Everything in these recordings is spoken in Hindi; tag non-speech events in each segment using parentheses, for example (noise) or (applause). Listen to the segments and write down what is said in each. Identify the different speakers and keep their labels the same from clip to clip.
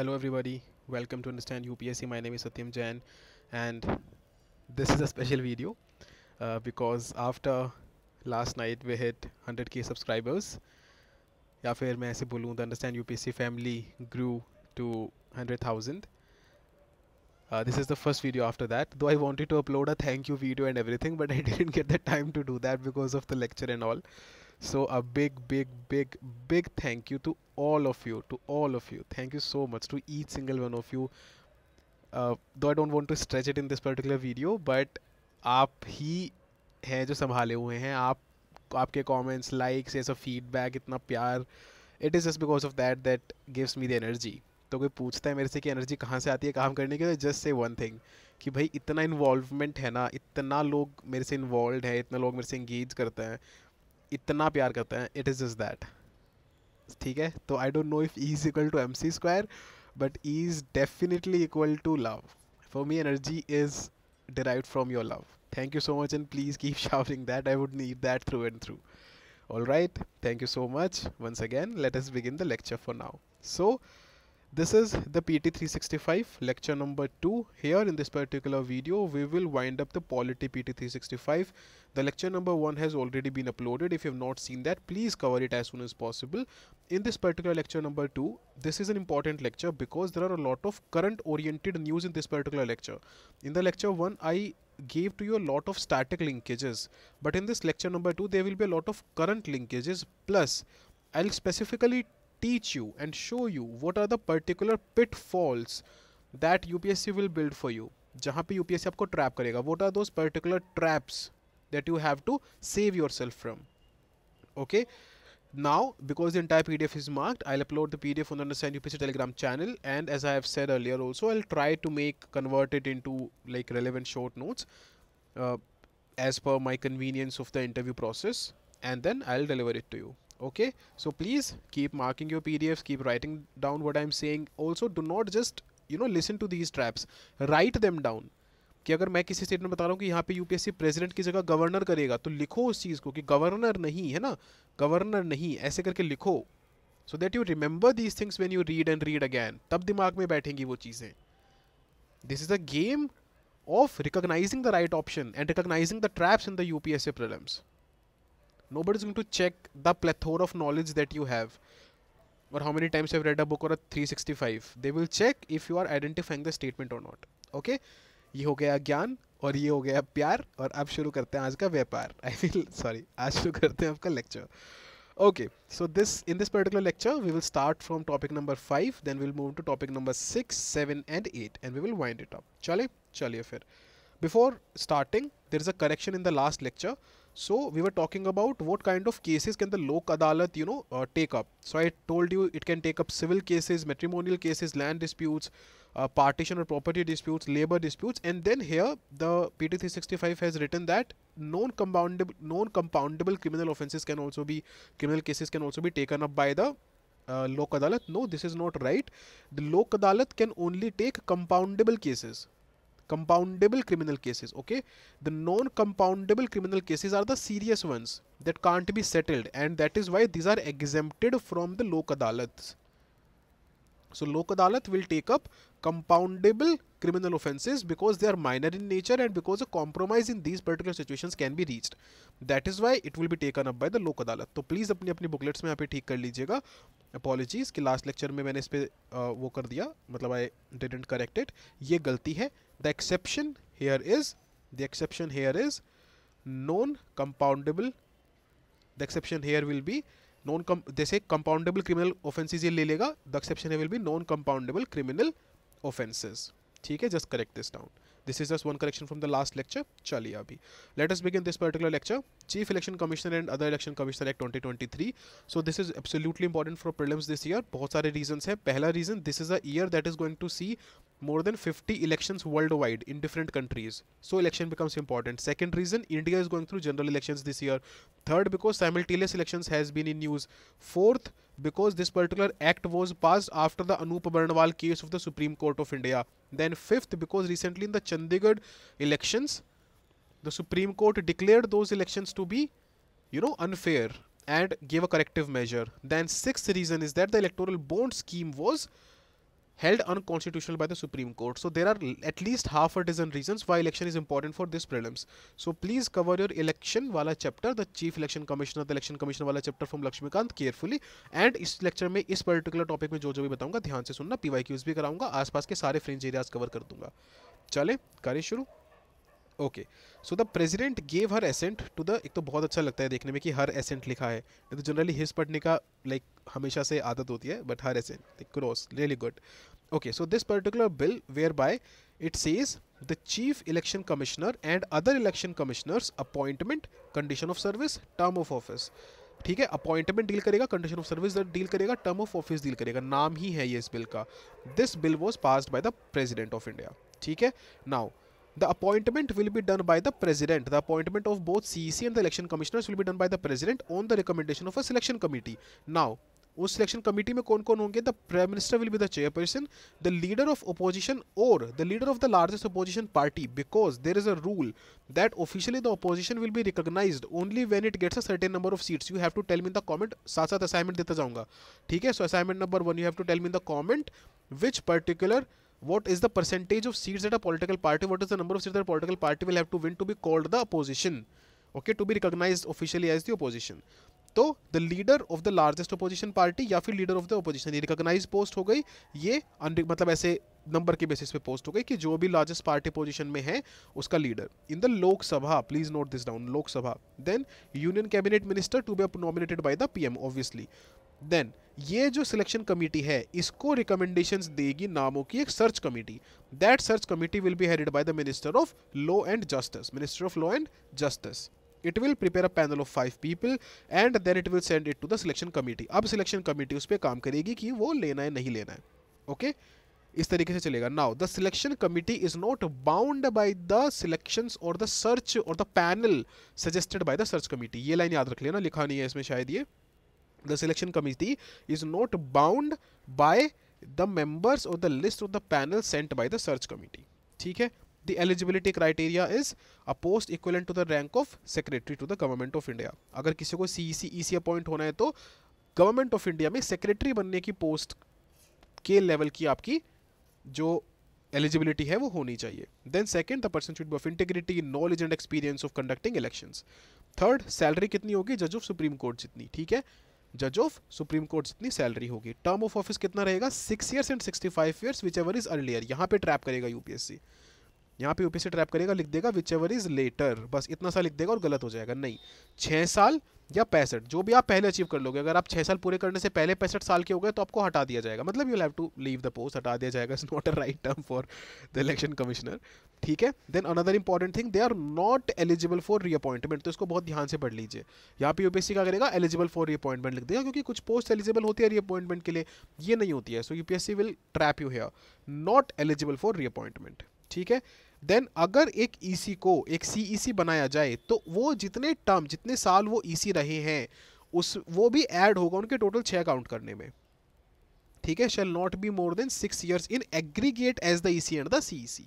Speaker 1: Hello everybody, welcome to Understand UPSC. My name is Satyam Jain and this is a special video uh, because after last night we hit 100k subscribers Ya fir मैं aise बोलूँ the Understand UPSC family grew to 100,000 Uh, this is the first video after that though i wanted to upload a thank you video and everything but i (laughs) didn't get the time to do that because of the lecture and all So a big, big, big, big thank you to all of you, to all of you. Thank you so much to each single one of you. Uh, though I don't want to stretch it in this particular video, but आप ही हैं जो संभाले हुए हैं आप आपके कॉमेंट्स लाइक्स ये सब फीडबैक इतना प्यार it is just because of that that gives me the energy तो कोई पूछता है मेरे से कि एनर्जी कहाँ से आती है काम करने के लिए जस्ट से वन थिंग कि भाई इतना इन्वॉल्वमेंट है ना इतना लोग मेरे से इन्वॉल्व है इतना लोग मेरे से इंगेज करते हैं इतना प्यार करते हैं इट इज़ इज दैट ठीक है तो I don't know if E is equal to M C square but E is definitely equal to love for me energy is derive from your love thank you so much and please keep showering that I would need that through and through all right thank you so much once again let's begin the lecture for now so This is the PT365 lecture number 2. Here in this particular video, we will wind up the Polity PT365. The lecture number 1 has already been uploaded. If you have not seen that, please cover it as soon as possible. In this particular lecture number 2, this is an important lecture because there are a lot of current oriented news in this particular lecture. In the lecture 1, I gave to you a lot of static linkages. But in this lecture number 2, there will be a lot of current linkages plus I'll specifically teach you and show you what are the particular pitfalls that UPSC will build for you. जहाँ पे UPSC आपको trap करेगा. What are those particular traps that you have to save yourself from? Okay. Now, because the entire PDF is marked, I'll upload the PDF on the Understand UPSC Telegram channel and as I have said earlier also, I'll try to make, convert it into like relevant short notes uh, as per my convenience of the interview process and then I'll deliver it to you. okay so please keep marking your pdfs keep writing down what i am saying also do not just you know listen to these traps write them down कि अगर मैं किसी स्टेट में बता रहा हूँ कि यहाँ पे यूपीएससी प्रेसिडेंट की जगह गवर्नर करेगा तो लिखो उस चीज़ को कि गवर्नर नहीं है ना गवर्नर नहीं ऐसे करके लिखो so that you remember these things when you read and read again तब दिमाग में बैठेंगी वो चीज़ें this is a game of recognising the right option and recognising the traps in the U P S C problems Nobody is going to check the plethora of knowledge that you have or how many times you've read a book or a 365 they will check if you are identifying the statement or not okay ये हो गया ज्ञान और ये हो गया प्यार और अब शुरू करते हैं आज का व्यापार आई फील सॉरी आज शुरू करते हैं आपका lecture okay so this in this particular lecture we will start from topic number 5 then we'll move to topic number 6 7 and 8 and we will wind it up chale chaliye fir before starting there is a correction in the last lecture so we were talking about what kind of cases can the Lok Adalat, you know, uh, take up. So I told you it can take up civil cases, matrimonial cases, land disputes, uh, partition or property disputes, labor disputes. And then here the PT365 has written that non-compoundable non-compoundable criminal offenses can also be, criminal cases can also be taken up by the uh, Lok Adalat. No, this is not right. The Lok Adalat can only take compoundable cases. compoundable criminal cases okay the non compoundable criminal cases are the serious ones that can't be settled and that is why these are exempted from the lok adalats so lok adalat will take up compoundable criminal offenses because they are minor in nature and because a compromise in these particular situations can be reached that is why it will be taken up by the lok adalat तो प्लीज़ apni अपनी बुकलेट्स में यहाँ पे ठीक कर लीजिएगा अपॉलोजीज़ कि लास्ट लेक्चर में मैंने इस पर वो कर दिया मतलब आई डिडेंट करेक्ट ये गलती है the exception here is the exception here is non compoundable the exception here will be non com they say compoundable criminal offenses ye le lega the exception here will be non compoundable criminal offenses theek hai just correct this down this is just one correction from the last lecture chaliye abhi let us begin this particular lecture chief election commissioner and other election commissioner act 2023 so this is absolutely important for prelims this year bahut sare reasons hai pehla reason this is a year that is going to see more than 50 elections worldwide in different countries. So election becomes important. Second reason, India is going through general elections this year. Third, because simultaneous elections has been in news. Fourth, because this particular act was passed after the Anup Barnwal case of the Supreme Court of India. Then fifth, because recently in the Chandigarh elections, the Supreme Court declared those elections to be, you know, unfair and gave a corrective measure. Then sixth reason is that the electoral bond scheme was held unconstitutional by the Supreme Court. So there are at least half a dozen reasons why election is important for this prelims. So please cover your election wala chapter, the Chief Election Commissioner, the Election Commissioner wala chapter from Lakshmikant carefully. And is lecture mein is particular topic mein jo jo bhi bataunga dhyan se sunna pyqs bhi karaunga aas paas ke sare fringe areas cover kar dunga chale kare shuru okay so the president gave her assent to the एक तो बहुत अच्छा लगता है देखने में कि हर एसेंट लिखा है नहीं तो जनरली हिस पढ़ने का लाइक like, हमेशा से आदत होती है but her assent cross really good Okay, so this particular bill whereby it says the chief election commissioner and other election commissioners appointment, condition of service, term of office. ठीक है अपॉइंटमेंट डील करेगा कंडीशन ऑफ सर्विस डील करेगा टर्म ऑफ ऑफिस डील करेगा नाम ही है ये इस बिल का this bill was passed by the president of India ठीक है the appointment will be done by the president the appointment of both cec and the election commissioners will be done by the president on the recommendation of a selection committee now उस सिलेक्शन कमेटी में कौन कौन होंगे the prime minister will be the chairperson the leader of opposition और the leader of the largest opposition party because there is a rule that officially the opposition will be recognise only when it gets a certain number of seats you have to tell me the comment साथ साथ असाइनमेंट देता जाऊंगा ठीक है so assignment number one you have to tell me the comment which particular what is the percentage of seats at a political party what is the number of seat that political party will have to win to be called the opposition okay to be recognise officially as the opposition तो the leader of the largest opposition party या फिर leader of the opposition recognise post हो गई ये मतलब ऐसे नंबर के बेसिस पे पोस्ट हो गई कि जो भी लार्जेस्ट पार्टी पोजिशन में है उसका leader in the Lok Sabha please note this down Lok Sabha then union cabinet minister to be nominated by the P M obviously then ये जो सिलेक्शन कमेटी है इसको रिकमेंडेशंस देगी नामों की एक search committee that search committee will be headed by the minister of law and justice minister of law and justice it will prepare a panel of five people and then it will send it to the selection committee अब सिलेक्शन कमेटी उस पर काम करेगी कि वो लेना है नहीं लेना है ओके okay? इस तरीके से चलेगा now the selection committee is not bound by the selection और द सर्च और the panel suggested by the search committee ये लाइन याद रख लेना लिखा नहीं है इसमें शायद ये the selection committee is not bound by the members और the list of the panel sent by the search committee ठीक है the eligibility criteria is a post equivalent to the rank of secretary to the government of india agar kisi ko cec ec appoint hona hai to government of india mein secretary banne ki post ke level ki aapki jo eligibility hai wo honi chahiye then second the person should be of integrity knowledge and experience of conducting elections third salary kitni hogi judge of supreme court jitni theek hai जज ऑफ सुप्रीम कोर्ट जितनी सैलरी होगी टर्म ऑफ ऑफिस कितना रहेगा six years and sixty five years whichever is earlier यहाँ पे ट्रैप करेगा यूपीएससी यहाँ पे यूपीएससी ट्रैप करेगा लिख देगा विच एवर इज लेटर बस इतना सा लिख देगा और गलत हो जाएगा नहीं छः साल या पैंसठ जो भी आप पहले अचीव कर लोगे अगर आप छः साल पूरे करने से पहले पैंसठ साल के हो गए तो आपको हटा दिया जाएगा मतलब you have to leave the post हटा दिया जाएगा is not a right term for the election commissioner ठीक है then another important thing they are not eligible for reappointment तो इसको बहुत ध्यान से पढ़ लीजिए यहाँ पे यूपीएससी का करेगा एलिजिबल फॉर रीअपॉइंटमेंट लिख देगा क्योंकि कुछ पोस्ट एलिजिबल होती है रीअपॉइंटमेंट के लिए ये नहीं होती है so UPSC will trap you here not eligible for reappointment ठीक है देन अगर एक ईसी e को एक सीईसी e बनाया जाए तो वो जितने टर्म जितने साल वो ईसी e रहे हैं उस वो भी ऐड होगा उनके टोटल छः काउंट करने में ठीक है shall not be more than six years in aggregate as the E C and the C E C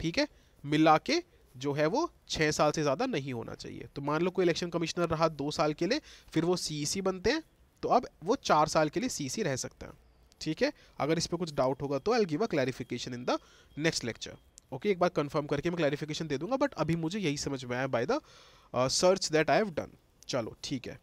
Speaker 1: ठीक है मिला के जो है वो छः साल से ज़्यादा नहीं होना चाहिए तो मान लो कोई इलेक्शन कमिश्नर रहा दो साल के लिए फिर वो सी सी बनते हैं तो अब वो चार साल के लिए सी सी रह सकते हैं ठीक है अगर इस पर कुछ डाउट होगा तो I give a clarification in the next lecture okay एक बार कंफर्म करके मैं क्लैरिफिकेशन दे दूंगा बट अभी मुझे यही समझ में आया by the search that I have done चलो ठीक है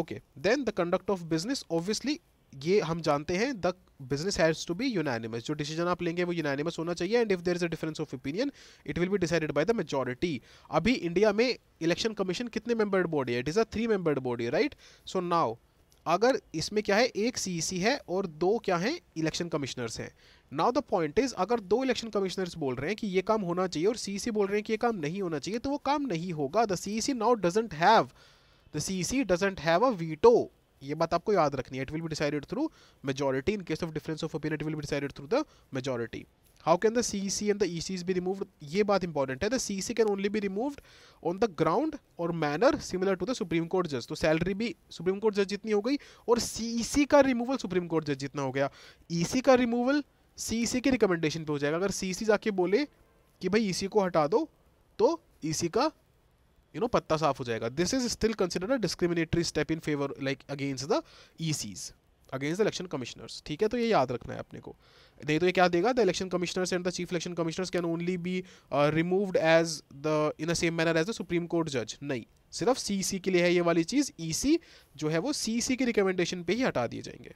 Speaker 1: okay then the conduct of business obviously ये हम जानते हैं the business has to be unanimous जो डिसीजन आप लेंगे वो यूनानिमस होना चाहिए and if there is a difference of opinion it will be decided by the majority अभी इंडिया में इलेक्शन कमीशन कितने मेंबर्ड बॉडी है it is a three membered body right so now अगर इसमें क्या है एक सी e है और दो क्या है इलेक्शन कमिश्नर्स हैं नाउ द पॉइंट इज अगर दो इलेक्शन कमिश्नर्स बोल रहे हैं कि ये काम होना चाहिए और सी e बोल रहे हैं कि ये काम नहीं होना चाहिए तो वो काम नहीं होगा the C C now doesn't have the C doesn't have a veto ये बात आपको याद रखनी है it will be decided through majority in case of difference of opinion it will be decided through the majority how can the C C and the E C is be remove ये बात इंपॉर्टेंट है the C C can only be removed on the ground और manner similar to the supreme court जज तो सैलरी भी सुप्रीम कोर्ट जज जितनी हो गई और सी सी e का रिमूवल सुप्रीम कोर्ट जज जितना हो गया ई e सी का रिमूवल सी सी e की रिकमेंडेशन पे हो जाएगा अगर सी सी e जाके बोले कि भाई ई e सी को हटा दो तो ई सी का यू you नो know, पत्ता साफ हो जाएगा this is still consider a discriminatory step in favour like against the E Cs against the election commissioners ठीक है तो ये याद रखना है अपने को नहीं तो ये क्या देगा the election commissioners and the chief election commissioners can only be removed as the in the same manner as the supreme court जज नहीं सिर्फ सी के लिए है ये वाली चीज़ ई जो है वो सी की रिकमेंडेशन पे ही हटा दिए जाएंगे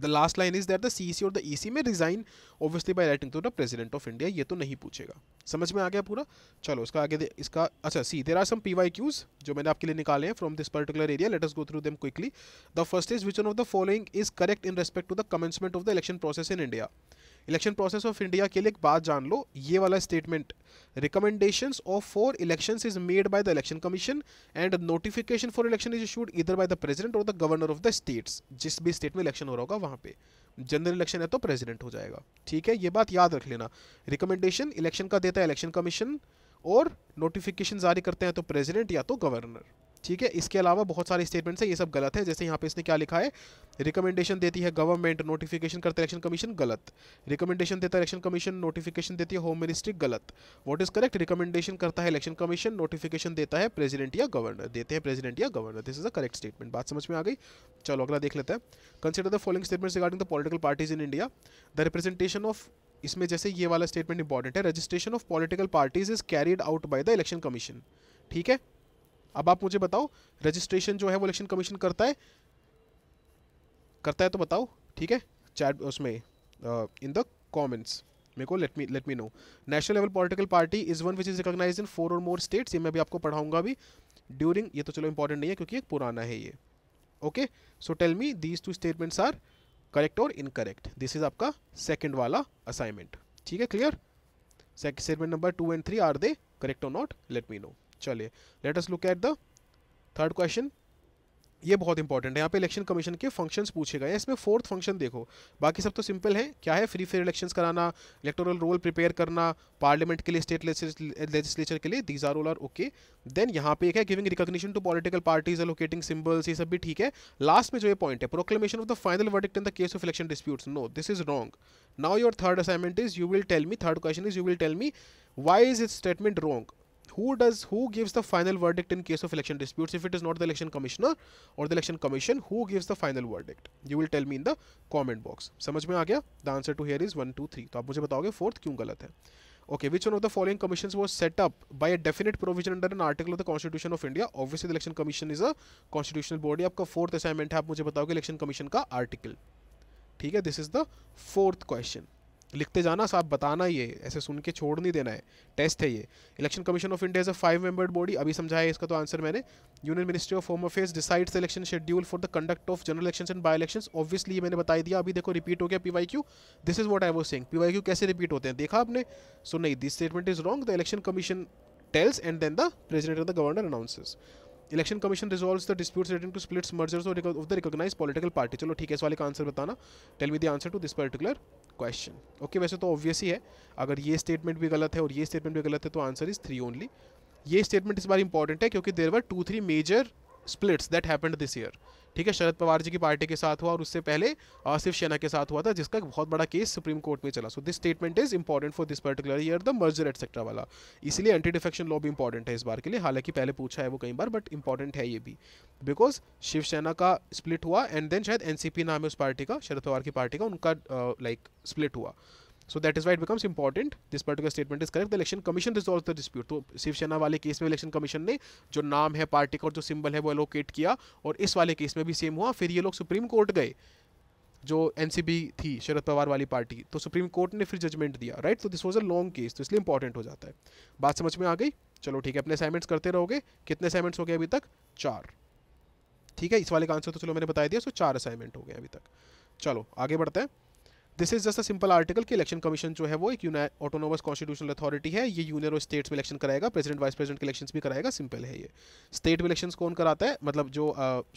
Speaker 1: the last line is that the C और द ई e में resign obviously by writing to the president of India ये तो नहीं पूछेगा समझ में आ गया पूरा चलो इसका आगे इसका अच्छा see there are some P Y Qs जो मैंने आपके लिए निकाले हैं from this particular area let us go through them quickly the first is which one of the following is correct in respect to the commencement of the election process in India election process of India के लिए एक बात जान लो ये वाला statement recommendation of for election is made by the election commission and notification for election is issued इधर बाय द प्रेजिडेंट और the governor of the states जिस भी स्टेट में इलेक्शन हो रहा होगा वहाँ पे जनरल इलेक्शन है तो प्रेजिडेंट हो जाएगा ठीक है ये बात याद रख लेना रिकमेंडेशन इलेक्शन का देता है इलेक्शन कमीशन और नोटिफिकेशन जारी करते हैं तो प्रेजिडेंट या तो गवर्नर ठीक है इसके अलावा बहुत सारे स्टेटमेंट्स हैं ये सब गलत है जैसे यहाँ पे इसने क्या लिखा है रिकमेंडेशन देती है गवर्नमेंट नोटिफिकेशन करता इलेक्शन कमीशन गलत रिकमेंडेशन देता है इलेक्शन कमीशन नोटिफिकेशन देती है होम मिनिस्ट्री गलत वॉट इज करेक्ट रिकमेंडेशन करता है इलेक्शन कमीशन नोटिफिकेशन देता है प्रेजिडेंट या गवर्नर देते हैं प्रेजिडेंट या governor this is a correct statement बात समझ में आ गई चलो अगला देख लेते हैं consider the following statements regarding the political parties in India the representation of इसमें जैसे ये वाला स्टेटमेंट इंपॉर्टेंट है registration of political parties is carried out by the election commission ठीक है अब आप मुझे बताओ रजिस्ट्रेशन जो है वो इलेक्शन कमीशन करता है करता है तो बताओ ठीक है चैट उसमें इन द कॉमेंट्स मेरे को let me let me know national level political party is one which is recognise in four और मोर स्टेट्स ये मैं भी आपको पढ़ाऊंगा अभी ड्यूरिंग ये तो चलो इंपॉर्टेंट नहीं है क्योंकि एक पुराना है ये okay so tell me these two statements are correct और इनकरेक्ट दिस इज आपका सेकेंड वाला असाइनमेंट ठीक है clear statement number two and three are they correct और नॉट लेट मी नो चलिए us look at the third question ये बहुत इंपॉर्टेंट है यहाँ पे इलेक्शन कमीशन के फंक्शंस पूछे गए हैं इसमें फोर्थ फंक्शन देखो बाकी सब तो सिंपल है क्या है फ्री फेयर इलेक्शंस कराना इलेक्टोरल रोल प्रिपेयर करना पार्लियामेंट के लिए स्टेट लेजिस्लेचर के लिए these are role are okay then यहाँ पे एक है giving recognition to political parties allocating symbols ये सब भी ठीक है लास्ट में जो ये पॉइंट है proclamation of the final verdict in the case of election disputes no this is wrong now your third assignment is you will tell me third question is you will tell me why is it statement wrong who does who gives the final verdict in case of election disputes if it is not the election commissioner or the election commission who gives the final verdict you will tell me in the comment box samajh mein aa gaya the answer to here is 1 2 3 to aap mujhe bataoge fourth kyun galat hai okay which one of the following commissions was set up by a definite provision under an article of the constitution of india obviously the election commission is a constitutional body aapka fourth assignment hai aap mujhe bataoge election commission ka article theek hai this is the fourth question लिखते जाना साहब बताना ये ऐसे सुन के छोड़ नहीं देना है टेस्ट है ये election commission of India is a five membered body अभी समझाया इसका तो आंसर मैंने union ministry of home affairs decide election schedule for the conduct of general election and bye election obviously मैंने बताई दिया अभी देखो रिपीट हो गया P Y Q this is what I was saying P Y Q कैसे रिपीट होते हैं देखा आपने सो नहीं this statement is wrong the election commission tells and then the president of the governor announces election commission resolve the dispute related to splits mergers of the recognise political party चलो ठीक है इस वाले का आंसर बताना tell me the answer to this particular question okay वैसे तो ऑब्वियस ही है अगर ये स्टेटमेंट भी गलत है और ये स्टेटमेंट भी गलत है तो आंसर इज थ्री ओनली ये स्टेटमेंट इस बार इंपॉर्टेंट है क्योंकि there were two three major splits that happened this year ठीक है शरद पवार जी की पार्टी के साथ हुआ और उससे पहले शिवसेना के साथ हुआ था जिसका एक बहुत बड़ा केस सुप्रीम कोर्ट में चला so this statement is important for this particular year the merger etcetera वाला इसलिए एंटी डिफेक्शन लॉ भी इंपॉर्टेंट है इस बार के लिए हालांकि पहले पूछा है वो कई बार बट इंपॉर्टेंट है ये भी बिकॉज शिवसेना का स्प्लिट हुआ एंड देन शायद एनसीपी नाम है उस पार्टी का शरद पवार की पार्टी का उनका लाइक uh, स्प्लिट like, हुआ so that is why it becomes important this particular statement is correct the election commission resolve the dispute तो शिवसेना वाले केस में इलेक्शन कमीशन ने जो नाम है पार्टी का और जो सिंबल है वो एलोकेट किया और इस वाले केस में भी सेम हुआ फिर ये लोग सुप्रीम कोर्ट गए जो एन थी शरद पवार वाली पार्टी तो सुप्रीम कोर्ट ने फिर जजमेंट दिया राइट तो this was a long case तो इसलिए इंपॉर्टेंट हो जाता है बात समझ में आ गई चलो ठीक है अपने असाइनमेंट्स करते रहोगे कितने असाइनमेंट्स हो गए अभी तक चार ठीक है इस वाले का आंसर तो चलो मैंने बताया दिया सो चार असाइनमेंट हो गए अभी तक चलो आगे बढ़ते हैं this is just a simple article कि इलेक्शन कमीशन जो है वो एक ऑटोनोमस कॉन्स्टिट्यूशनल अथॉरिटी है ये यूनियन और स्टेट्स में इलेक्शन कराएगा प्रेसिडेंट वाइस प्रेसिडेंट के इलेक्शन भी कराएगा सिंपल है ये स्टेट में इलेक्शन कौन कराता है मतलब जो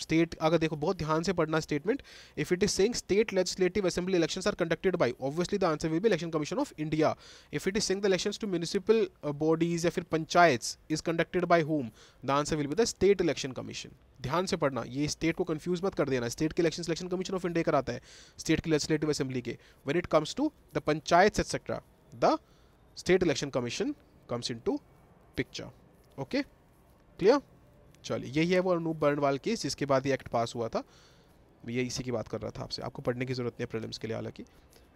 Speaker 1: स्टेट uh, अगर देखो बहुत ध्यान से पढ़ना statement if it is saying state legislative assembly election are conducted by obviously the answer will भी election commission of India if it is saying the election to municipal bodies या फिर panchayat is conducted by whom the answer will be the state election commission ध्यान से पढ़ना ये स्टेट को कंफ्यूज मत कर देना स्टेट के election selection commission of India कराता है स्टेट की लेजिस्लेटिव असेंबली के when it comes to the panchayat etcetera the state election commission comes into picture okay clear चलिए यही है वो अनूप बर्णवाल केस जिसके बाद ये एक्ट पास हुआ था ये इसी की बात कर रहा था आपसे आपको पढ़ने की ज़रूरत नहीं है प्रिलिम्स के लिए हालांकि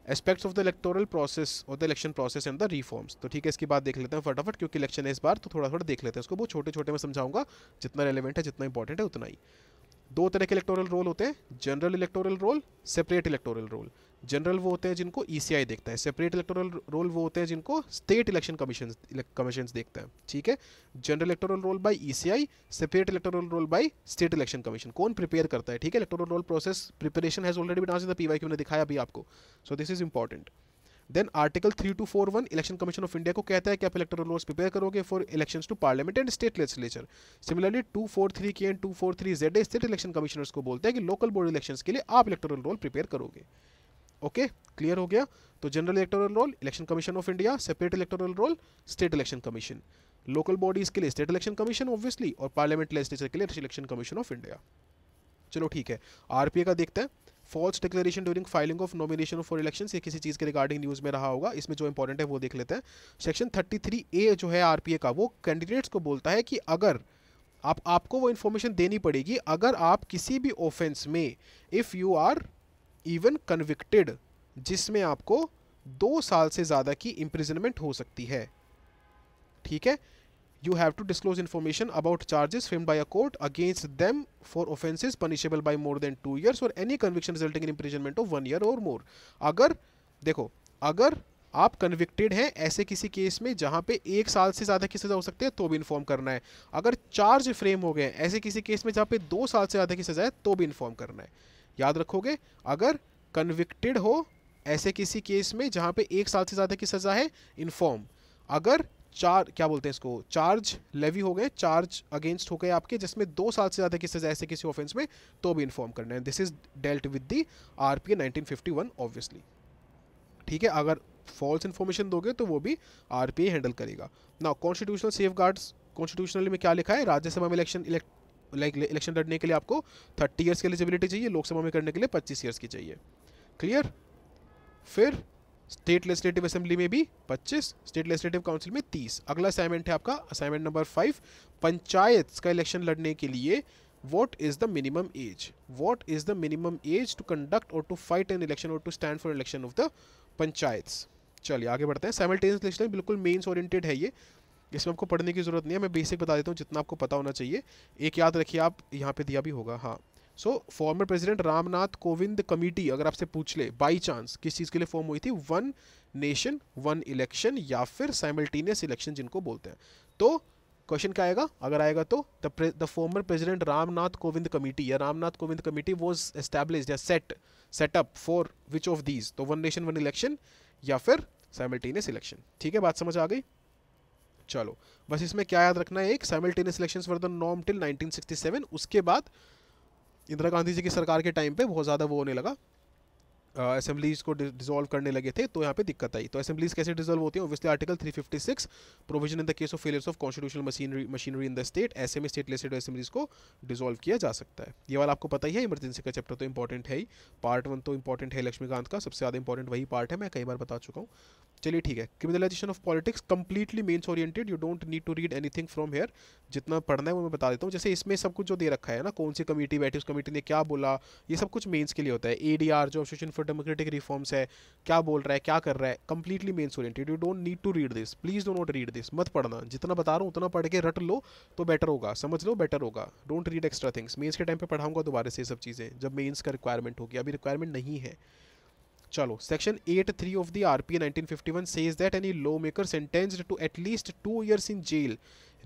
Speaker 1: aspects of the electoral process और the election process and the reforms तो ठीक है इसकी बात देख लेते हैं फटाफट क्योंकि इलेक्शन है इस बार तो थोड़ा थोड़ा देख लेते हैं उसको बहुत छोटे छोटे में समझाऊंगा जितना रेलिवेंट है जितना इंपॉर्टेंट है उतना ही दो तरह के इलेक्टोरल रोल होते हैं general electoral roll separate electoral roll general वो होते हैं जिनको ईसीआई e देखता है सेपरेट इलेक्टोरल रोल वो होते हैं जिनको स्टेट इलेक्शन कमीशन कमीशन देखता है ठीक है general electoral roll by ECI separate electoral roll by state election commission कौन प्रिपेयर करता है ठीक है electoral roll process preparation has already been the P Y मैंने दिखाया अभी आपको so this is important then article three two four one election commission of India को कहता है कि आप इलेक्टोरल रोल्स प्रिपेयर करोगे for election to parliament and state legislature similarly two four three के and two four three Z state election commissioners को बोलते हैं कि लोकल बोर्ड इलेक्शन के लिए आप इलेक्टोरल रोल प्रिपेयर करोगे ओके क्लियर हो गया तो general electoral roll election commission of India separate electoral roll state election commission local bodies के लिए स्टेट इलेक्शन कमीशन ऑब्वियसली और पार्लियामेंट लेजिस्लेचर के लिए इलेक्शन कमीशन ऑफ इंडिया चलो ठीक है आरपीए का देखते हैं false declaration during filing of nomination for election ये किसी चीज़ के रिगार्डिंग न्यूज़ में रहा होगा इसमें जो इंपॉर्टेंट है वो देख लेते हैं सेक्शन 33 ए जो है आरपीए का वो कैंडिडेट्स को बोलता है कि अगर आप आपको वो इन्फॉर्मेशन देनी पड़ेगी अगर आप किसी भी ऑफेंस में if you are even convicted जिसमें आपको दो साल से ज़्यादा की इम्प्रिजनमेंट हो सकती है ठीक है you have to disclose information about charges film by a court against them for offences punishable by more than two years और any conviction resulting in imprisonment of one year और मोर अगर देखो अगर आप कन्विक्टेड हैं ऐसे किसी केस में जहाँ पे एक साल से ज़्यादा की सज़ा हो सकती है तो भी इन्फॉर्म करना है अगर चार्ज फ्रेम हो गए ऐसे किसी केस में जहाँ पे दो साल से ज़्यादा की सज़ा है तो भी इन्फॉर्म करना है याद रखोगे अगर कन्विक्टेड हो ऐसे किसी केस में जहाँ पे एक साल से ज़्यादा की सज़ा है इन्फॉर्म अगर चार क्या बोलते हैं इसको चार्ज लेवी हो गए चार्ज अगेंस्ट हो गए आपके जिसमें दो साल से ज़्यादा की सज़ा ऐसे किसी ऑफेंस में तो भी इन्फॉर्म करना है this is dealt with the R P fifty one obviously ठीक है अगर फॉल्स इन्फॉर्मेशन दोगे तो वो भी आर हैंडल करेगा ना कॉन्स्टिट्यूशनल सेफ गार्ड्स कॉन्स्टिट्यूशनली में क्या लिखा है राज्यसभा में इलेक्शन इलेक्ट लाइक इलेक्शन लड़ने के लिए आपको थर्टी ईयर्स की एलिजिबिलिटी चाहिए लोकसभा में करने के लिए पच्चीस ईयर्स की चाहिए क्लियर फिर स्टेट लेजिस्लेटिव असेंबली में भी 25 स्टेट लेजिस्लेटिव काउंसिल में 30 अगला असाइनमेंट है आपका असाइनमेंट नंबर फाइव पंचायत का इलेक्शन लड़ने के लिए what is the minimum age what is the minimum age to conduct और टू फाइट एन इलेक्शन और to stand for election of the panchayat चलिए आगे बढ़ते हैं साइमल्टेनियस इलेक्शन बिल्कुल मेन्स ओरिएंटेड है ये इसमें आपको पढ़ने की ज़रूरत नहीं है मैं बेसिक बता देता हूँ जितना आपको पता होना चाहिए एक याद रखिए आप यहाँ पे दिया भी होगा हाँ so former president Ramnath Kovind committee अगर आपसे पूछ ले बाई चांस किस चीज़ के लिए फॉर्म हुई थी वन नेशन वन इलेक्शन या फिर साइमल्टेनियस इलेक्शन जिनको बोलते हैं तो क्वेश्चन क्या आएगा अगर आएगा तो the former president Ramnath Kovind committee या Ramnath Kovind committee was establish या set set up for which of these तो वन नेशन वन इलेक्शन या फिर साइमल्टेनियस इलेक्शन ठीक है बात समझ आ गई चलो बस इसमें क्या याद रखना है एक साइमल्टेनियस इलेक्शन फॉर द नॉम टिल 1967 उसके बाद इंदिरा गांधी जी की सरकार के टाइम पे बहुत ज़्यादा वो होने लगा असेंबलीज uh, को डिजोल्व करने लगे थे तो यहाँ पे दिक्कत आई तो असेंबलीज कैसे डिजोल्व होती है obviously article 356 provision in the case of failures of constitutional machinery machinery in the state ऐसे में स्टेट लेजिस्लेटिव असेंबलीज को डिजोल्व किया जा सकता है ये वाला आपको पता ही है इमरजेंसी का चैप्टर तो इंपॉर्टेंट है ही पार्ट वन तो इंपॉर्टेंट है लक्ष्मीकांत का सबसे ज़्यादा इंपॉर्टेंट वही पार्ट है मैं कई बार बता चुका हूँ चलिए ठीक है criminalisation of politics completely mains oriented you don't need to read anything from here जितना पढ़ना है वो मैं बता देता हूँ जैसे इसमें सब कुछ जो दे रखा है ना कौन सी कमेटी बैठी उस कमेटी ने क्या बोला ये सब कुछ मेन्स के लिए होता है ए डी आर जो एसोसिएशन फॉर डेमोक्रेटिक रिफॉर्म्स है क्या बोल रहा है क्या कर रहा है completely mains oriented you don't need to read this please do not read this मत पढ़ना जितना बता रहा हूँ उतना पढ़ के रट लो तो बेटर होगा समझ लो बेटर होगा don't read extra things mains के टाइम पर पढ़ाऊंगा दोबारा से सब चीज़ें जब मेन्स का रिक्वायरमेंट होगी अभी रिक्वायरमेंट नहीं है चलो section eight three of the fifty one says that any lawmaker sentence to at least two years in jail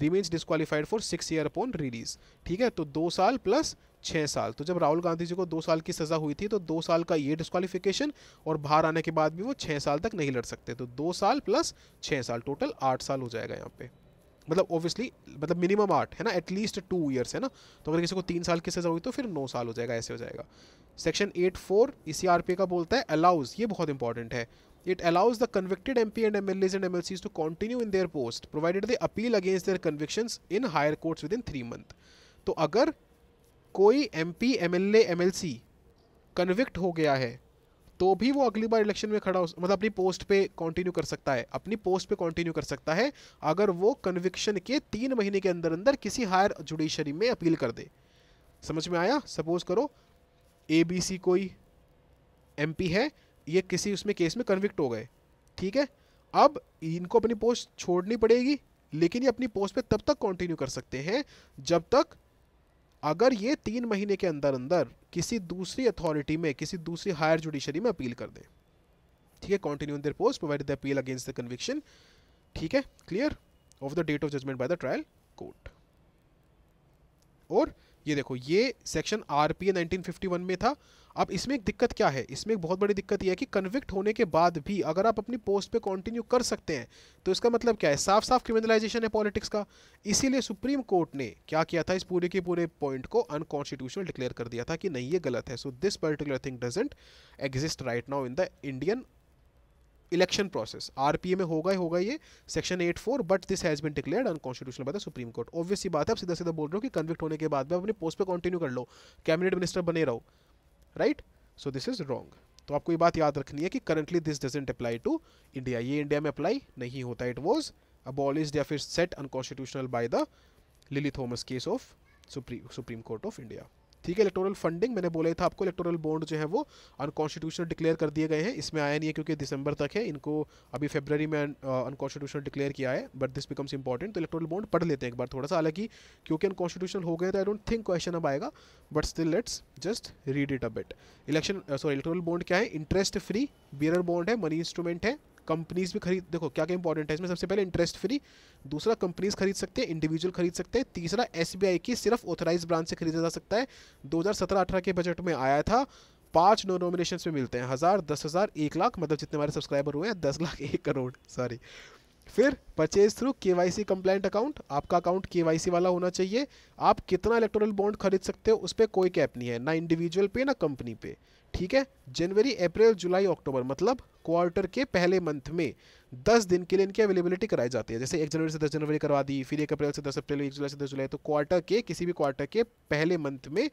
Speaker 1: remains disqualified for six year upon release ठीक है तो दो साल प्लस छः साल तो जब राहुल गांधी जी को दो साल की सज़ा हुई थी तो दो साल का ये डिस्कालीफिकेशन और बाहर आने के बाद भी वो छः साल तक नहीं लड़ सकते तो दो साल प्लस छः साल टोटल आठ साल हो जाएगा यहाँ पे मतलब ऑब्वियसली मतलब मिनिमम आठ है ना एटलीस्ट टू ईयर्स है ना तो अगर किसी को तीन साल की सजा हुई तो फिर नौ साल हो जाएगा ऐसे हो जाएगा section eight four E C R P का बोलता है अलाउज ये बहुत इंपॉर्टेंट है it allows the convicted M P and M L As and M L Cs to continue in their post provided they appeal against their conviction in higher courts within three month तो अगर कोई M P M L A M L C convict हो गया है तो भी वो अगली बार इलेक्शन में खड़ा हो मतलब अपनी पोस्ट पे कंटिन्यू कर सकता है अपनी पोस्ट पे कंटिन्यू कर सकता है अगर वो कन्विक्शन के तीन महीने के अंदर अंदर किसी हायर जुडिशरी में अपील कर दे समझ में आया सपोज करो ए बी सी कोई एम है ये किसी उसमें केस में कन्विक्ट हो गए ठीक है अब इनको अपनी पोस्ट छोड़नी पड़ेगी लेकिन ये अपनी पोस्ट पे तब तक कंटिन्यू कर सकते हैं जब तक अगर ये तीन महीने के अंदर अंदर किसी दूसरी अथॉरिटी में किसी दूसरी हायर जुडिशरी में अपील कर दें ठीक है continue in post provide the appeal against the conviction ठीक है clear of the date of judgement by the trial court और ये देखो ये सेक्शन आर पी नाइनटीन में था अब इसमें एक दिक्कत क्या है इसमें एक बहुत बड़ी दिक्कत यह है कि कन्विक्ट होने के बाद भी अगर आप अपनी पोस्ट पे कंटिन्यू कर सकते हैं तो इसका मतलब क्या है साफ साफ क्रिमिनलाइजेशन है पॉलिटिक्स का इसीलिए सुप्रीम कोर्ट ने क्या किया था इस पूरे के पूरे पॉइंट को अनकॉन्स्टिट्यूशनल डिक्लेयर कर दिया था कि नहीं ये गलत है so this particular thing doesn't exist right now in the Indian election process RPA में होगा ही होगा ये section eight four but this has been declared unconstitutional by the supreme court obviously बात है आप सीधा सीधा बोल रहे हो कि कन्विक्ट होने के बाद में अपने पोस्ट पे कंटिन्यू कर लो कैबिनेट मिनिस्टर बने रहो right so this is wrong तो आपको ये बात याद रखनी है कि currently this doesn't apply to India ये इंडिया में अप्लाई नहीं होता इट वॉज अबॉलिज या फिर set unconstitutional by the Lily Thomas case of supreme court of India ठीक है इलेक्टोरल फंडिंग मैंने बोला था आपको इलेक्टोरल बॉन्ड जो है वो अनकॉन्स्टिट्यूशनल डिक्लेयर कर दिए गए हैं इसमें आया नहीं है क्योंकि दिसंबर तक है इनको अभी फेबररी में अनकॉन्स्टिट्यूशनल डिक्लेयर uh, किया है बट दिस बिकम्स इंपॉर्टेंट तो इलेक्टोरल बॉन्ड पढ़ लेते हैं एक बार थोड़ा सा हालांकि क्योंकि अनकॉन्स्टिट्यूशनल हो गए तो आई डोंट थिंक क्वेश्चन अब आएगा but still let's just read it अब it election sorry electoral bond क्या है इंटरेस्ट फ्री बियर बॉन्ड है मनी इंस्ट्रूमेंट है कंपनीज भी खरीद देखो क्या क्या इंपॉर्टेंट है इसमें सबसे पहले इंटरेस्ट फ्री दूसरा कंपनीज खरीद सकते हैं इंडिविजुअल खरीद सकते हैं तीसरा एस की सिर्फ ऑथराइज ब्रांच से खरीदा जा सकता है दो हज़ार के बजट में आया था पांच नो नॉमिनेशन में मिलते हैं हज़ार दस हज़ार एक लाख मतलब जितने हमारे सब्सक्राइबर हुए हैं दस लाख एक करोड़ सॉरी फिर purchase through K Y C account आपका अकाउंट के वाई सी वाला होना चाहिए आप कितना इलेक्ट्रोनल बॉन्ड खरीद सकते हो उस पर कोई कैप नहीं है ना इंडिविजुअल पे ना कंपनी पे ठीक है जनवरी अप्रैल जुलाई अक्टूबर मतलब क्वार्टर के पहले मंथ में दस दिन के लिए इनकी अवेलेबिलिटी कराई जाती है जैसे एक जनवरी से दस जनवरी करवा दी फिर एक अप्रैल से दस अप्रैल एक जुलाई से दस जुलाई तो क्वार्टर के किसी भी क्वार्टर के पहले मंथ में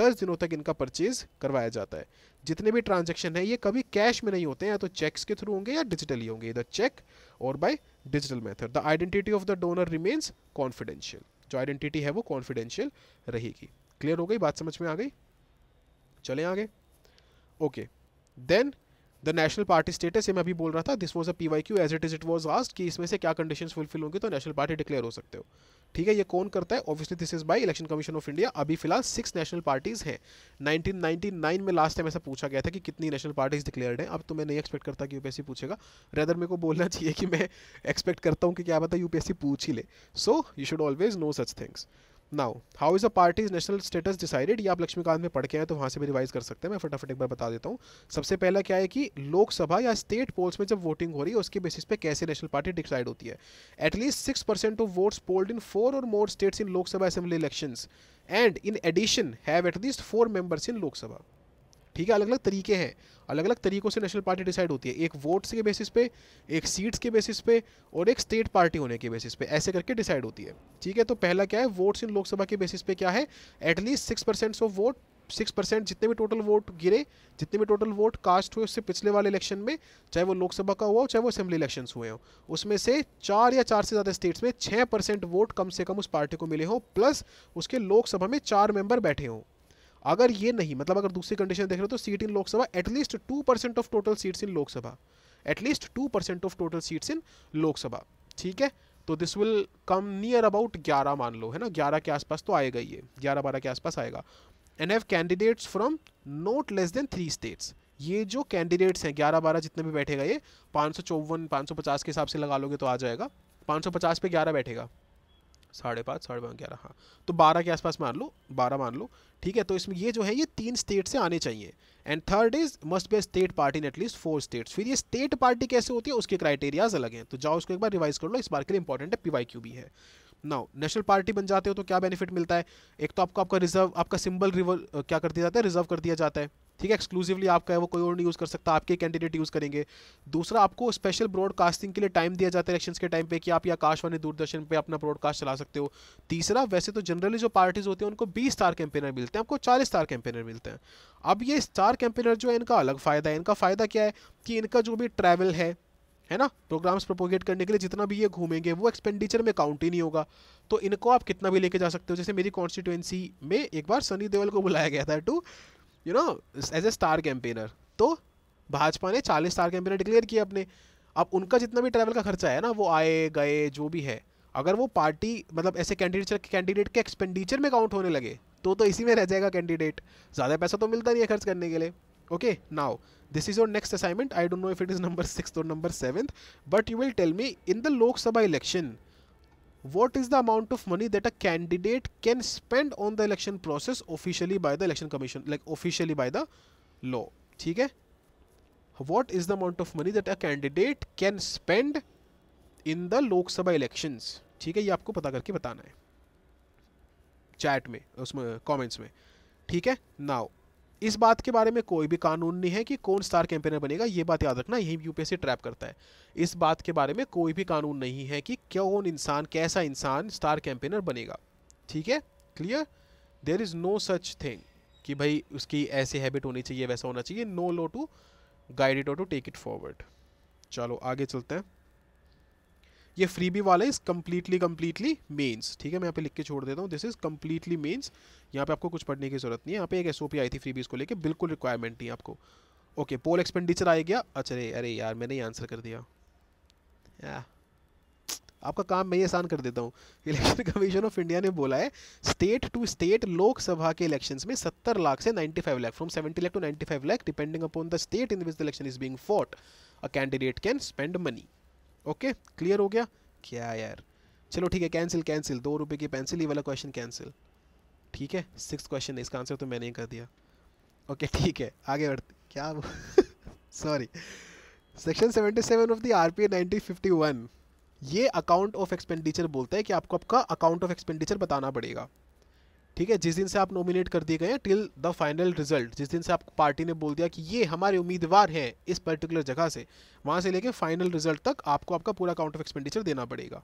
Speaker 1: दस दिनों तक इनका परचेज करवाया जाता है जितने भी ट्रांजेक्शन है ये कभी कैश में नहीं होते हैं या तो चेक्स के थ्रू होंगे या डिजिटली होंगे इधर चेक और by digital method the identity of the donor remains confidential जो आइडेंटिटी है वो कॉन्फिडेंशियल रहेगी क्लियर हो गई बात समझ में आ गई चले आगे okay then the national party status ये मैं अभी बोल रहा था this was a P Y Q as it is it was asked कि इसमें से क्या कंडीशन फुलफिल होंगी तो नेशनल पार्टी डिक्लेयर हो सकते हो ठीक है ये कौन करता है obviously this is by election commission of India अभी फिलहाल सिक्स नेशनल पार्टीज़ हैं नाइन में लास्ट टाइम ऐसा पूछा गया था कि कितनी नेशनल पार्टीज़ डिक्लेयर्ड हैं अब तो मैं नहीं एक्सपेक्ट करता कि यूपीएससी पूछेगा रेदर मेरे को बोलना चाहिए कि मैं एक्सपेक्ट (laughs) करता हूँ कि क्या पता यूपीएससी पूछ ही ले so you should always know such things now how is a parties national status decided ये आप लक्ष्मीकांत में पढ़ के आए तो वहाँ से भी रिवाइज कर सकते हैं मैं फटाफट एक बार बता देता हूँ सबसे पहला क्या है कि लोकसभा या स्टेट पोल्स में जब वोटिंग हो रही है उसके बेसिस पे कैसे नेशनल पार्टी डिसाइड होती है at least six percent of votes polled in four और more states in Lok Sabha assembly elections and in addition have at least four members in Lok Sabha ठीक है अलग अलग तरीके हैं अलग अलग तरीक़ों से नेशनल पार्टी डिसाइड होती है एक वोट्स के बेसिस पे एक सीट्स के बेसिस पे और एक स्टेट पार्टी होने के बेसिस पे ऐसे करके डिसाइड होती है ठीक है तो पहला क्या है वोट्स इन लोकसभा के बेसिस पे क्या है at least six percent of vote six percent जितने भी टोटल वोट गिरे जितने भी टोटल वोट कास्ट हुए उससे पिछले वाले इलेक्शन में चाहे वो लोकसभा का हुआ हो चाहे वो असेंबली इलेक्शन हुए हो उसमें से चार या चार से ज़्यादा स्टेट्स में छः परसेंट वोट कम से कम उस पार्टी को मिले हों प्लस उसके लोकसभा में चार मेंबर बैठे हों अगर ये नहीं मतलब अगर दूसरी कंडीशन देख रहे हो तो seat in Lok Sabha at least two percent of total seats in Lok Sabha at least two percent of total seats in Lok Sabha ठीक है तो this will come near about ग्यारह मान लो है ना ग्यारह के आसपास तो आएगा ये ग्यारह बारह के आसपास आएगा and have candidates from not less than three states ये जो कैंडिडेट्स हैं ग्यारह बारह जितने भी बैठेगा ये पाँच सौ चौवन पाँच सौ पचास के हिसाब से लगा लोगे तो आ जाएगा पाँच सौ पचास पे ग्यारह बैठेगा साढ़े पाँच साढ़े पाँच ग्यारह हाँ तो बारह के आसपास मान लो बारह मान लो ठीक है तो इसमें ये जो है ये तीन स्टेट से आने चाहिए and third is must be state party in at least four states फिर ये स्टेट पार्टी कैसे होती है उसके क्राइटेरियाज अलग हैं तो जाओ उसको एक बार रिवाइज कर लो इस बार के लिए इंपॉर्टेंट है पी क्यू भी है नाउ नेशनल पार्टी बन जाते हो तो क्या बेनिफिट मिलता है एक तो आपको आपका रिजर्व आपका सिंबल रिवर्व क्या कर दिया जाता है रिजर्व कर दिया जाता है ठीक है एक्सक्लूसिवली आपका है वो कोई और नहीं यूज़ कर सकता आपके कैंडिडेट यूज़ करेंगे दूसरा आपको स्पेशल ब्रॉडकास्टिंग के लिए टाइम दिया जाता है इलेक्शन के टाइम पर कि आप या आकाशवाणी दूरदर्शन पर अपना ब्रॉडकास्ट चला सकते हो तीसरा वैसे तो जनरली जो पार्टीज़ होती हैं उनको बीस स्टार कैंपेनर मिलते हैं आपको चालीस स्टार कैंपेनर मिलते हैं अब ये स्टार कैंपेनर जो है इनका अलग फ़ायदा है इनका फ़ायदा क्या है कि इनका जो भी ट्रैवल है है ना प्रोग्राम्स प्रोपोगेट करने के लिए जितना भी ये घूमेंगे वो एक्सपेंडिचर में काउंट ही नहीं होगा तो इनको आप कितना भी लेके जा सकते हो जैसे मेरी कॉन्स्टिट्यूएंसी में एक बार सनी देवल को बुलाया गया था to you know as a star campaigner तो भाजपा ने चालीस स्टार कैंपेनर डिक्लेयर किया अपने अब उनका जितना भी ट्रैवल का खर्चा है ना वो आए गए जो भी है अगर वो पार्टी मतलब ऐसे कैंडिडेट कैंडिडेट के एक्सपेंडिचर में काउंट होने लगे तो तो इसी में रह जाएगा कैंडिडेट ज़्यादा पैसा तो मिलता नहीं है खर्च करने के लिए okay now this is your next assignment I don't know if it is number six or number seventh but you will tell me in the Lok Sabha election what is the amount of money that a candidate can spend on the election process officially by the election commission like officially by the law ठीक है what is the amount of money that a candidate can spend in the Lok Sabha elections ठीक है ये आपको पता करके बताना है चैट में उसमें कमेंट्स में ठीक है नाउ इस बात के बारे में कोई भी कानून नहीं है कि कौन स्टार कैंपेनर बनेगा ये बात याद रखना यही यूपीएससी ट्रैप करता है इस बात के बारे में कोई भी कानून नहीं है कि कौन इंसान कैसा इंसान स्टार कैंपेनर बनेगा ठीक है clear there is no such thing कि भाई उसकी ऐसे हैबिट होनी चाहिए वैसा होना चाहिए no low to guide it और टू टेक इट फॉरवर्ड चलो आगे चलते हैं ये फ्रीबी वाला इज़ कम्प्लीटली कम्प्लीटली मेन्स ठीक है मैं यहाँ पे लिख के छोड़ देता हूँ दिस इज़ कम्प्लीटली मेन्स यहाँ पे आपको कुछ पढ़ने की ज़रूरत नहीं है यहाँ पे एक एस आई थी फ्रीबीज़ को लेके बिल्कुल रिक्वायरमेंट नहीं आपको ओके पोल एक्सपेंडिचर आ गया अच्छा अरे यार मैंने ही आंसर कर दिया आपका काम मैं ही आसान कर देता हूँ इलेक्शन कमीशन ऑफ इंडिया ने बोला है स्टेट टू स्टेट लोकसभा के इलेक्शन में 70 लाख से 95 lakh from 70 lakh to 95 lakh depending upon the state in which the election is being fought a candidate can spend money okay clear हो गया क्या यार चलो ठीक है कैंसिल कैंसिल दो रुपये की पेंसिल ही वाला क्वेश्चन कैंसिल ठीक है सिक्स क्वेश्चन इसका आंसर तो मैंने ही कर दिया ओके ठीक है आगे बढ़ते क्या sorry section seventy seven of the R P nineteen fifty one ये अकाउंट ऑफ एक्सपेंडिचर बोलता है कि आपको आपका अकाउंट ऑफ एक्सपेंडिचर बताना पड़ेगा ठीक है जिस दिन से आप नॉमिनेट कर दिए गए टिल द फाइनल रिजल्ट जिस दिन से आपको पार्टी ने बोल दिया कि ये हमारे उम्मीदवार हैं इस पर्टिकुलर जगह से वहाँ से लेके फाइनल रिजल्ट तक आपको आपका पूरा काउंट ऑफ एक्सपेंडिचर देना पड़ेगा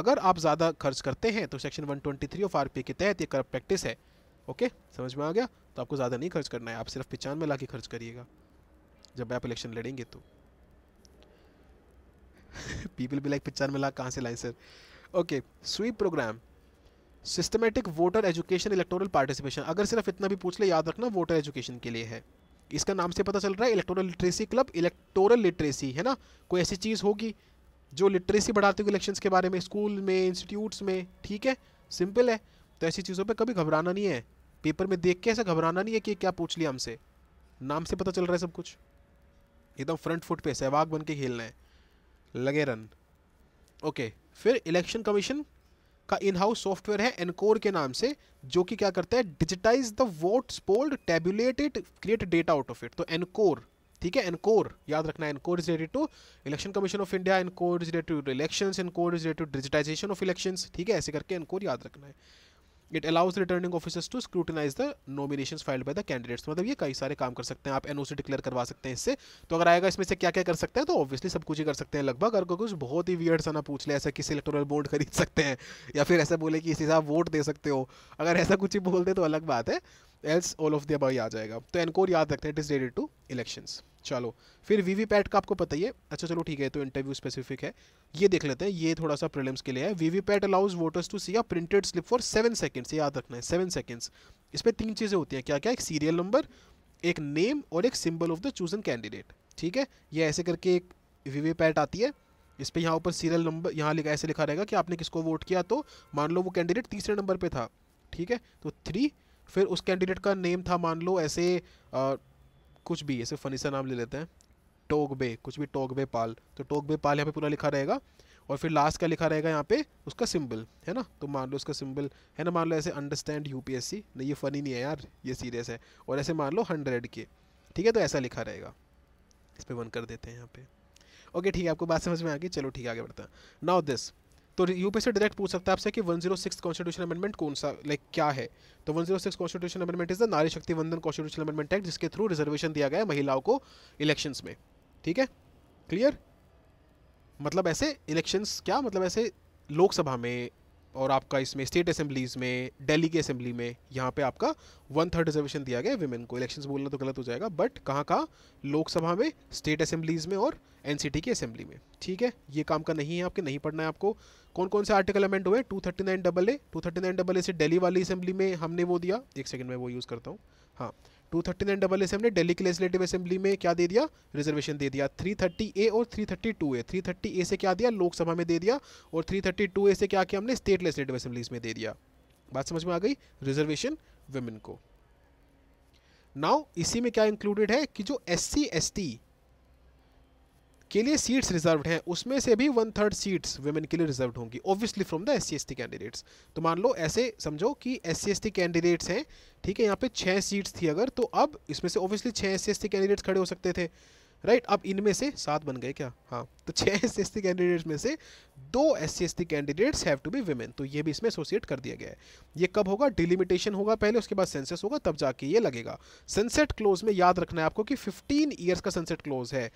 Speaker 1: अगर आप ज़्यादा खर्च करते हैं तो सेक्शन 123 ऑफ आर के तहत ये करप्ट प्रैक्टिस है ओके समझ में आ गया तो आपको ज़्यादा नहीं खर्च करना है आप सिर्फ पिचानवे लाख ही खर्च करिएगा जब आप इलेक्शन लड़ेंगे तो पीपल बी लाइक पिचानवे लाख कहाँ से लाए sir okay SVEEP programme systematic voter education electoral participation अगर सिर्फ इतना भी पूछ ले याद रखना वोटर एजुकेशन के लिए है इसका नाम से पता चल रहा है electoral literacy club electoral literacy है ना कोई ऐसी चीज़ होगी जो लिटरेसी बढ़ाती होगी इलेक्शंस के बारे में स्कूल में इंस्टीट्यूट्स में ठीक है सिंपल है तो ऐसी चीज़ों पर कभी घबराना नहीं है पेपर में देख के ऐसा घबराना नहीं है कि क्या पूछ लिया हमसे नाम से पता चल रहा है सब कुछ एकदम फ्रंट फुट पे सहवाग बन के खेलना है लगे रन ओके फिर इलेक्शन कमीशन का इन हाउस सॉफ्टवेयर है एनकोर के नाम से जो कि क्या करता है digitise the vote polled tabulated create data out of it तो एनकोर ठीक है एनकोर याद रखना ENCORE is related to election commission of India ENCORE is related to election ENCORE is related to digitisation of election ठीक है ऐसे करके एनकोर याद रखना है it allows returning officers to scrutinise the nomination filed by the candidates मतलब ये कई सारे काम कर सकते हैं आप एनओसी डिक्लेयर करवा सकते हैं इससे तो अगर आएगा इसमें से क्या क्या कर सकते हैं तो ऑब्वियसली सब कुछ ही कर सकते हैं लगभग अगर कुछ बहुत ही वियर्ड सा ना पूछ ले ऐसा किसी इलेक्टोरल बोर्ड खरीद सकते हैं या फिर ऐसा बोले कि इसी आप वोट दे सकते हो अगर ऐसा कुछ ही बोल दे तो अलग बात है एल्स ऑल ऑफ द अब आ जाएगा तो एनकोर याद रखते हैं इट इज़ डेडेड टू इलेक्शंस चलो फिर वी वी पैट का आपको पता ही है अच्छा चलो ठीक है तो इंटरव्यू स्पेसिफिक है ये देख लेते हैं ये थोड़ा सा प्रॉब्लम्स के लिए है V V PAT allows voters to see a printed slip for seven seconds याद रखना है सेवन सेकेंड्स इस पर तीन चीज़ें होती हैं क्या क्या एक सीरियल नंबर एक नेम और एक symbol of the chosen candidate ठीक है ये ऐसे करके एक वी वी पैट आती है इस पर यहाँ ऊपर सीरियल नंबर यहाँ लिखा ऐसे लिखा रहेगा कि आपने किसको वोट किया तो मान लो वो कैंडिडेट तीसरे नंबर पर था ठीक है तो थ्री फिर उस कैंडिडेट का नेम था मान लो ऐसे आ, कुछ भी ऐसे फनी सा नाम ले लेते हैं बे कुछ भी बे पाल तो बे पाल यहाँ पे पूरा लिखा रहेगा और फिर लास्ट का लिखा रहेगा यहाँ पे उसका सिंबल है ना तो मान लो उसका सिंबल है ना मान लो ऐसे अंडरस्टैंड यू नहीं ये फ़नी नहीं है यार ये सीरियस है और ऐसे मान लो हंड्रेड के ठीक है तो ऐसा लिखा रहेगा इस पर वन कर देते हैं यहाँ पे ओके ठीक है आपको बात समझ में आ गई चलो ठीक है आगे बढ़ते हैं नाउ दिस तो यूपी से डायरेक्ट पूछ सकता है आपसे कि 106 कॉन्स्टिट्यूशन अमेंडमेंट कौन सा लाइक क्या है तो 106 constitution amendment is the Nari Shakti Vandan constitution amendment act जिसके थ्रू रिजर्वेशन दिया गया महिलाओं को इलेक्शंस में ठीक है क्लियर मतलब ऐसे इलेक्शंस क्या मतलब ऐसे लोकसभा में और आपका इसमें स्टेट असेंबलीज़ में दिल्ली की असेंबली में यहाँ पे आपका वन थर्ड रिजर्वेशन दिया गया विमेन को इलेक्शंस बोलना तो गलत हो जाएगा बट कहाँ कहाँ लोकसभा में स्टेट असेंबलीज़ में और एनसीटी की असेंबली में ठीक है ये काम का नहीं है आपके नहीं पढ़ना है आपको कौन कौन से आर्टिकल अमेंट हुए two thirty nine double A two thirty nine double A से डेली वाली असेंबली में हमने वो दिया एक सेकेंड में वो यूज़ करता हूँ हाँ two thirty nine double S ने डेली की लेजिस्लेटिव असेंबली में क्या दे दिया रिजर्वेशन दे दिया थ्री थर्टी ए और three thirty two A three thirty A से क्या दिया लोकसभा में दे दिया और थ्री थर्टी टू ए से क्या किया हमने स्टेट लेजिस्लेटिव असेंबलीज में दे दिया बात समझ में आ गई रिजर्वेशन वेमेन को नाउ इसी में क्या इंक्लूडेड है कि जो एस सी एस टी के लिए सीट्स रिजर्व हैं उसमें से भी वन थर्ड सीट्स वेमेन के लिए रिजर्व होंगी obviously from the S C candidates तो मान लो ऐसे समझो कि एस सी कैंडिडेट्स हैं ठीक है यहाँ पे छः सीट्स थी अगर तो अब इसमें से ऑब्वियसली छः एस सी कैंडिडेट्स खड़े हो सकते थे राइट right? अब इनमें से सात बन गए क्या हाँ तो छः एस सी कैंडिडेट्स में से दो S C S T candidates have to be women तो ये भी इसमें एसोसिएट कर दिया गया है ये कब होगा डिलिमिटेशन होगा पहले उसके बाद सेंसस होगा तब जाके ये लगेगा सनसेट क्लोज में याद रखना है आपको कि 15 ईयर्स का सनसेट क्लोज है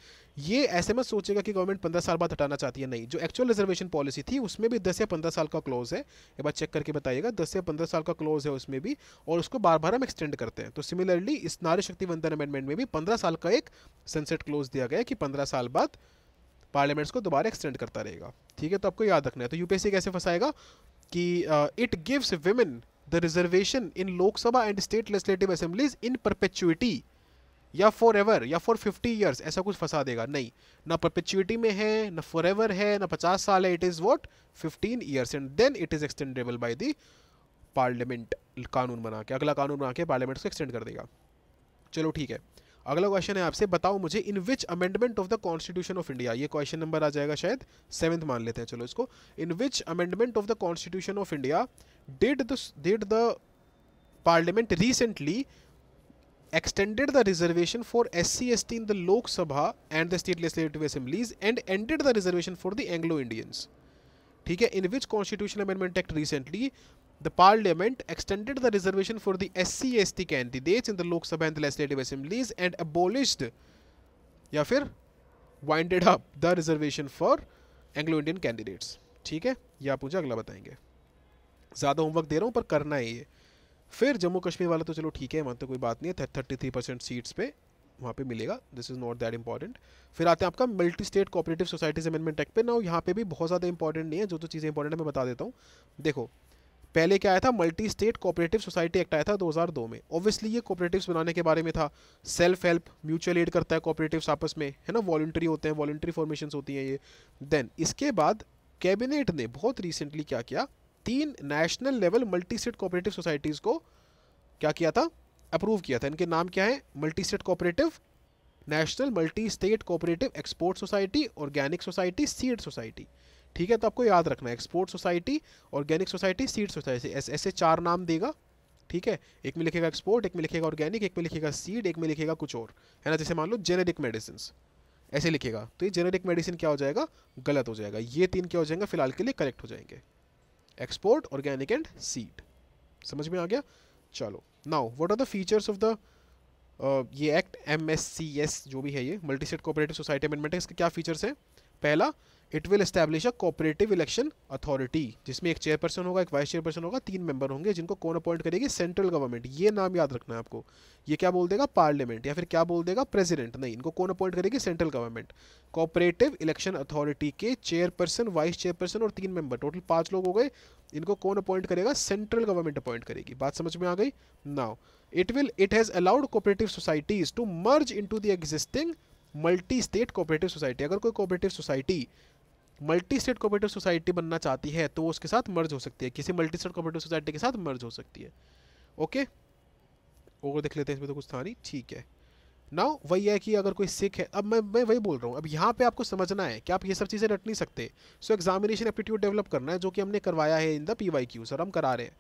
Speaker 1: ये ऐसे मत सोचेगा कि गवर्नमेंट 15 साल बाद हटाना चाहती है नहीं जो एक्चुअल रिजर्वेशन पॉलिसी थी उसमें भी दस या पंद्रह साल का क्लोज है एक बार चेक करके बताइएगा दस या पंद्रह साल का क्लोज है उसमें भी और उसको बार बार हम एक्सटेंड करते हैं तो सिमिलरली इस नारी शक्ति वंदन अमेंडमेंट में भी पंद्रह साल का एक सनसेट क्लोज दिया गया कि पंद्रह साल बाद पार्लियामेंट्स को दोबारा एक्सटेंड करता रहेगा ठीक है तो आपको याद रखना है तो यूपीएससी कैसे फंसाएगा कि it gives women the reservation in Lok Sabha and state legislative assemblies in perpetuity या फॉर एवर या फॉर फिफ्टी ईयर्स ऐसा कुछ फंसा देगा नहीं ना परपेचुटी में है ना फॉर एवर है ना पचास साल है it is what fifteen years and then it is extendable by the parliament कानून बना के अगला कानून बना के पार्लियामेंट को एक्सटेंड कर देगा चलो ठीक है अगला क्वेश्चन है आपसे बताओ मुझे in which amendment of the constitution of India ये क्वेश्चन नंबर आ जाएगा शायद सेवन्थ मान लेते हैं चलो इसको in which amendment of the constitution of India did the did the parliament recently extended the reservation for SC ST in the Lok Sabha and the state legislative assemblies and ended the reservation for the Anglo Indians ठीक है in which constitution amendment act recently the parliament extended the reservation for the S C S T candidates in the Lok Sabha and legislative assemblies and abolished या फिर winded up the reservation for Anglo Indian candidates ठीक है ये आप मुझे अगला बताएंगे ज़्यादा होमवर्क दे रहा हूँ पर करना है ये फिर जम्मू कश्मीर वाला तो चलो ठीक है मान तो कोई बात नहीं है थर्टी थ्री परसेंट सीट्स पे वहाँ पे मिलेगा this is not that important फिर आते हैं आपका multi state cooperative societies amendment act पे ना यहाँ पे भी बहुत ज़्यादा इंपॉर्टेंट नहीं है जो तो चीज़ें इंपॉर्टेंट है मैं बता देता हूँ देखो पहले क्या आया था multi state cooperative society act आया था 2002 में ऑब्वियसली ये कोऑपरेटिव्स बनाने के बारे में था सेल्फ हेल्प म्यूचुअल एड करता है कोऑपरेटिव्स आपस में है ना वॉल्ट्री होते हैं वॉल्ट्री फॉर्मेशन होती हैं ये देन इसके बाद कैबिनेट ने बहुत रिसेंटली क्या किया तीन national level multi state cooperative societies को क्या किया था अप्रूव किया था इनके नाम क्या है multi state cooperative national multi state cooperative export society organic society seed society ठीक है तो आपको याद रखना है export society organic society seed society ऐसे ऐसे चार नाम देगा ठीक है एक में लिखेगा एक्सपोर्ट एक में लिखेगा ऑर्गेनिक एक में लिखेगा सीड एक में लिखेगा कुछ और है ना जैसे मान लो जेनेरिक मेडिसिन ऐसे लिखेगा तो ये जेनेरिक मेडिसिन क्या हो जाएगा गलत हो जाएगा ये तीन क्या हो जाएंगे फिलहाल के लिए करेक्ट हो जाएंगे एक्सपोर्ट ऑर्गेनिक एंड सीड समझ में आ गया चलो now what are the features of the ये act M S C S जो भी है ये multi state cooperative society amendment है इसके क्या फीचर्स हैं पहला it will establish a cooperative election authority जिसमें एक चेयरपर्सन होगा एक वाइस चेयरपर्सन होगा तीन मेंबर होंगे जिनको कौन अपॉइंट करेगी सेंट्रल गवर्नमेंट ये नाम याद रखना है आपको ये क्या बोल देगा पार्लियामेंट या फिर क्या बोल देगा प्रेसिडेंट नहीं इनको कौन अपॉइंट करेगी central government cooperative election authority के चेयरपर्सन वाइस चेयरपर्सन और तीन मेंबर टोटल पांच लोग हो गए इनको कौन अपॉइंट करेगा सेंट्रल गवर्नमेंट अपॉइंट करेगी बात समझ में आ गई now it will it has allowed cooperative societies to merge into the existing multi state cooperative society अगर कोई cooperative society multi state cooperative society बनना चाहती है तो वो उसके साथ मर्ज हो सकती है किसी मल्टी स्टेट कॉपरेटिव सोसाइटी के साथ मर्ज हो सकती है ओके और देख लेते हैं इसमें तो कुछ था नहीं ठीक है ना वही है कि अगर कोई सिख है अब मैं मैं वही बोल रहा हूँ अब यहाँ पे आपको समझना है कि आप ये सब चीज़ें रट नहीं सकते सो एग्जामिनेशन एप्टीट्यूड डेवलप करना है जो कि हमने करवाया है in the P Y Q sir हम करा रहे हैं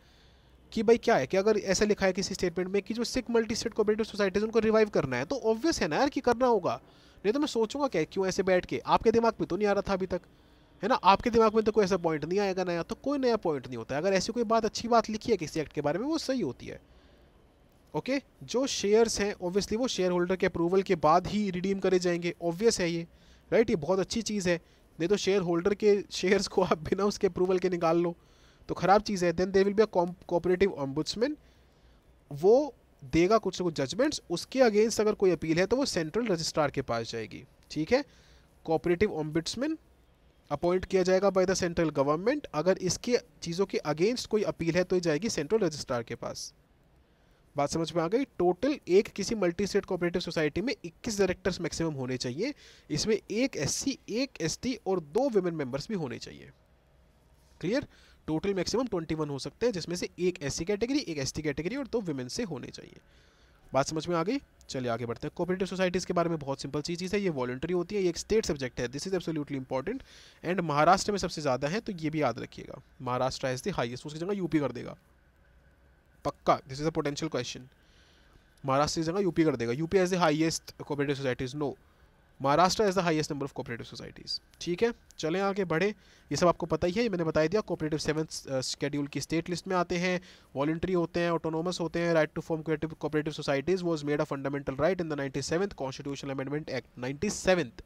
Speaker 1: कि भाई क्या है कि अगर ऐसा लिखा है किसी स्टेटमेंट में कि जो sick multi state cooperative societies उनको रिवाइव करना है तो ऑब्वियस है ना यार कि करना होगा नहीं तो मैं सोचूंगा क्या क्यों ऐसे बैठ के आपके दिमाग में तो नहीं आ रहा था अभी तक है ना आपके दिमाग में तो कोई ऐसा पॉइंट नहीं आएगा नया तो कोई नया पॉइंट नहीं होता है अगर ऐसी कोई बात अच्छी बात लिखी है किसी एक्ट के बारे में वो सही होती है ओके okay? जो शेयर्स हैं ऑब्वियसली वो शेयर होल्डर के अप्रूवल के बाद ही रिडीम करे जाएंगे ऑब्वियस है ये राइट ये बहुत अच्छी चीज़ है नहीं तो शेयर होल्डर के शेयर्स को आप बिना उसके अप्रूवल के निकाल लो तो ख़राब चीज़ है then there will be a cooperative ombudsman वो देगा कुछ ना कुछ जजमेंट्स उसके अगेंस्ट अगर कोई अपील है तो वो सेंट्रल रजिस्ट्रार के पास जाएगी ठीक है कोऑपरेटिव ऑम्बिट्समैन अपॉइंट किया जाएगा बाय द सेंट्रल गवर्नमेंट अगर इसके चीज़ों के अगेंस्ट कोई अपील है तो ये जाएगी सेंट्रल रजिस्ट्रार के पास बात समझ में आ गई टोटल एक किसी मल्टी स्टेट कोऑपरेटिव सोसाइटी में 21 डायरेक्टर्स मैक्सिमम होने चाहिए इसमें एक एससी, एक एसटी और दो वुमेन मेंबर्स भी होने चाहिए क्लियर टोटल मैक्सिमम 21 हो सकते हैं जिसमें से एक एससी कैटेगरी एक एसटी कैटेगरी और दो वुमेन से होने चाहिए बात समझ में आ गई चलिए आगे बढ़ते हैं कोऑपरेटिव सोसाइटीज़ के बारे में बहुत सिंपल सी चीज़ है ये वॉलंटरी होती है ये एक स्टेट सब्जेक्ट है this is absolutely important and Maharashtra में सबसे ज़्यादा है तो ये भी याद रखिएगा महाराष्ट्र एज दी हाइएस्ट उसकी जगह यूपी कर देगा पक्का this is a potential question Maharashtra की जगह यूपी कर देगा UP as the highest cooperative societies no no. Maharashtra is the highest number of cooperative societies ठीक है चलें आगे बढ़े ये सब आपको पता ही है ये मैंने बताया दिया कोऑपरेटिव सेवन शेड्यूल की स्टेट लिस्ट में आते हैं वॉलेंट्री होते हैं ऑटोनोमस होते हैं right to form cooperative societies was made a fundamental right in the ninety seventh constitution amendment act ninety seventh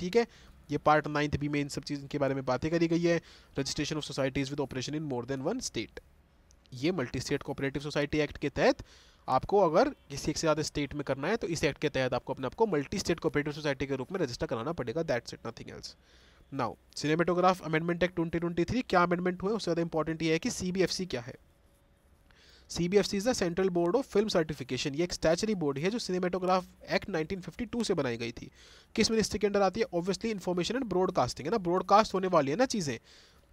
Speaker 1: ठीक है ये पार्ट नाइन्थ भी में इन सब चीज़ के बारे में बातें करी गई है registration of societies with operation in more than one state ये multi state cooperative society act के तहत आपको अगर किसी एक से ज़्यादा स्टेट में करना है तो इस एक्ट के तहत आपको अपने आपको मल्टी स्टेट कोऑपरेटिव सोसाइटी के रूप में रजिस्टर कराना पड़ेगा that's it nothing else now cinematograph amendment act twenty twenty three क्या अमेंडमेंट हुए उससे ज़्यादा इंपॉर्टेंट ये है कि सी क्या है C B F C is the central board of film certification ये एक स्टैचरी बोर्ड है जो सिनेमेटोग्राफ एक्ट टू से बनाई गई थी किस मिनिस्ट्री के अंडर आती है ऑब्वियसली इन्फॉर्मेशन एंड ब्रॉडकास्टिंग है ना ब्रॉडकास्ट होने वाली है ना चीज़ें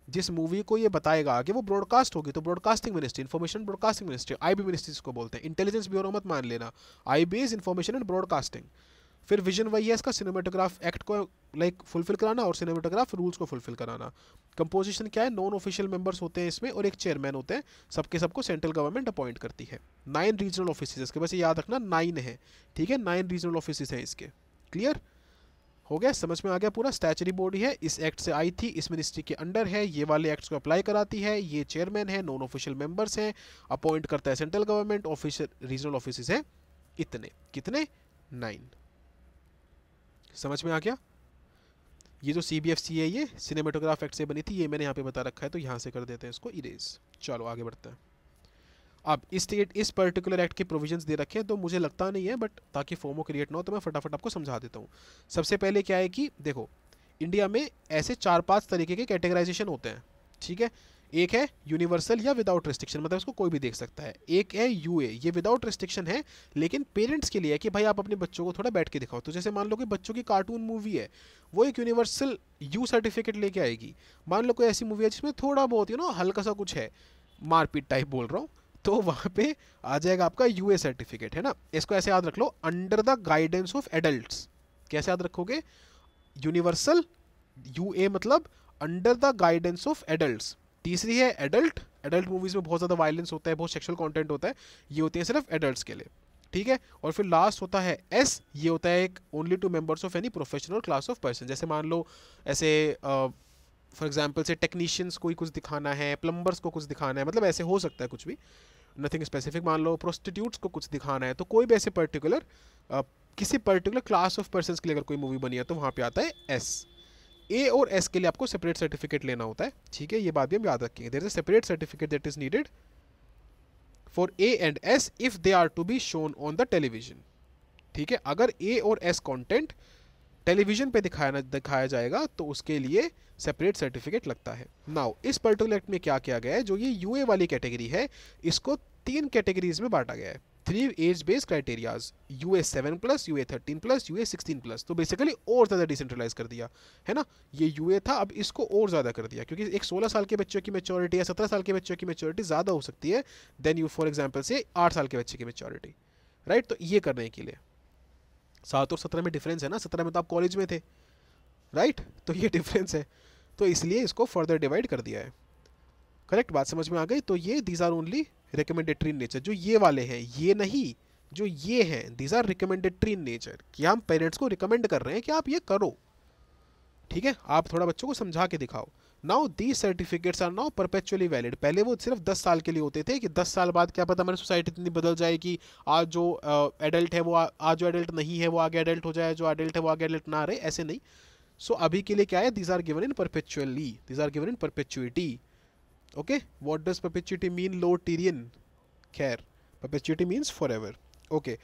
Speaker 1: जिस मूवी को ये बताएगा कि वो ब्रॉडकास्ट होगी तो broadcasting ministry information broadcasting ministry I B ministry इसको बोलते हैं इंटेलिजेंस ब्यूरो मत मान लेना I B is information and broadcasting फिर विजन वही है इसका सिनेमाटोग्राफ एक्ट को लाइक फुलफिल कराना और सिनेमाटोग्राफ रूल्स को फुलफिल कराना कंपोजिशन क्या है नॉन ऑफिशियल मेंबर्स होते हैं इसमें और एक चेयरमैन होते हैं सबके सबको सेंट्रल गवर्नमेंट अपॉइंट करती है नाइन रीजनल ऑफिस इसके वैसे याद रखना नाइन है ठीक है नाइन रीजनल ऑफिस हैं इसके क्लियर हो गया समझ में आ गया पूरा स्टैचरी बॉडी है इस एक्ट से आई थी इस मिनिस्ट्री के अंडर है ये वाले एक्ट्स को अप्लाई कराती है ये चेयरमैन है नॉन ऑफिशियल मेंबर्स हैं अपॉइंट करता है central government official regional office हैं इतने कितने नाइन समझ में आ गया ये जो सी बी एफ सी है ये सिनेमाटोग्राफ एक्ट से बनी थी ये मैंने यहाँ पे बता रखा है तो यहाँ से कर देते हैं इसको इरेज चलो आगे बढ़ते हैं अब इस इस पर्टिकुलर एक्ट के प्रोविजंस दे रखे हैं तो मुझे लगता नहीं है बट ताकि फॉर्मो क्रिएट ना हो तो मैं फटाफट आपको समझा देता हूँ सबसे पहले क्या है कि देखो इंडिया में ऐसे चार पाँच तरीके के कैटेगराइजेशन होते हैं ठीक है एक है यूनिवर्सल या विदाउट रिस्ट्रिक्शन मतलब इसको कोई भी देख सकता है एक है यू ये विदाउट रिस्ट्रिक्शन है लेकिन पेरेंट्स के लिए है कि भाई आप अपने बच्चों को थोड़ा बैठ के दिखाओ तो जैसे मान लो कि बच्चों की कार्टून मूवी है वो एक यूनिवर्सल यू सर्टिफिकेट लेके आएगी मान लो कोई ऐसी मूवी है जिसमें थोड़ा बहुत यू नो हल्का सा कुछ है मारपीट टाइप बोल रहा हूँ तो वहाँ पे आ जाएगा आपका यूए सर्टिफिकेट है ना इसको ऐसे याद रख लो under the guidance of adult कैसे याद रखोगे यूनिवर्सल यूए मतलब under the guidance of adult तीसरी है एडल्ट एडल्ट मूवीज़ में बहुत ज़्यादा वायलेंस होता है बहुत सेक्शुअल कॉन्टेंट होता है ये होती है सिर्फ एडल्ट के लिए ठीक है और फिर लास्ट होता है एस ये होता है एक only to members of any professional class of person जैसे मान लो ऐसे फॉर एग्जाम्पल से टेक्नीशियंस को ही कुछ दिखाना है प्लम्बर्स को कुछ दिखाना है मतलब ऐसे हो सकता है कुछ भी नथिंग स्पेसिफिक मान लो प्रोस्टिट्यूट्स को कुछ दिखाना है तो कोई भी ऐसे पर्टिकुलर किसी पर्टिकुलर क्लास ऑफ पर्सन के लिए अगर कोई मूवी बनी है तो वहाँ पर आता है एस ए और एस के लिए आपको सेपरेट सर्टिफिकेट लेना होता है ठीक है ये बात भी हम याद रखेंगे there is a separate certificate that is needed for A and S if they are to be shown on the television ठीक है अगर ए और एस कॉन्टेंट टेलीविजन पर दिखाया दिखाया जाएगा तो उसके लिए सेपरेट सर्टिफिकेट लगता है नाउ इस पर्टिकुलर एक्ट में क्या किया गया है जो ये यू वाली कैटेगरी है इसको तीन कैटेगरीज में बांटा गया है three age base criterias U A seven plus U A thirteen plus U A sixteen plus तो बेसिकली और ज़्यादा डिसेंट्रलाइज कर दिया है ना ये यू ए था अब इसको और ज़्यादा कर दिया क्योंकि एक सोलह साल के बच्चों की मेचोरिटी या सत्रह साल के बच्चों की मेचोरिटी ज़्यादा हो सकती है देन यू फॉर एग्जाम्पल से आठ साल के बच्चे की मेचोरिटी राइट right? तो ये करने के लिए सात और सत्रह में डिफरेंस है ना सत्रह में तो आप कॉलेज में थे राइट right? तो ये डिफरेंस है तो इसलिए इसको फर्दर डिवाइड कर दिया है करेक्ट बात समझ में आ गई तो ये these are only recommendatory nature जो ये वाले हैं ये नहीं जो ये हैं दीज आर रिकमेंडेटरी नेचर कि हम पेरेंट्स को रिकमेंड कर रहे हैं कि आप ये करो ठीक है आप थोड़ा बच्चों को समझा के दिखाओ now the certificates are now perpetually valid पहले वो सिर्फ दस साल के लिए होते थे कि दस साल बाद क्या पता हमारी सोसाइटी इतनी बदल जाए कि आज जो एडल्ट uh, है वो आज जो एडल्ट नहीं है वो आगे एडल्ट हो जाए जो एडल्ट है वो आगे एडल्ट ना रहे ऐसे नहीं सो so, अभी के लिए क्या है these are given in perpetually these are given in perpetuity okay what does perpetuity mean लो टीरियन खैर perpetuity means forever okay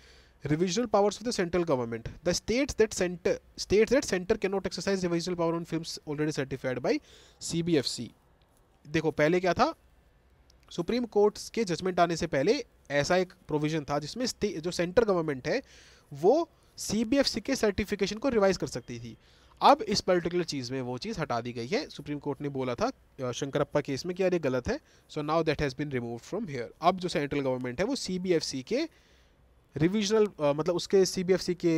Speaker 1: revisional powers of the central government the states that centre states that centre can not exercise revisional power on film already certified by C B F C देखो पहले क्या था सुप्रीम कोर्ट के जजमेंट आने से पहले ऐसा एक प्रोविजन था जिसमें जो सेंट्रल गवर्नमेंट है वो सी बी एफ सी के सर्टिफिकेशन को रिवाइज कर सकती थी अब इस पर्टिकुलर चीज़ में वो चीज़ हटा दी गई है सुप्रीम कोर्ट ने बोला था शंकरप्पा केस में कि यार ये गलत है so now that has been remove from here अब जो सेंट्रल गवर्नमेंट है वो सी के रिविजनल मतलब उसके सी के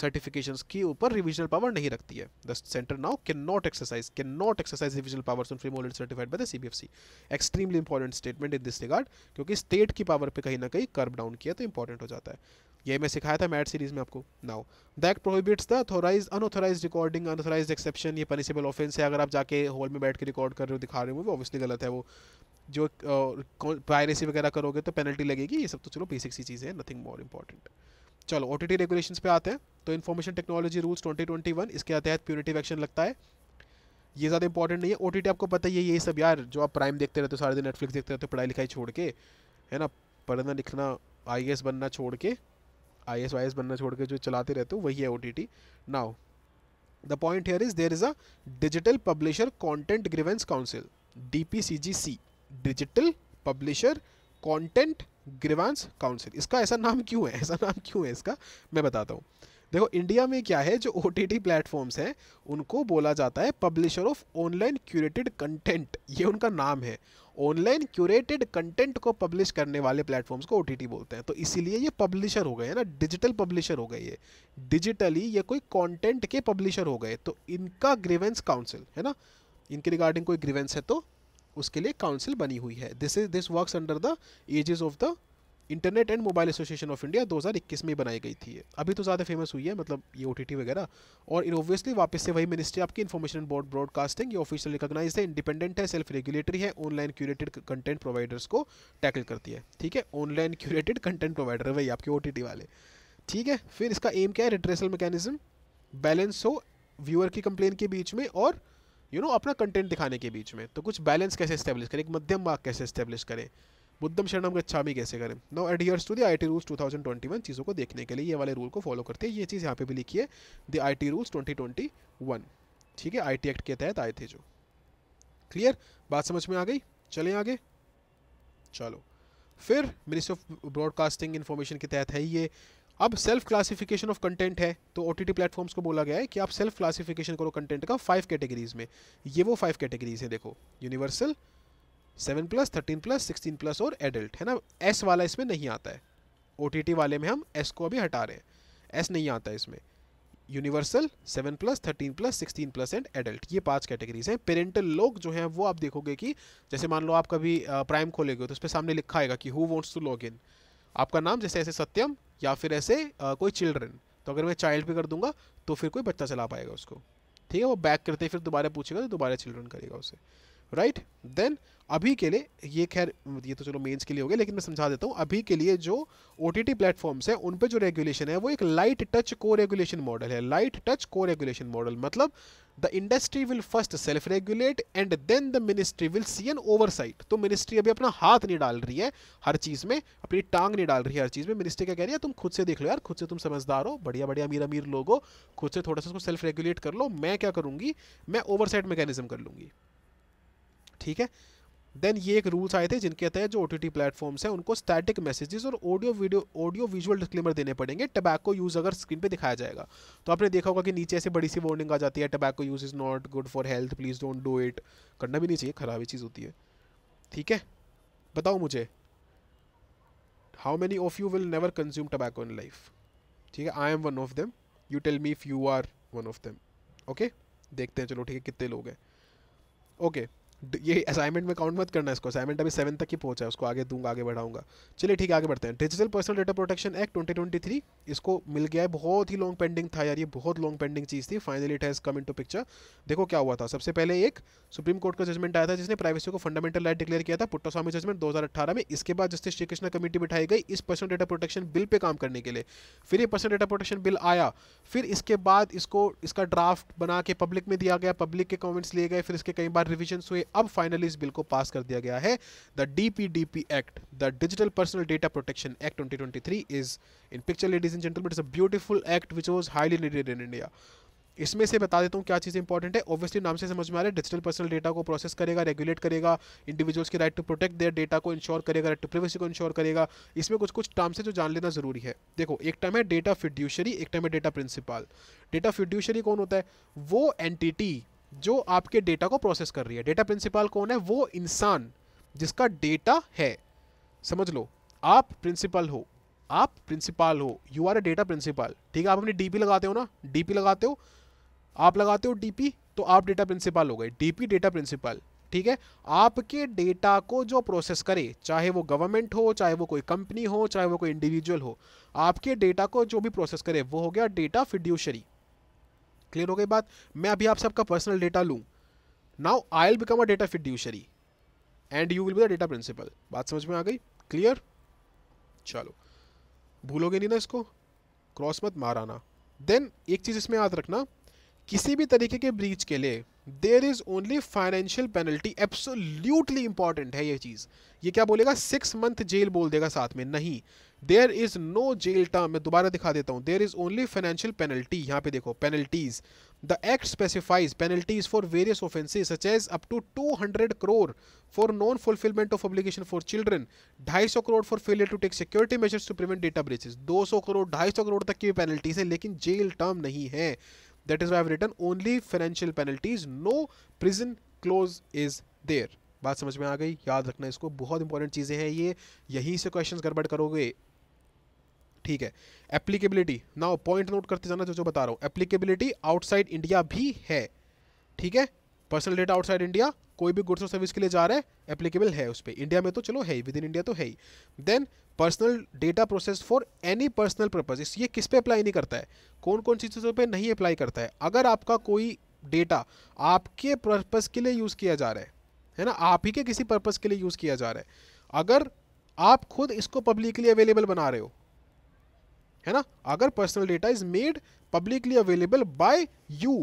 Speaker 1: सर्टिफिकेशन के ऊपर रिविजनल पावर नहीं रखती है the centre now can not exercise can not exercise revisional power certified by the C B F C extremely important statement in this regard क्योंकि स्टेट की पावर पर कहीं ना कहीं कर्ब डाउन किया तो इंपॉर्टेंट हो जाता है ये मैं सिखाया था मैट सीरीज़ में आपको now that prohibits the authorise unauthorise recording unauthorise exception ये पनिसिबल ऑफेंस है अगर आप जाके हॉल में बैठ के रिकॉर्ड कर रहे हो दिखा रहे हो वो ऑब्वियसली गलत है वो जो पायरेसी uh, वगैरह करोगे तो पेनल्टी लगेगी ये सब तो चलो बेसिक सी चीज़ है नथिंग मोर इंपॉर्टेंट चलो ओ टी रेगुलेशन पे आते हैं तो इन्फॉर्मेशन टेक्नोलॉजी रूल्स वन इसके तहत प्यूरेटिव एक्शन लगता है ये ज़्यादा इंपॉर्टेंट नहीं है ओ आपको पता ही है ये सब यार जो आप प्राइम देखते रहते हो सारे दिन नेटफ्लिक्स देखते रहते हो पढ़ाई लिखाई छोड़ के है ना पढ़ना लिखना आई बनना छोड़ के आई एस वाई एस बनना छोड़ के जो चलाते रहते हो वही है O T T now the point here is there is a digital publisher content grievance council D P C G C digital publisher content grievance council इसका ऐसा नाम क्यों है ऐसा नाम क्यों है इसका मैं बताता हूँ देखो इंडिया में क्या है जो ओ टी टी प्लेटफॉर्म्स हैं उनको बोला जाता है publisher of online curated content ये उनका नाम है ऑनलाइन क्यूरेटेड कंटेंट को पब्लिश करने वाले प्लेटफॉर्म्स को ओ बोलते हैं तो इसीलिए ये पब्लिशर हो गए हैं ना डिजिटल पब्लिशर हो गए ये डिजिटली ये कोई कंटेंट के पब्लिशर हो गए तो इनका ग्रीवेंस काउंसिल है ना इनके रिगार्डिंग कोई ग्रीवेंस है तो उसके लिए काउंसिल बनी हुई है this is this works under the aegis of the internet and mobile association of India 2021 में बनाई गई थी अभी तो ज़्यादा फेमस हुई है मतलब ये ओ वगैरह और ऑब्वियसली वापस से वही मिनिस्ट्री आपकी इन्फॉर्मेशन बोर्ड ब्रॉडकास्टिंग ये ऑफिशियल रिकॉग्नाइज है इंडिपेंडेंट है सेल्फ रेगुलेटरी है ऑनलाइन क्यूरेटेड कंटेंट प्रोवाइडर्स को टैकल करती है ठीक है ऑनलाइन क्यूरेटेड कंटेंट प्रोवाइडर है वही आपके ओ वाले ठीक है फिर इसका एम क्या है रिट्रेसल मैकेनिज्म बैलेंस हो व्यूअर की कंप्लेन के बीच में और यू you नो know, अपना कंटेंट दिखाने के बीच में तो कुछ बैलेंस कैसे इस्टेब्लिश करें एक मध्यम मार्ग कैसे इस्टेब्लिश करें बुद्धम शरण गच्छामी कैसे करें no adieus to the I T rules one चीज़ों को देखने के लिए ये वाले रूल को फॉलो करते हैं ये चीज़ यहाँ पे भी लिखी है the I T rules twenty twenty one ठीक है आई टी एक्ट के तहत आए थे जो क्लियर बात समझ में आ गई चलें आगे चलो फिर मिनिस्ट्री ऑफ ब्रॉडकास्टिंग इन्फॉर्मेशन के तहत है ये अब सेल्फ क्लासिफिकेशन ऑफ कंटेंट है तो ओ टी प्लेटफॉर्म्स को बोला गया है कि आप सेल्फ क्लासिफिकेशन करो कंटेंट का फाइव कैटेगरीज में ये वो फाइव कैटेगरीज हैं देखो universal seven plus thirteen plus sixteen plus और एडल्ट है ना एस वाला इसमें नहीं आता है ओ वाले में हम एस को अभी हटा रहे हैं एस नहीं आता इसमें universal seven plus thirteen plus sixteen plus and adult ये पांच कैटेगरीज हैं पेरेंटल लोग जो हैं वो आप देखोगे कि जैसे मान लो आप कभी प्राइम खोलेगे तो उस पर सामने लिखा आएगा कि who wants to log in आपका नाम जैसे ऐसे सत्यम या फिर ऐसे आ, कोई चिल्ड्रन तो अगर मैं चाइल्ड भी कर दूंगा तो फिर कोई बच्चा चला पाएगा उसको ठीक है वो बैक करते फिर दोबारा पूछेगा तो दोबारा चिल्ड्रन करेगा उसे राइट right? देन अभी के लिए ये खैर ये तो चलो मेंस के लिए हो गया लेकिन मैं समझा देता हूँ अभी के लिए जो ओ टी टी प्लेटफॉर्म्स है उन पर जो रेगुलेशन है वो एक light touch co regulation model है light touch co regulation model मतलब the industry will first self regulate and then the ministry will see an oversight तो मिनिस्ट्री अभी अपना हाथ नहीं डाल रही है हर चीज़ में अपनी टांग नहीं डाल रही है हर चीज़ में मिनिस्ट्री क्या कह रही है तुम खुद से देख लो यार खुद से तुम समझदार हो बढ़िया बढ़िया अमीर अमीर लोग हो खुद से थोड़ा सा उसको सेल्फ रेगुलेट कर लो मैं क्या करूँगी मैं ओवरसाइट मैकेनिज्म कर लूँगी ठीक है देन ये एक रूल्स आए थे जिनके तहत जो ओ टी प्लेटफॉर्म्स हैं उनको स्टैटिक मैसेजेस और audio video audio visual disclaimer देने पड़ेंगे टबैको यूज़ अगर स्क्रीन पे दिखाया जाएगा तो आपने देखा होगा कि नीचे ऐसे बड़ी सी वार्निंग आ जाती है tobacco use is not good for health please don't do it करना भी नहीं चाहिए खराब चीज़ होती है ठीक है बताओ मुझे how many of you will never consume tobacco in life ठीक है I am one of them you tell me if you are one of them okay देखते हैं चलो ठीक है कितने लोग हैं ओके okay. ये असाइनमेंट में काउंट मत करना इसको असाइनमेंट अभी सेवन तक ही पहुंचा है उसको आगे दूंगा आगे बढ़ाऊंगा चलिए ठीक है आगे बढ़ते हैं digital personal data protection act twenty इसको मिल गया है बहुत ही लॉन्ग पेंडिंग था यार ये बहुत लॉन्ग पेंडिंग चीज़ थी finally it has come in picture देखो क्या हुआ था सबसे पहले एक सुप्रीम कोर्ट का जजमेंट आया था जिसने प्राइवेसी को फंडामेंटल राइट डिक्लेयर किया था पुट्टा स्वामी जजमेंट दो में इसके बाद जस्टिस श्री कृष्णा कमेटी बिठाई गई इस पर्सनल डेटा प्रोटेक्शन बिल पर काम करने के लिए फिर ये पर्सनल डेटा प्रोटेक्शन बिल आया फिर इसके बाद इसको इसका ड्राफ्ट बना के पब्लिक में दिया गया पब्लिक के कॉमेंट्स लिए गए फिर इसके कई बार रिविजन्स हुए अब फाइनली इस बिल को पास कर दिया गया है the DPDP act the digital personal data protection act 2023 is in picture ladies and gentleman it's a beautiful act which was highly needed in India इसमें से बता देता हूँ क्या चीज़ इंपॉर्टेंट है ऑब्वियसली नाम से समझ में आ रहा है डिजिटल पर्सनल डेटा को प्रोसेस करेगा रेगुलेट करेगा इंडिविजुअल्स की right to protect their data को इंश्योर करेगा राइट टू प्रिवेसी को इंश्योर करेगा इसमें कुछ कुछ टर्म्स है जो जान लेना जरूरी है देखो एक टर्म है डेटा फिड्यूशरी एक टर्म है डेटा प्रिंसिपल डेटा फिड्यूशरी कौन होता है वो एंटिटी जो आपके डेटा को प्रोसेस कर रही है डेटा प्रिंसिपल कौन है वो इंसान जिसका डेटा है समझ लो आप प्रिंसिपल हो आप प्रिंसिपल हो you are a data principal ठीक है आप अपनी डीपी लगाते हो ना डीपी लगाते हो आप लगाते हो डीपी तो आप डेटा प्रिंसिपल हो गए डीपी डेटा प्रिंसिपल ठीक है आपके डेटा को जो प्रोसेस करे चाहे वो गवर्नमेंट हो चाहे वो कोई कंपनी हो चाहे वो कोई इंडिविजुअल हो आपके डेटा को जो भी प्रोसेस करे वो हो गया डेटा फिड्यूशरी क्लियर हो गई बात मैं अभी आपसे आपका पर्सनल डेटा लूँ now I'll become a data fiduciary and you will be the data principal बात समझ में आ गई क्लियर चलो भूलोगे नहीं ना इसको क्रॉस मत माराना देन एक चीज़ इसमें याद रखना किसी भी तरीके के ब्रीच के लिए there is only financial penalty absolutely important है ये चीज़ ये क्या बोलेगा सिक्स मंथ जेल बोल देगा साथ में नहीं there is no jail term मैं दोबारा दिखा देता हूँ there is only financial penalty यहाँ पे देखो penalties the act specifies penalties for various offences such as up to hundred crore for non fulfilment of obligation for children सौ crore for failure to take security measures to prevent data दो सौ करोड़ ढाई सौ करोड़ तक की पेनल्टीज है लेकिन जेल टर्म नहीं है that is I return only financial penalties no prison clause is there बात समझ में आ गई याद रखना इसको बहुत इंपॉर्टेंट चीज़ें हैं ये यहीं से क्वेश्चंस गड़बड़ करोगे ठीक है एप्लीकेबिलिटी नाउ पॉइंट नोट करते जाना जो जो बता रहा हूँ एप्लीकेबिलिटी आउटसाइड इंडिया भी है ठीक है पर्सनल डेटा आउटसाइड इंडिया कोई भी गुड्स और सर्विस के लिए जा रहा है एप्लीकेबल है उस पर इंडिया में तो चलो है ही विद इन इंडिया तो है ही then personal data process for any personal purpose ये किस पे अप्लाई नहीं करता है कौन कौन सी चीज़ों पर नहीं अप्लाई करता है अगर आपका कोई डेटा आपके पर्पज़ के लिए यूज़ किया जा रहा है है ना आप ही के किसी पर्पज़ के लिए यूज़ किया जा रहा है अगर आप खुद इसको पब्लिकली अवेलेबल बना रहे हो है ना अगर personal data is made publicly available by you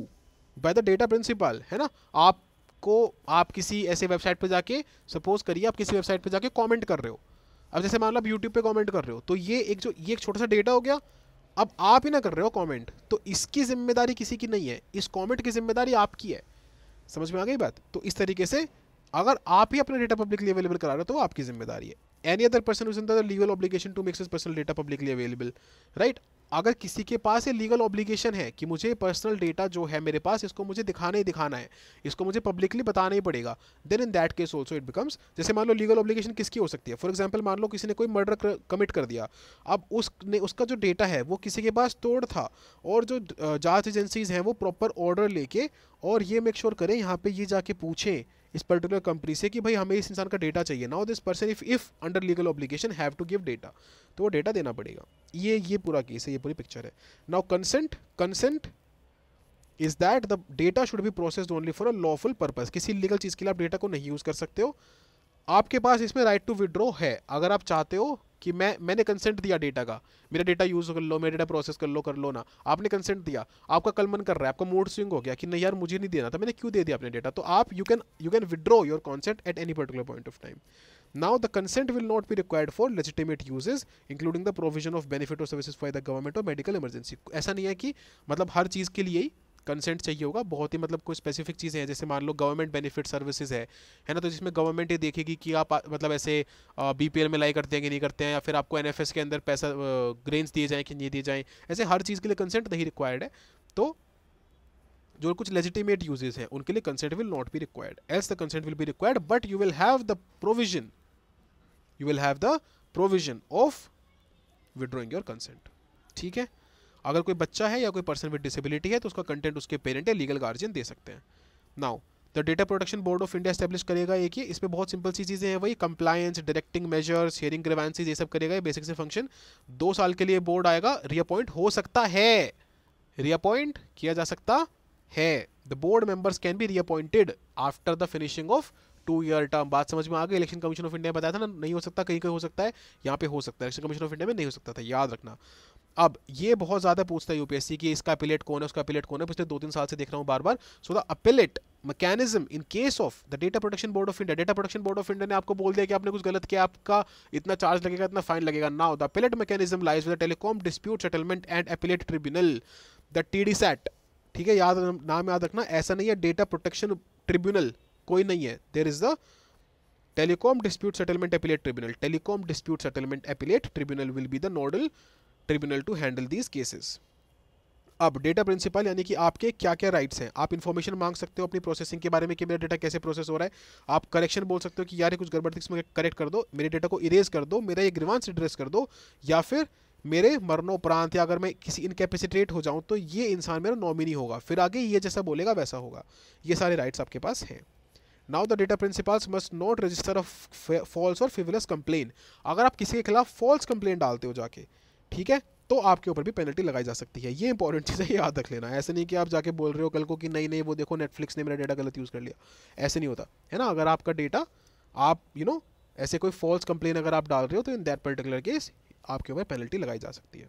Speaker 1: by the data principal है ना आपको आप किसी ऐसे वेबसाइट पर जाके सपोज करिए आप किसी वेबसाइट पर जाके कमेंट कर रहे हो अब जैसे मान लो आप यूट्यूब पे कमेंट कर रहे हो तो ये एक जो ये एक छोटा सा डेटा हो गया अब आप ही ना कर रहे हो कॉमेंट तो इसकी जिम्मेदारी किसी की नहीं है इस कॉमेंट की जिम्मेदारी आपकी है समझ में आ गई बात तो इस तरीके से अगर आप ही अपना डेटा पब्लिकली अवेलेबल करा रहे हो तो आपकी जिम्मेदारी है any other person is the legal obligation to makes personal data publicly available right अगर किसी के पास ये लीगल ऑब्लिगेशन है कि मुझे पर्सनल डेटा जो है मेरे पास इसको मुझे दिखाना ही दिखाना है इसको मुझे पब्लिकली बताना ही पड़ेगा then in that case also it becomes जैसे मान लो लीगल ऑब्लिगेशन किसकी हो सकती है फॉर एग्जाम्पल मान लो किसी ने कोई मर्डर कमिट कर दिया अब उसने उसका जो डेटा है वो किसी के पास तोड़ था और जो जांच एजेंसीज हैं वो प्रॉपर ऑर्डर लेके और ये मेक श्योर sure करें यहाँ पर ये जाके पूछें इस पर्टिकुलर कंपनी से कि भाई हमें इस इंसान का डेटा चाहिए now this person if if under legal obligation have to give data तो वो डेटा देना पड़ेगा ये ये पूरा केस है ये पूरी पिक्चर है now consent consent is that the data should be processed only for a lawful purpose किसी लीगल चीज़ के लिए आप डेटा को नहीं यूज़ कर सकते हो आपके पास इसमें राइट टू विड्रॉ है अगर आप चाहते हो कि मैं मैंने कंसेंट दिया डेटा का मेरा डेटा यूज़ कर लो मेरा डेटा प्रोसेस कर लो कर लो ना आपने कंसेंट दिया आपका कल मन कर रहा है आपका मूड स्विंग हो गया कि नहीं यार मुझे नहीं देना था मैंने क्यों दे दिया अपने डेटा तो आप you can you can withdraw your consent at any particular point of time now the consent will not be required for legitimate usages including the provision of benefit और सर्विस फॉर द गवर्नमेंट और मेडिकल इमरजेंसी ऐसा नहीं है कि मतलब हर चीज़ के लिए ही कंसेंट चाहिए होगा बहुत ही मतलब कोई स्पेसिफिक चीज़ें हैं जैसे मान लो गवर्नमेंट बेनिफिट सर्विसेज है है ना तो जिसमें गवर्नमेंट ये देखेगी कि आप मतलब ऐसे बी पी एल में लाई करते हैं कि नहीं करते हैं या फिर आपको एन एफ एस के अंदर पैसा ग्रेन्स दिए जाएँ कि नहीं दिए जाएँ ऐसे हर चीज़ के लिए कंसेंट नहीं रिक्वायर्ड है तो जो कुछ लेजिटिमेट यूजेज हैं उनके लिए consent will not be required else the consent will be required but you will have the provision you will have the provision of withdrawing your consent ठीक है अगर कोई बच्चा है या कोई पर्सन विद डिसेबिलिटी है तो उसका कंटेंट उसके पेरेंट या लीगल गार्जियन दे सकते हैं now the data protection board of India establish करेगा एक ही इसमें बहुत सिंपल सी चीज़ें हैं वही compliance directing measures hearing grievances ये सब करेगा ये बेसिक से फंक्शन दो साल के लिए बोर्ड आएगा रीअपॉइंट हो सकता है रीअपॉइंट किया जा सकता है the board members can be reappointed after the finishing of two year term बात समझ में आ गई इलेक्शन कमीशन ऑफ इंडिया बताया था ना नहीं हो सकता कहीं कहीं हो सकता है यहाँ पे हो सकता है इलेक्शन कमीशन ऑफ इंडिया में नहीं हो सकता था याद रखना अब ये बहुत ज़्यादा पूछता है यूपीएससी कि इसका अपिलेट कौन है उसका अपिलेट कौन है पिछले दो तीन साल से देख रहा हूँ बार बार so the appellate mechanism in case of the data protection board of India data protection board of India ने आपको बोल दिया कि आपने कुछ गलत किया आपका इतना चार्ज लगेगा इतना फाइन लगेगा now the appellate mechanism lies with telecom dispute settlement and appellate tribunal the T D SAT ठीक है याद नाम याद रखना ऐसा नहीं है डेटा प्रोटेक्शन ट्रिब्यूनल कोई नहीं है there is the telecom dispute settlement appellate tribunal telecom dispute settlement appellate tribunal will be the nodal tribunal to handle these cases अब डेटा प्रिंसिपल यानी कि आपके क्या क्या राइट्स हैं आप इन्फॉर्मेशन मांग सकते हो अपनी प्रोसेसिंग के बारे में कि मेरा डेटा कैसे प्रोसेस हो रहा है आप करेक्शन बोल सकते हो कि यार ये कुछ गड़बड़ थी इसमें करेक्ट कर दो मेरे डेटा को इरेज कर दो मेरा ये ग्रीवांस एड्रेस कर दो या फिर मेरे मरणोपरांत या अगर मैं किसी इनकेपेसिटेट हो जाऊँ तो ये इंसान मेरा नॉमिनी होगा फिर आगे ये जैसा बोलेगा वैसा होगा ये सारे राइट्स आपके पास हैं now the data principles must not register a false और फिवलस कंप्लेन अगर आप किसी के खिलाफ फॉल्स कंप्लेन डालते हो जाके ठीक है तो आपके ऊपर भी पेनल्टी लगाई जा सकती है ये इंपॉर्टेंट चीज़ है याद रख लेना ऐसे नहीं कि आप जाके बोल रहे हो कल को कि नहीं नहीं वो देखो नेटफ्लिक्स ने मेरा डेटा गलत यूज़ कर लिया ऐसे नहीं होता है ना अगर आपका डेटा आप यू नो ऐसे कोई फॉल्स कंप्लेन अगर आप डाल रहे हो तो इन दैट पर्टिकुलर केस आपके ऊपर पेनल्टी लगाई जा सकती है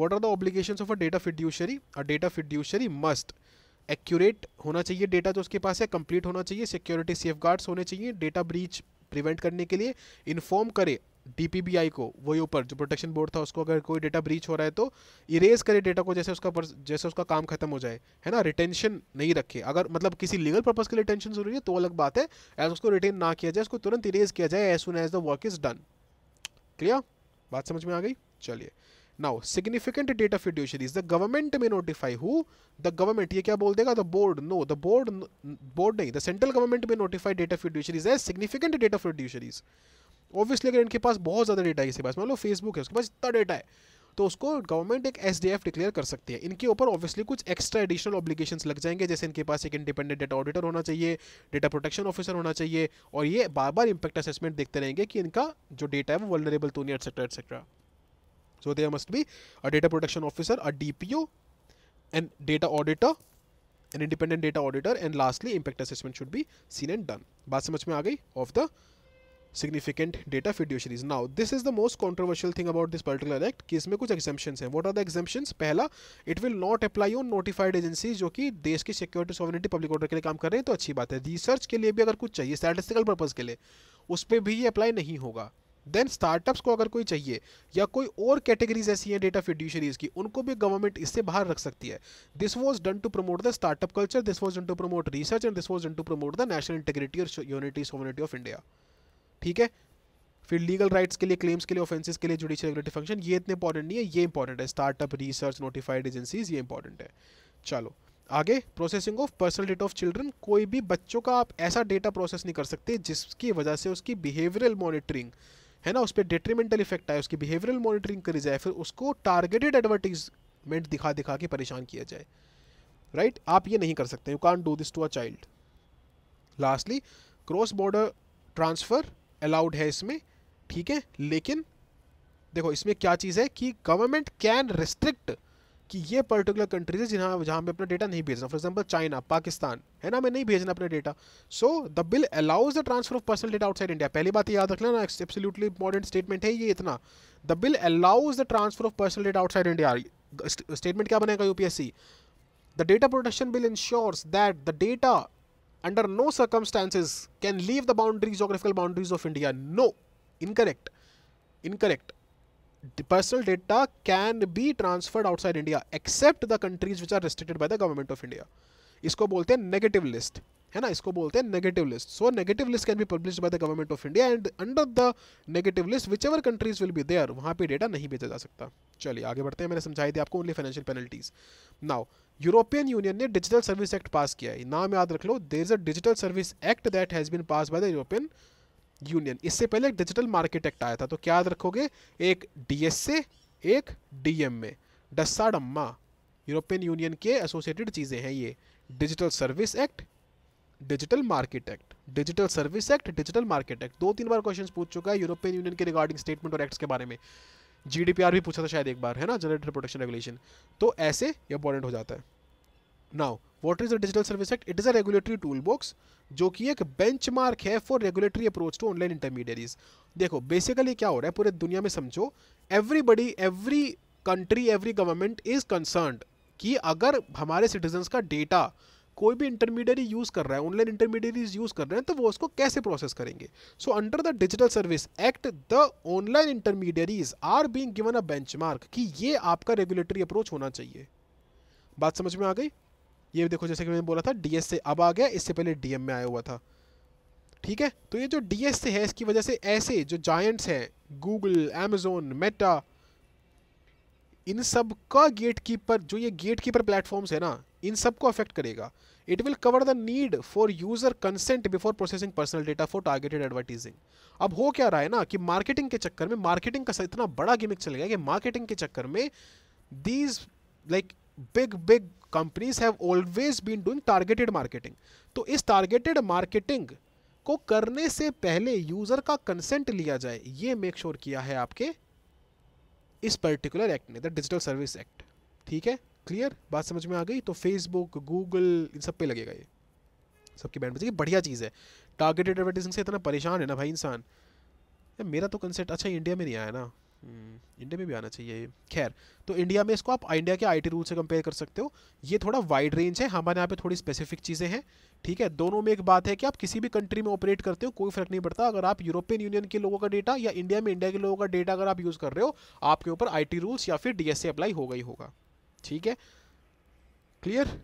Speaker 1: what are the obligation of a data fiduciary a data fiduciary must accurate होना चाहिए डेटा जो उसके पास है कंप्लीट होना चाहिए सिक्योरिटी सेफ होने चाहिए डेटा ब्रीच प्रिवेंट करने के लिए इन्फॉर्म करे डी को वही ऊपर जो प्रोटेक्शन बोर्ड था उसको अगर कोई डेटा ब्रीच हो रहा है तो इरेज करे डेटा को जैसे उसका जैसे उसका काम खत्म हो जाए है ना रिटेंशन नहीं रखे अगर मतलब किसी लीगल पर्पज के लिए रिटेंशन जरूरी है तो अलग बात है एज उसको रिटेन ना किया जाए उसको तुरंत इरेज किया जाए as soon as the work is done clear बात समझ में आ गई चलिए now significant data of fiduciaries the government में नोटिफाई हु द गवर्नमेंट ये क्या बोल देगा the board no the board board नहीं द सेंट्रल गवर्नमेंट में notify of fiduciaries as significant data of fiduciaries obviously अगर इनके पास बहुत ज़्यादा डेटा है किसी पास मान लो फेसबुक है उसके पास इतना डेटा है तो उसको गवर्नमेंट एक एस डिक्लेयर कर सकती है इनके ऊपर ऑब्वियसली कुछ एक्स्ट्रा एडिशनल ऑब्लिगेशन लग जाएंगे जैसे इनके पास एक इंडिपेंडेंट डेटा ऑडिटर होना चाहिए डेटा प्रोटेक्शन ऑफिसर होना चाहिए और ये बार बार इम्पैक्ट असेसमेंट देखते रहेंगे कि इनका जो डेटा है वो वनरेबल तो नहीं etcetera etcetera so there must be a data protection officer a D P O and data auditor and independent data auditor and lastly impact assessment should be seen and done बात समझ में आ गई of the significant data fiduciaries now this is the most controversial thing about this particular act कि इसमें कुछ एक्जेम्पन है वॉट आर द एक्जेम्पन पहला it will not apply on notified agency जो कि देश की सिक्योरिटी सॉविनिटी पब्लिक ऑर्डर के लिए काम कर रहे हैं तो अच्छी बात है रिसर्च के लिए भी अगर कुछ चाहिए स्टैटिस्टिकल पर्पज के लिए उस पर भी ये अप्लाई नहीं होगा देन स्टार्टअप्स को अगर कोई चाहिए या कोई और कैटेगरीज ऐसी हैं डेटा फिड्यूशरीज की उनको भी गवर्नमेंट इससे बाहर रख सकती है this was done to promote the startup culture this was done to promote research and this was done to promote the national integrity और यूनिटी ऑफ इंडिया ठीक है फिर लीगल राइट्स के लिए क्लेम्स के लिए ऑफेंसेस के लिए जुडिशियल रेगुलेटरी फंक्शन ये इतने इंपॉर्टेंट नहीं है ये इंपॉर्टेंट है स्टार्टअप रिसर्च नोटिफाइड एजेंसीज ये इंपॉर्टेंट है चलो आगे processing of personal data of children कोई भी बच्चों का आप ऐसा डेटा प्रोसेस नहीं कर सकते जिसकी वजह से उसकी बिहेवियरल मॉनिटरिंग है ना उस पर डिट्रीमेंटल इफेक्ट आए उसकी बिहेवियरल मॉनिटरिंग करी जाए फिर उसको टारगेटेड एडवर्टीजमेंट दिखा दिखा के परेशान किया जाए राइट right? आप ये नहीं कर सकते you can do this to a child lastly cross border transfer allowed है इसमें ठीक है लेकिन देखो इसमें क्या चीज़ है कि गवर्नमेंट कैन रिस्ट्रिक्ट कि ये पर्टिकुलर कंट्रीज है जहाँ जहाँ मैं अपना डेटा नहीं भेजना फॉर एग्जाम्पल चाइना पाकिस्तान है ना मैं नहीं भेजना अपना data so the bill allows the transfer of personal data outside India पहली बात तो याद रख लेना एब्सोल्युटली इंपॉर्टेंट स्टेटमेंट है ये इतना the bill allows the transfer of personal data outside India statement क्या बनेगा UPSC the data protection bill ensures that the data under no circumstances can leave the boundaries, geographical boundaries of India. No. Incorrect. Incorrect. personal data can be transferred outside India except the countries which are restricted by the government of India. Isko bolte negative list. Hai na? Isko bolte negative list. So negative list can be published by the government of India and under the negative list, whichever countries will be there, wahan pe data nahi bheja ja sakta. Chali, aage badhte hain. Maine samjhai thi aapko only financial penalties. Now, European Union ने डिजिटल सर्विस एक्ट पास किया है नाम याद रख लो there is a digital service act that has been pass by the European Union इससे पहले एक डिजिटल मार्केट एक्ट आया था तो क्या याद रखोगे एक डी एक डी एम ए डस्सा यूरोपियन यूनियन के एसोसिएटेड चीज़ें हैं ये digital service act digital market act digital service act digital market act दो तीन बार क्वेश्चन पूछ चुका है यूरोपियन यूनियन के रिगार्डिंग स्टेटमेंट और एक्ट्स के बारे में जी भी पूछा था शायद एक बार है ना जनरेटर प्रोटेक्शन रेगुलेशन तो ऐसे इंपॉर्टेंट हो जाता है now what is the digital service act it is a regulatory tool box जो कि एक बेंच मार्क है for regulatory approach to online intermediaries देखो बेसिकली क्या हो रहा है पूरे दुनिया में समझो everybody every country every government is concern कि अगर हमारे सिटीजन्स का डेटा कोई भी इंटरमीडियरी यूज़ कर रहा है ऑनलाइन इंटरमीडियरीज यूज़ कर रहे हैं तो वो उसको कैसे प्रोसेस करेंगे so under the digital service act the online intermediaries are being given a benchmark कि ये आपका रेगुलेटरी अप्रोच होना चाहिए बात समझ में आ गई ये देखो जैसे कि मैंने बोला था डीएसए से अब आ गया इससे पहले डीएम में आया हुआ था ठीक है तो ये जो डीएस से है इसकी वजह से ऐसे जो जायंट्स हैं गूगल एमेजोन मेटा इन सब का गेट कीपर जो ये गेट कीपर प्लेटफॉर्म्स है ना इन सब को अफेक्ट करेगा it will cover the need for user consent before processing personal data for targeted advertising अब हो क्या रहा है ना कि मार्केटिंग के चक्कर में मार्केटिंग का इतना बड़ा गिमिक चल गया कि मार्केटिंग के चक्कर में these like big big companies have always been doing targeted marketing तो इस टारगेटेड मार्केटिंग को करने से पहले यूजर का कंसेंट लिया जाए ये मेक श्योर sure किया है आपके इस पर्टिकुलर एक्ट ने द डिजिटल सर्विस एक्ट ठीक है क्लियर बात समझ में आ गई तो फेसबुक गूगल इन सब पे लगेगा ये सबकी बैंड बजेगी बढ़िया चीज़ है टारगेटेड एडवर्टाइजिंग से इतना परेशान है ना भाई इंसान मेरा तो कंसेप्ट अच्छा इंडिया में नहीं आया ना इंडिया हम्म। में भी आना चाहिए खैर तो इंडिया में इसको आप इंडिया के आईटी रूल से कंपेयर कर सकते हो ये थोड़ा वाइड रेंज है हमारे यहाँ पे थोड़ी स्पेसिफिक चीज़ें हैं ठीक है दोनों में एक बात है कि आप किसी भी कंट्री में ऑपरेट करते हो कोई फर्क नहीं पड़ता अगर आप यूरोपियन यूनियन के लोगों का डेटा या इंडिया में इंडिया के लोगों का डेटा अगर आप यूज़ कर रहे हो आपके ऊपर आई रूल्स या फिर डी अप्लाई होगा ही होगा ठीक है क्लियर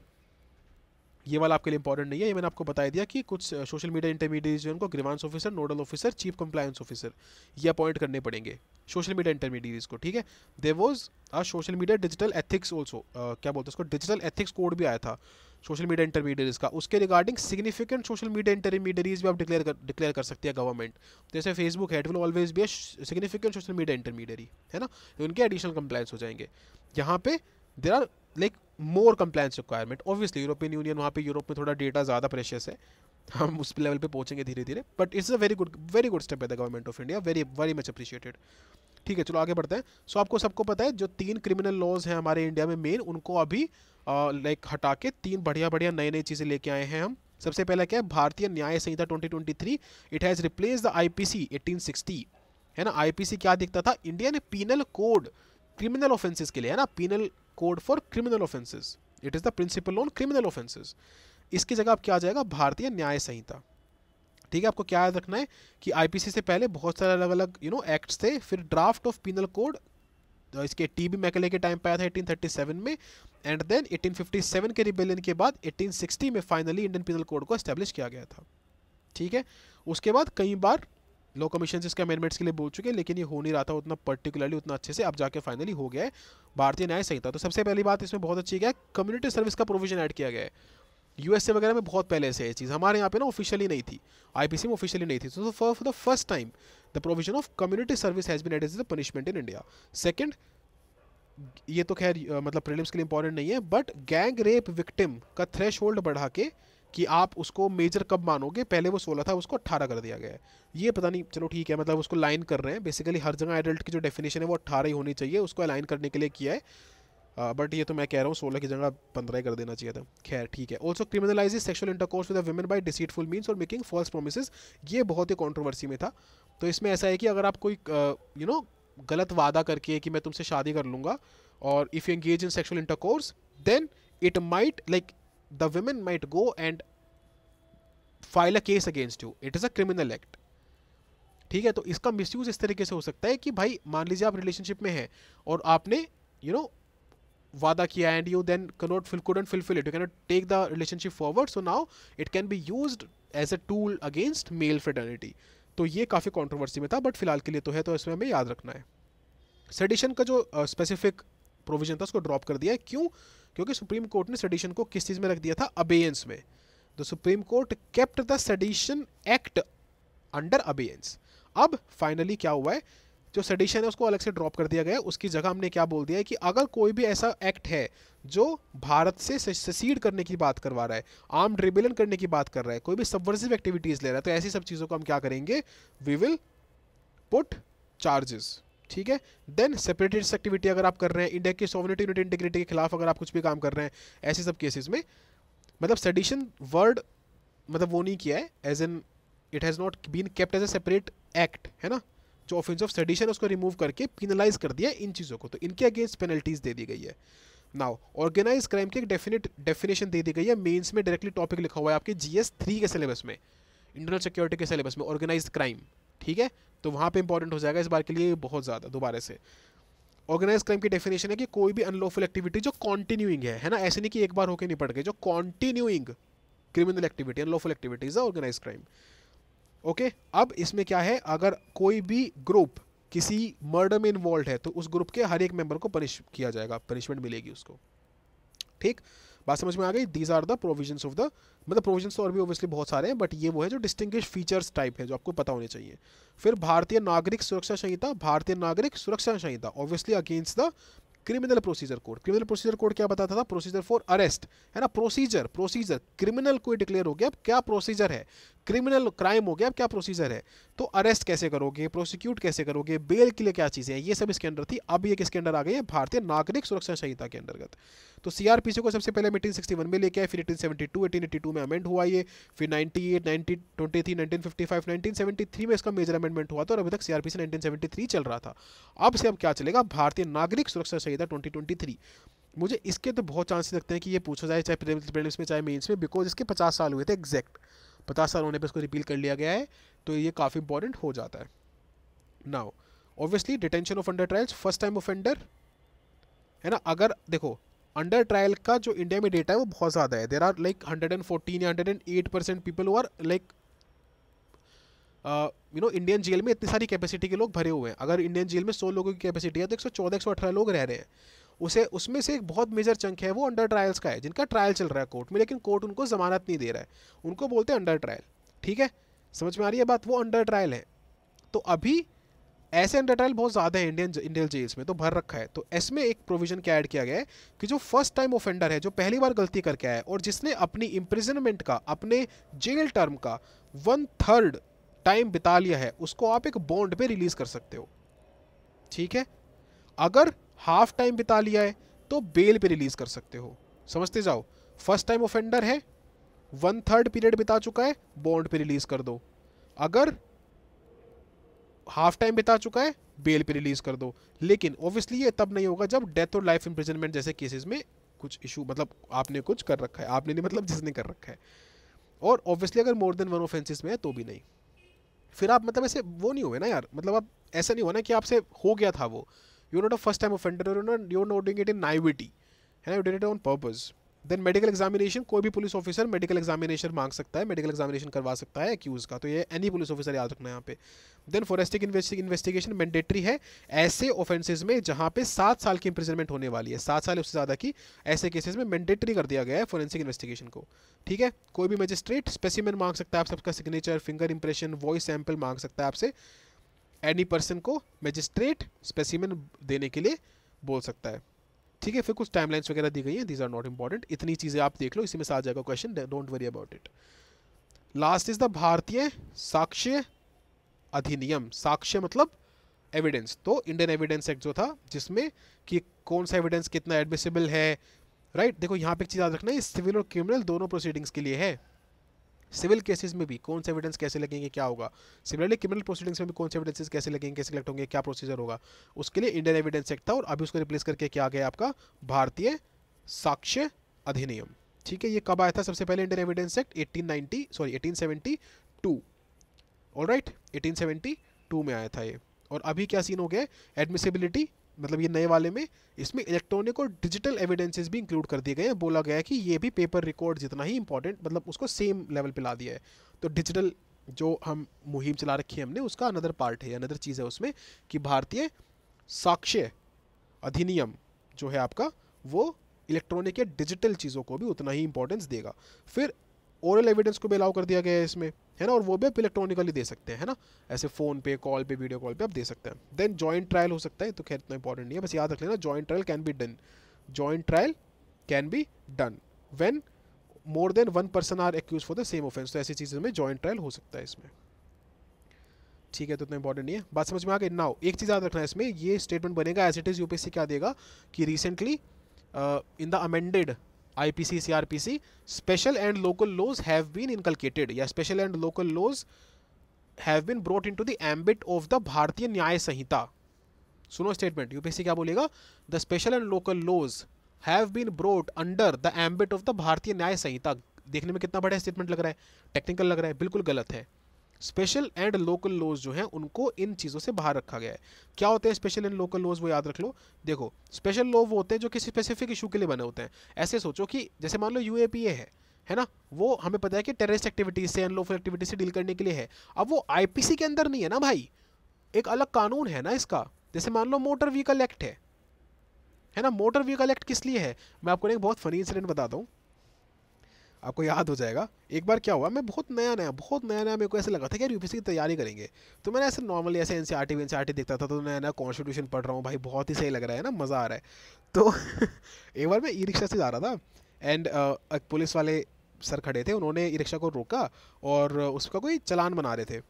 Speaker 1: ये वाला आपके लिए इंपॉर्टेंट नहीं है ये मैंने आपको बता दिया कि कुछ सोशल मीडिया इंटरमीडिएट जो उनको grievance officer nodal officer chief compliance officer ये अपॉइंट करने पड़ेंगे सोशल मीडिया इंटरमीडिएट्स को ठीक है they was a social media digital ethics also क्या बोलते हैं उसको डिजिटल एथिक्स कोड भी आया था सोशल मीडिया इंटरमीडिएट्स का उसके regarding significant social media intermediates भी आप डिक्लेयर कर डिक्लेयर कर सकती है गवर्नमेंट जैसे फेसबुक है इट विल ऑलवेज भी सिग्निफिकेंट सोशल मीडिया इंटरमीडियरी है ना उनके एडिशनल कंप्लायंस हो जाएंगे यहाँ पे there are like more compliance requirement obviously European Union वहाँ पे यूरोप में थोड़ा डेटा ज़्यादा प्रेशियस है हम उस लेवल पे पहुँचेंगे धीरे धीरे but it's a very good very good step है the government of India very very much appreciated ठीक है चलो आगे बढ़ते हैं सो so, आपको सबको पता है जो तीन क्रिमिनल लॉज हैं हमारे इंडिया में मेन उनको अभी लाइक हटा के तीन बढ़िया बढ़िया नई नई चीज़ें लेके आए हैं हम सबसे पहला क्या है Bharatiya Nyaya Sanhita 2023 it has replace the eighteen sixty है ना सी क्या दिखता था Indian penal code criminal offences के लिए है ना penal code for criminal offences it is the principle on criminal offences इसकी जगह आप क्या आ जाएगा भारतीय न्याय संहिता ठीक है आपको क्या याद रखना है कि आईपीसी से पहले बहुत सारे अलग अलग यू नो एक्ट्स थे फिर ड्राफ्ट ऑफ पिनल कोड इसके टी बी मैकेले के टाइम पे आया था एटीन थर्टी सेवन में and then eighteen fifty seven के रिबेलियन के बाद एटीन सिक्सटी में फाइनली इंडियन पिनल कोड को एस्टेब्लिश किया गया था ठीक है उसके बाद कई बार लॉ कमीशन इसके अमेंडमेंट्स के लिए बोल चुके हैं लेकिन ये हो नहीं रहा था उतना पर्टिकुलरली उतना अच्छे से अब जाके फाइनली हो गया है भारतीय न्याय संहिता तो सबसे पहली बात इसमें बहुत अच्छी क्या है कम्युनिटी सर्विस का प्रोविजन ऐड किया गया है यूएसए वगैरह में बहुत पहले से ये चीज़ हमारे यहाँ पे ना ऑफिशियली नहीं थी आईपीसी में ऑफिशियली नहीं थी so for the first time the provision of community service has been add the punishment in India second ये तो खैर मतलब प्रीलिम्स के लिए इंपॉर्टेंट नहीं है बट गैंग रेप विक्टिम का थ्रेश बढ़ा के कि आप उसको मेजर कब मानोगे पहले वो सोलह था उसको अट्ठारह कर दिया गया है ये पता नहीं चलो ठीक है मतलब उसको लाइन कर रहे हैं बेसिकली हर जगह एडल्ट की जो डेफिनेशन है वो अट्ठारह ही होनी चाहिए उसको अलाइन करने के लिए किया है बट ये तो मैं कह रहा हूँ सोलह की जगह पंद्रह कर देना चाहिए था खैर ठीक है also criminalise sexual intercourse with women by deceitful means और मेकिंग फॉल्स प्रोमिस ये बहुत ही कॉन्ट्रोवर्सी में था तो इसमें ऐसा है कि अगर आप कोई यू नो गलत वादा करके कि मैं तुमसे शादी कर लूँगा और if you engage in sexual intercourse then it might like the women might go and file a case against you it is a criminal act ठीक है तो इसका यूज इस तरीके से हो सकता है कि भाई मान लीजिए आप रिलेशनशिप में हैं और आपने यू नो वादा किया and you then cannot fill could fulfil it you cannot take the relationship forward so now it can be use as a tool against male fraternity तो ये काफ़ी कॉन्ट्रोवर्सी में था बट फिलहाल के लिए तो है तो इसमें हमें याद रखना है सेडिशन का जो स्पेसिफिक uh, प्रोविजन था उसको ड्रॉप कर दिया है क्यों क्योंकि सुप्रीम कोर्ट ने सडिशन को किस चीज़ में रख दिया था अबेयंस में the supreme Court kept the sedition act under abeyance अब फाइनली क्या हुआ है जो सडिशन है उसको अलग से ड्रॉप कर दिया गया उसकी जगह हमने क्या बोल दिया है कि अगर कोई भी ऐसा एक्ट है जो भारत से ससीड करने की बात करवा रहा है आर्म रिबेलन करने की बात कर रहा है कोई भी सबवर्सिव एक्टिविटीज़ ले रहा है तो ऐसी सब चीज़ों को हम क्या करेंगे वी विल पुट चार्जेस ठीक है देन सेपरेटिस्ट एक्टिविटी अगर आप कर रहे हैं इंडिया की सॉवनिटी इंटीग्रिटी के खिलाफ अगर आप कुछ भी काम कर रहे हैं ऐसे सब केसेस में मतलब सडिशन वर्ड मतलब वो नहीं किया है as an it has not been kept as a separate act है ना जो ऑफेंस ऑफ सडिशन उसको रिमूव करके पिनलाइज कर दिया इन चीज़ों को तो इनके अगेंस्ट पेनल्टीज दे दी गई है नाउ ऑर्गेनाइज क्राइम की एक डेफिनेट डेफिनेशन दे दी गई है मेन्स में डायरेक्टली टॉपिक लिखा हुआ है आपके जी एस थ्री के सिलेबस में इंटरनल सिक्योरिटी के सिलेबस में ऑर्गेनाइज क्राइम ठीक है तो वहाँ पर इंपॉर्टेंट हो जाएगा इस बार के लिए बहुत ज़्यादा दोबारा से ऑर्गेनाइज क्राइम की डेफिनेशन है कि कोई भी अनलॉफुल एक्टिविटी जो कॉन्टिन्यूइंग है है ना ऐसे नहीं कि एक बार होकर निपट गए जो continuing criminal activity unlawful activity is organise crime okay अब इसमें क्या है अगर कोई भी ग्रुप किसी मर्डर में इन्वॉल्व है तो उस ग्रुप के हर एक मेंबर को पनिश किया जाएगा पनिशमेंट मिलेगी उसको ठीक बात समझ में आ गई these are the provision of the मतलब प्रोविजन तो और भी ऑब्वियसली बहुत सारे हैं बट ये वो है जो डिस्टिंग फीचर्स टाइप है जो आपको पता होने चाहिए फिर भारतीय नागरिक सुरक्षा संहिता Bharatiya Nagarik Suraksha Sanhita obviously against the criminal procedure code criminal procedure code क्या बताता था प्रोसीजर फॉर अरेस्ट है ना प्रोसीजर प्रोसीजर क्रिमिनल कोई डिक्लेयर हो गया अब क्या प्रोसीजर है क्रिमिनल क्राइम हो गया अब क्या प्रोसीजर है तो अरेस्ट कैसे करोगे प्रोसिक्यूट कैसे करोगे बेल के लिए क्या चीज़ें हैं ये सब इसके अंदर थी अब ये किसके अंदर आ गई है भारतीय नागरिक सुरक्षा संहिता के अंतर्गत तो सीआरपीसी को सबसे पहले एटीन सिक्सटी वन में लेके आए फिर eighteen seventy two eighteen eighty two में अमेंड हुआ ये फिर ninety eight nineteen twenty three nineteen fifty five nineteen seventy three में इसका मेजर अमेंडमेंट हुआ था और अभी तक सीआरपीसी नाइनटीन सेवेंटी थ्री चल रहा था अब से अब क्या चलेगा भारतीय नागरिक सुरक्षा संहिता चाहिए था ट्वेंटी ट्वेंटी थ्री मुझे इसके तो बहुत चांसेस लगते हैं कि ये पूछा जाए चाहे प्रीलिम्स में चाहे मेन्स में बिकॉज इसके पचास साल हुए थे एग्जैक्ट पचास साल होने पर इसको रिपील कर लिया गया है तो ये काफ़ी इंपॉर्टेंट हो जाता है now obviously detention of under trials first time offender है ना अगर देखो अंडर ट्रायल का जो इंडिया में डेटा है वो बहुत ज़्यादा है there are like hundred and fourteen या hundred and eight percent people are like you know Indian jail में इतनी सारी कैपेसिटी के लोग भरे हुए हैं अगर इंडियन जेल में सौ लोगों की कैपेसिटी है तो एक सौ चौदह एक सौ अठारह लोग रह रहे हैं उसे उसमें से एक बहुत मेजर चंक है वो अंडर ट्रायल्स का है जिनका ट्रायल चल रहा है कोर्ट में लेकिन कोर्ट उनको जमानत नहीं दे रहा है उनको बोलते हैं अंडर ट्रायल ठीक है समझ में आ रही है बात वो अंडर ट्रायल है तो अभी ऐसे अंडर ट्रायल बहुत ज़्यादा है इंडियन इंडियन जेल्स में तो भर रखा है तो इसमें एक प्रोविजन क्या ऐड किया गया है कि जो फर्स्ट टाइम ऑफेंडर है जो पहली बार गलती करके आया है और जिसने अपनी इम्प्रिजनमेंट का अपने जेल टर्म का वन थर्ड टाइम बिता लिया है उसको आप एक बॉन्ड में रिलीज कर सकते हो ठीक है अगर हाफ टाइम बिता लिया है तो बेल पे रिलीज कर सकते हो समझते जाओ फर्स्ट टाइम ऑफेंडर है वन थर्ड पीरियड बिता चुका है बॉन्ड पे रिलीज कर दो अगर हाफ टाइम बिता चुका है बेल पे रिलीज कर दो लेकिन ऑब्वियसली ये तब नहीं होगा जब डेथ और लाइफ इंप्रिजनमेंट जैसे केसेस में कुछ इशू मतलब आपने कुछ कर रखा है आपने नहीं मतलब जिसने कर रखा है और ऑब्वियसली अगर मोर देन वन ऑफेंसेस में है तो भी नहीं फिर आप मतलब ऐसे वो नहीं हुए ना यार मतलब आप ऐसा नहीं हुआ ना कि आपसे हो गया था वो you not a first time offender you not doing it in naivety है ना you did it on purpose then medical examination कोई भी पुलिस ऑफिसर मेडिकल एग्जामिनेशन मांग सकता है मेडिकल एग्जामिनेशन करवा सकता है एक्यूज़ का तो ये एनी पुलिस ऑफिसर याद रखना है यहाँ पे देन फॉरेस्टिक इन्वेस्टिगेशन मैंडेटरी है ऐसे ऑफेंसेज में जहाँ पे सात साल की इंप्रिजनमेंट होने वाली है सात साल उससे ज़्यादा की ऐसे केसेज में मैंडेटरी कर दिया गया है फॉरेंसिक इन्वेस्टिगेशन को ठीक है कोई भी मजिस्ट्रेट स्पेसिमेंट मांग सकता है आप सबका signature finger impression voice sample मांग सकता है आपसे एनी पर्सन को मजिस्ट्रेट स्पेसिमेंट देने के लिए बोल सकता है ठीक है फिर कुछ टाइमलाइंस वगैरह दी गई हैं दीज आर नॉट इंपॉर्टेंट इतनी चीज़ें आप देख लो इसी में से आ जाएगा question don't worry about it last is the Bharatiya Sakshya अधिनियम साक्ष्य मतलब एविडेंस तो इंडियन एविडेंस एक्ट जो था जिसमें कि कौन सा एविडेंस कितना एडमिसिबल है राइट right? देखो यहाँ पे एक चीज़ याद रखना है सिविल और क्रिमिनल दोनों प्रोसीडिंग्स के लिए है सिविल केसेस में भी कौन से एविडेंस कैसे लगेंगे क्या होगा सिमिलरली क्रिमिनल प्रोसीडिंग्स में भी कौन से एविडेंसेस कैसे लगेंगे कैसे कलेक्ट होंगे क्या प्रोसीजर होगा उसके लिए इंडियन एविडेंस एक्ट था और अभी उसको रिप्लेस करके क्या गया आपका भारतीय साक्ष्य अधिनियम ठीक है ये कब आया था सबसे पहले Indian evidence act eighteen sorry eighteen seventy two में आया था ये और अभी क्या सीन हो गया एडमिसिबिलिटी मतलब ये नए वाले में इसमें इलेक्ट्रॉनिक और डिजिटल एविडेंसेस भी इंक्लूड कर दिए गए हैं बोला गया है कि ये भी पेपर रिकॉर्ड जितना ही इंपॉर्टेंट मतलब उसको सेम लेवल पे ला दिया है तो डिजिटल जो हम मुहिम चला रखी है हमने उसका अनदर पार्ट है अनदर चीज़ है उसमें कि भारतीय साक्ष्य अधिनियम जो है आपका वो इलेक्ट्रॉनिक या डिजिटल चीज़ों को भी उतना ही इंपॉर्टेंस देगा फिर ओरल एविडेंस को भी अलाउ कर दिया गया है इसमें है ना और वो भी आप इलेक्ट्रॉनिकली दे सकते हैं ना ऐसे फ़ोन पे कॉल पे वीडियो कॉल पे आप दे सकते हैं देन जॉइंट ट्रायल हो सकता है तो खैर इतना इंपॉर्टेंट नहीं है बस याद रख लेना joint trial can be done joint trial can be done when more than one person are accuse for the same offence तो ऐसी चीज़ों में जॉइंट ट्रायल हो सकता है इसमें ठीक है तो इतना इंपॉर्टेंट नहीं है बात समझ में आ गई नाउ एक चीज़ याद रखना है इसमें ये स्टेटमेंट बनेगा एज इट इज़ यूपीएससी क्या देगा कि recently in the amended IPC CrPC special and local laws have been inculcated या special and local laws have been brought into the ambit of the Bharatiya Nyaya Sanhita सुनो स्टेटमेंट यूपीएससी क्या बोलेगा the special and local laws have been brought under the ambit of the Bharatiya Nyaya संहिता देखने में कितना बड़ा स्टेटमेंट लग रहा है टेक्निकल लग रहा है बिल्कुल गलत है स्पेशल एंड लोकल लॉज जो हैं उनको इन चीज़ों से बाहर रखा गया है क्या होते हैं स्पेशल एंड लोकल लॉज वो याद रख लो देखो स्पेशल लॉ वो होते हैं जो किसी स्पेसिफिक इशू के लिए बने होते हैं ऐसे सोचो कि जैसे मान लो यू है है ना वो हमें पता है कि टेररिस्ट एक्टिविटीज से अनलॉफुल एक्टिविटी से डील करने के लिए है अब वो आई के अंदर नहीं है ना भाई एक अलग कानून है ना इसका जैसे मान लो मोटर व्हीकल एक्ट है है ना मोटर व्हीकल एक्ट किस लिए है मैं आपको एक बहुत फनी इंसिडेंट बताता हूँ आपको याद हो जाएगा एक बार क्या हुआ मैं बहुत नया नया बहुत नया नया मेरे को ऐसे लगा था कि यार यूपीएससी की तैयारी करेंगे तो मैंने ऐसे नॉर्मली ऐसे N C R T N C R T देखता था तो नया नया कॉन्स्टिट्यूशन पढ़ रहा हूँ भाई बहुत ही सही लग रहा है ना मज़ा आ रहा है तो (laughs) एक बार मैं ई रिक्शा से जा रहा था एंड एक पुलिस वाले सर खड़े थे उन्होंने ई रिक्शा को रोका और उसका कोई चलान बना रहे थे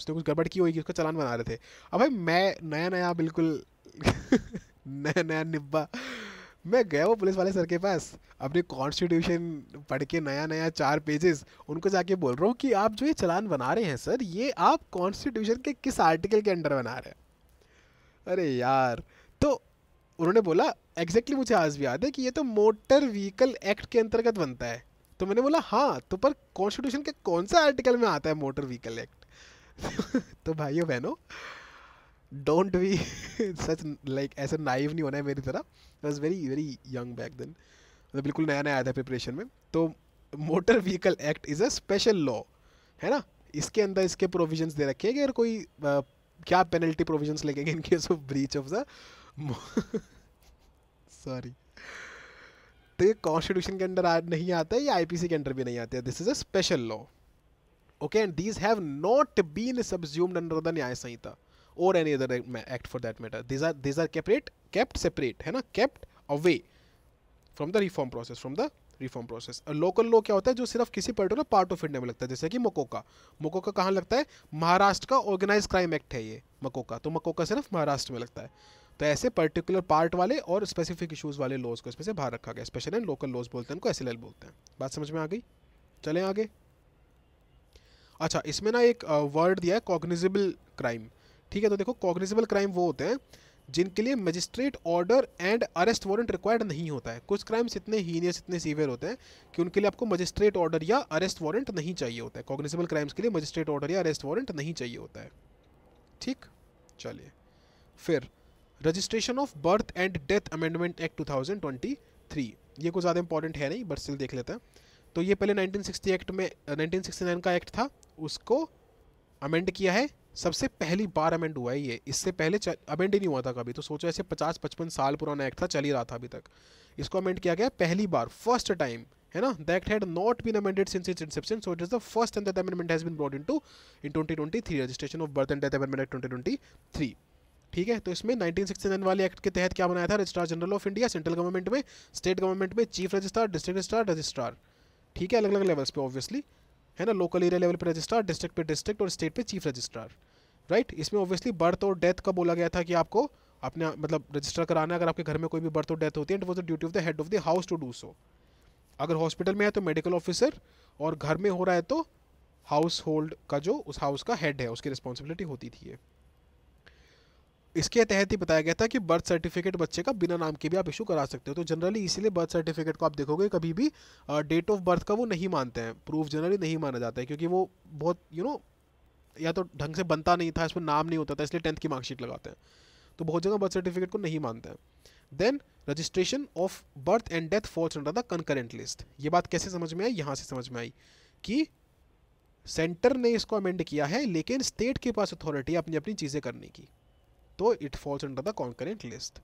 Speaker 1: उसने कुछ गड़बड़ की होगी उसका चलान बना रहे थे अब भाई मैं नया नया बिल्कुल (laughs) नया नया निब्बा मैं गया वो पुलिस वाले सर के पास अपने कॉन्स्टिट्यूशन पढ़ के नया नया चार पेजेस उनको जाके बोल रहा हूँ कि आप जो ये चलान बना रहे हैं सर ये आप कॉन्स्टिट्यूशन के किस आर्टिकल के अंडर बना रहे हैं अरे यार तो उन्होंने बोला एग्जैक्टली exactly मुझे आज भी याद है कि ये तो मोटर व्हीकल एक्ट के अंतर्गत बनता है तो मैंने बोला हाँ तो पर कॉन्स्टिट्यूशन के कौन सा आर्टिकल में आता है मोटर व्हीकल एक्ट तो भाइयों बहनों डोंट वी सच लाइक ऐसे नाइव नहीं होना है मेरी तरह was very very young back then मतलब बिल्कुल नया नया आया था प्रिपरेशन में तो motor vehicle act is a special law है ना इसके अंदर इसके प्रोविजंस दे रखे हैं कि अगर कोई आ, क्या पेनल्टी प्रोविजंस लगेंगे in case of breach of the sorry तो ये कॉन्स्टिट्यूशन के अंदर नहीं आता है या आईपीसी के अंदर भी नहीं आते this is a special law okay and these have not been subsumed under the Nyaya Sanhita or any other act for that matter these are these are separate kept separate है ना kept away from the reform process from the reform process और लोकल लॉ क्या होता है जो सिर्फ किसी पर्टिकुलर पार्ट ऑफ इंडिया में लगता है जैसे कि मकोका मकोका कहाँ लगता है महाराष्ट्र का ऑर्गेनाइज क्राइम एक्ट है ये मकोका तो मकोका सिर्फ महाराष्ट्र में लगता है तो ऐसे पर्टिकुलर पार्ट वाले और स्पेसिफिक इशूज़ वाले लॉज को इसमें से बाहर रखा गया स्पेशल एंड लोकल लॉज बोलते हैं उनको एस बोलते हैं बात समझ में आ गई चलें आगे अच्छा इसमें ना एक वर्ड दिया है कॉग्निजिबल क्राइम ठीक है तो देखो कॉग्निजेबल क्राइम वो होते हैं जिनके लिए magistrate order and arrest warrant required नहीं होता है कुछ क्राइम्स इतने हीनियस इतने सीवियर होते हैं कि उनके लिए आपको मजिस्ट्रेट ऑर्डर या अरेस्ट वारंट नहीं चाहिए होता है कॉग्निजेबल क्राइम्स के लिए मजिस्ट्रेट ऑर्डर या अरेस्ट वारंट नहीं चाहिए होता है ठीक चलिए फिर registration of birth and death amendment act two ये कुछ ज़्यादा इंपॉर्टेंट है नहीं बट स्टिल देख लेते हैं तो ये पहले नाइनटीन एक्ट में नाइनटीन का एक्ट था उसको अमेंड किया है सबसे पहली बार अमेंड हुआ है ये इससे पहले अमेंड ही नहीं हुआ था कभी तो सोचो ऐसे पचास पचपन साल पुराना एक्ट था चल ही रहा था अभी तक इसको अमेंड किया गया पहली बार फर्स्ट टाइम है ना the act had not been amended since its inception so it is the first and that amendment has been brought into in 2023 registration of birth and death amendment act 2023 ठीक है तो इसमें 1969 वाले एक्ट के तहत क्या बनाया था registrar general of India central government में स्टेट गवर्नमेंट में chief registrar district registrar registrar ठीक है अलग अलग लेवल्स पे ऑब्वियसली है ना लोकल एरिया लेवल पर रजिस्ट्रार डिस्ट्रिक्ट पे डिस्ट्रिक्ट और स्टेट पे चीफ रजिस्ट्रार राइट इसमें ऑब्वियसली बर्थ और डेथ का बोला गया था कि आपको अपने मतलब रजिस्टर कराना है अगर आपके घर में कोई भी बर्थ और डेथ होती है it was the duty of the head of the house to do so अगर हॉस्पिटल में है तो मेडिकल ऑफिसर और घर में हो रहा है तो हाउस होल्ड का जो उस हाउस का हेड है उसकी रिस्पॉन्सिबिलिटी होती थी है. इसके तहत ही बताया गया था कि बर्थ सर्टिफिकेट बच्चे का बिना नाम के भी आप इशू करा सकते हो तो जनरली इसीलिए बर्थ सर्टिफिकेट को आप देखोगे कभी भी डेट ऑफ बर्थ का वो नहीं मानते हैं प्रूफ जनरली नहीं माना जाता है क्योंकि वो बहुत यू you नो know, या तो ढंग से बनता नहीं था इसमें नाम नहीं होता था इसलिए टेंथ की मार्कशीट लगाते हैं तो बहुत जगह बर्थ सर्टिफिकेट को नहीं मानते हैं then registration of birth and death falls under the concurrent list ये बात कैसे समझ में आई यहाँ से समझ में आई कि सेंटर ने इसको अमेंड किया है लेकिन स्टेट के पास अथॉरिटी अपनी अपनी चीज़ें करने की तो it falls under the concurrent list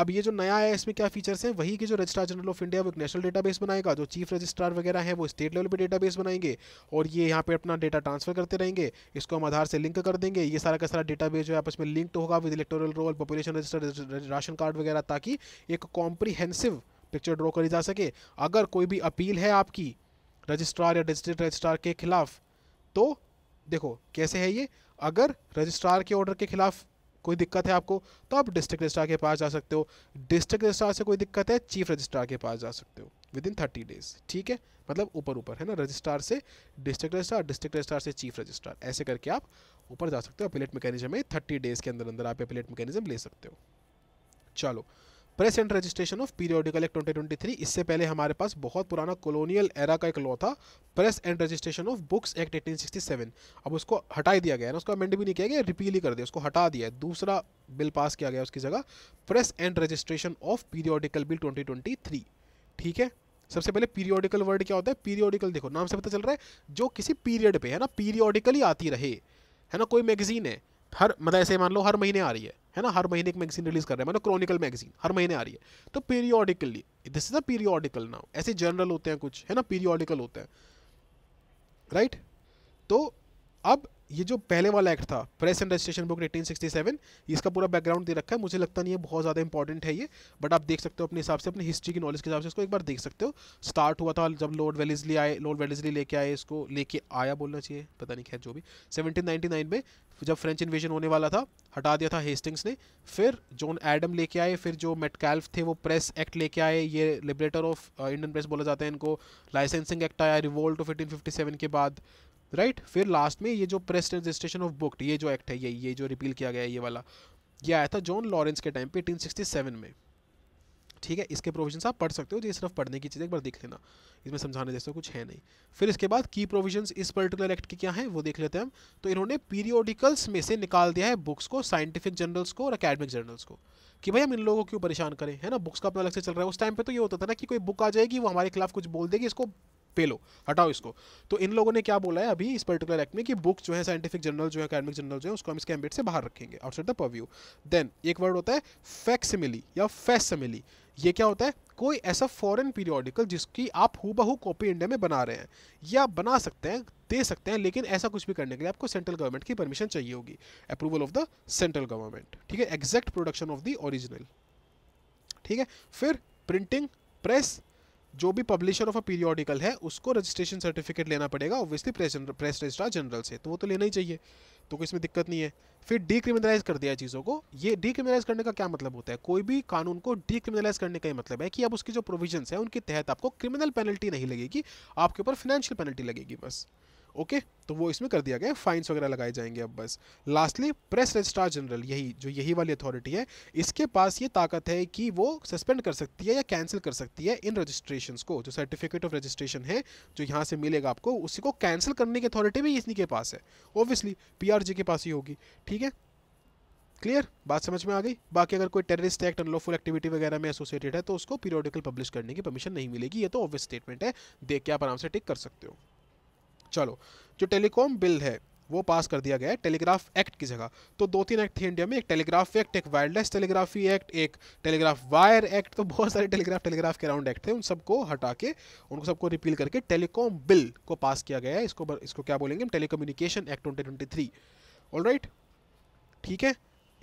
Speaker 1: अब ये जो नया है इसमें क्या फीचर्स हैं वही के जो रजिस्ट्रार जनरल ऑफ इंडिया वो एक नेशनल डेटाबेस बनाएगा जो चीफ रजिस्ट्रार वगैरह हैं वो स्टेट लेवल पे डेटाबेस बनाएंगे और ये यहाँ पे अपना डेटा ट्रांसफर करते रहेंगे इसको हम आधार से लिंक कर देंगे ये सारा का सारा डेटाबेस जो है आपस में लिंक होगा with electoral roll population register ration card वगैरह ताकि एक कॉम्प्रीहेंसिव पिक्चर ड्रॉ करी जा सके अगर कोई भी अपील है आपकी रजिस्ट्रार या डिस्ट्रिक्ट रजिस्ट्रार के खिलाफ तो देखो कैसे है ये अगर रजिस्ट्रार के ऑर्डर के खिलाफ कोई दिक्कत है आपको तो आप डिस्ट्रिक्ट रजिस्ट्रार के पास जा सकते हो डिस्ट्रिक्ट रजिस्ट्रार से कोई दिक्कत है चीफ रजिस्ट्रार के पास जा सकते हो विद इन थर्टी डेज ठीक है मतलब ऊपर ऊपर है ना रजिस्ट्रार से डिस्ट्रिक्ट रजिस्ट्रार डिस्ट्रिक्ट रजिस्ट्रार से चीफ रजिस्ट्रार ऐसे करके आप ऊपर जा सकते हो अपिलेट मैकेनिज्म में थर्टी डेज़ के अंदर अंदर आप अपिलेट मैकेनिज्म ले सकते हो चलो press and registration of periodical act three इससे पहले हमारे पास बहुत पुराना कॉलोनियल एरा का एक लॉ था press and registration of books act 1867 अब उसको हटा दिया गया है उसको अमेंड भी नहीं किया गया रिपील ही कर दिया उसको हटा दिया दूसरा बिल पास किया गया उसकी जगह press and registration of periodical bill 2023 ठीक है सबसे पहले पीरियोडिकल वर्ड क्या होता है पीरियोडिकल देखो नाम से पता चल रहा है जो किसी पीरियड पर है ना पीरियोडिकली आती रहे है ना कोई मैगजीन है हर मतलब ऐसे मान लो हर महीने आ रही है है ना हर महीने एक मैगजीन रिलीज कर रहे हैं मतलब क्रॉनिकल मैगजीन हर महीने आ रही है तो periodically this is a periodical now ऐसे जर्नल होते हैं कुछ है ना पीरियोडिकल होते हैं राइट right? तो अब ये जो पहले वाला एक्ट था प्रेस एंड रजिस्ट्रेशन बुक 1867 इसका पूरा बैकग्राउंड दे रखा है मुझे लगता नहीं है बहुत ज़्यादा इंपॉर्टेंट है ये बट आप देख सकते हो अपने हिसाब से अपनी हिस्ट्री की नॉलेज के हिसाब से इसको एक बार देख सकते हो स्टार्ट हुआ था जब लॉर्ड वेलिजली आए लॉर्ड वेलिजली लेके आए इसको लेके आया बोलना चाहिए पता नहीं खैर जो भी सेवनटीन में जब फ्रेंच इन्वेजन होने वाला था हटा दिया था हेस्टिंग्स ने फिर जॉन एडम लेके आए फिर जो मेटकैल्फ थे वो प्रेस एक्ट लेके आए ये लिबरेटर ऑफ इंडियन प्रेस बोला जाता है इनको लाइसेंसिंग एक्ट आया रिवोल्ट ऑफ एटीन के बाद राइट फिर लास्ट में ये जो प्रेस रजिस्ट्रेशन ऑफ बुक ये जो एक्ट है ये ये जो रिपील किया गया है ये वाला ये आया था जॉन लॉरेंस के टाइम पे 1867 में ठीक है इसके प्रोविजन आप पढ़ सकते हो जी सिर्फ पढ़ने की चीज़ एक बार देख लेना इसमें समझाने जैसा कुछ है नहीं फिर इसके बाद की प्रोविजन इस पर्टिकुलर एक्ट के क्या हैं वो देख लेते हैं हम तो इन्होंने पीरियोडिकल्स में से निकाल दिया है बुक्स को साइंटिफिक जर्नल्स को और अकेडमिक जर्नल्स को कि भाई हम इन लोगों को क्यों परेशान करें है ना बुक्स का अपना अलग से चल रहा है उस टाइम पे तो ये होता था ना कि कोई बुक आ जाएगी वो हमारे खिलाफ कुछ बोल देगी इसको पे लो हटाओ इसको तो इन लोगों ने क्या बोला है अभी इस पर्टिकुलर एक्ट में कि बुक जो है साइंटिफिक जर्नल जो है अकेडमिक जर्नल जो है उसको हम इसके एम्बेट से बाहर रखेंगे आउटसाइड द परव्यू देन एक वर्ड होता है फैक्सिमिली या फैसमिली ये क्या होता है कोई ऐसा फॉरेन पीरियोडिकल जिसकी आप हूबहू कॉपी इंडिया में बना रहे हैं या बना सकते हैं दे सकते हैं लेकिन ऐसा कुछ भी करने के लिए आपको सेंट्रल गवर्नमेंट की परमिशन चाहिए होगी approval of the central government ठीक है exact production of the original ठीक है फिर प्रिंटिंग प्रेस जो भी पब्लिशर ऑफ अ पीरियोडिकल है उसको रजिस्ट्रेशन सर्टिफिकेट लेना पड़ेगा obviously press press registrar general से तो वो तो लेना ही चाहिए तो कोई इसमें दिक्कत नहीं है फिर डिक्रिमिनलाइज कर दिया चीज़ों को ये डिक्रिमिनलाइज करने का क्या मतलब होता है कोई भी कानून को डीक्रिमिनलाइज करने का ही मतलब है कि अब उसकी जो प्रोविजन है उनके तहत आपको क्रिमिनल पेनल्टी नहीं लगेगी आपके ऊपर फाइनेंशियल पेनल्टी लगेगी बस ओके तो वो इसमें कर दिया गया फाइन्स वगैरह लगाए जाएंगे अब बस लास्टली प्रेस रजिस्ट्रार जनरल यही जो यही वाली अथॉरिटी है इसके पास ये ताकत है कि वो सस्पेंड कर सकती है या कैंसिल कर सकती है इन रजिस्ट्रेशन को जो सर्टिफिकेट ऑफ रजिस्ट्रेशन है जो यहाँ से मिलेगा आपको उसी को कैंसिल करने की अथॉरिटी भी इसी के पास है ओब्वियसली पी के पास ही होगी ठीक है क्लियर बात समझ में आ गई बाकी अगर कोई टेररिस्ट एक्ट अनलॉफुल एक्टिविटी वगैरह में एसोसिएटेड है तो उसको पीरियोडिकल पब्लिश करने की परमिशन नहीं मिलेगी ये तो ऑब्वियस स्टेटमेंट है देख के आप आराम से टिक कर सकते हो चलो जो टेलीकॉम बिल है वो पास कर दिया गया है टेलीग्राफ एक्ट की जगह तो दो तीन एक्ट थे इंडिया में एक टेलीग्राफ एक्ट एक वायरलेस टेलीग्राफी एक्ट एक टेलीग्राफ वायर एक्ट तो बहुत सारे टेलीग्राफ टेलीग्राफ के अराउंड एक्ट थे उन सबको हटा के उनको सबको रिपील करके टेलीकॉम बिल को पास किया गया है इसको इसको क्या बोलेंगे हम telecommunication act twenty twenty three all right ठीक है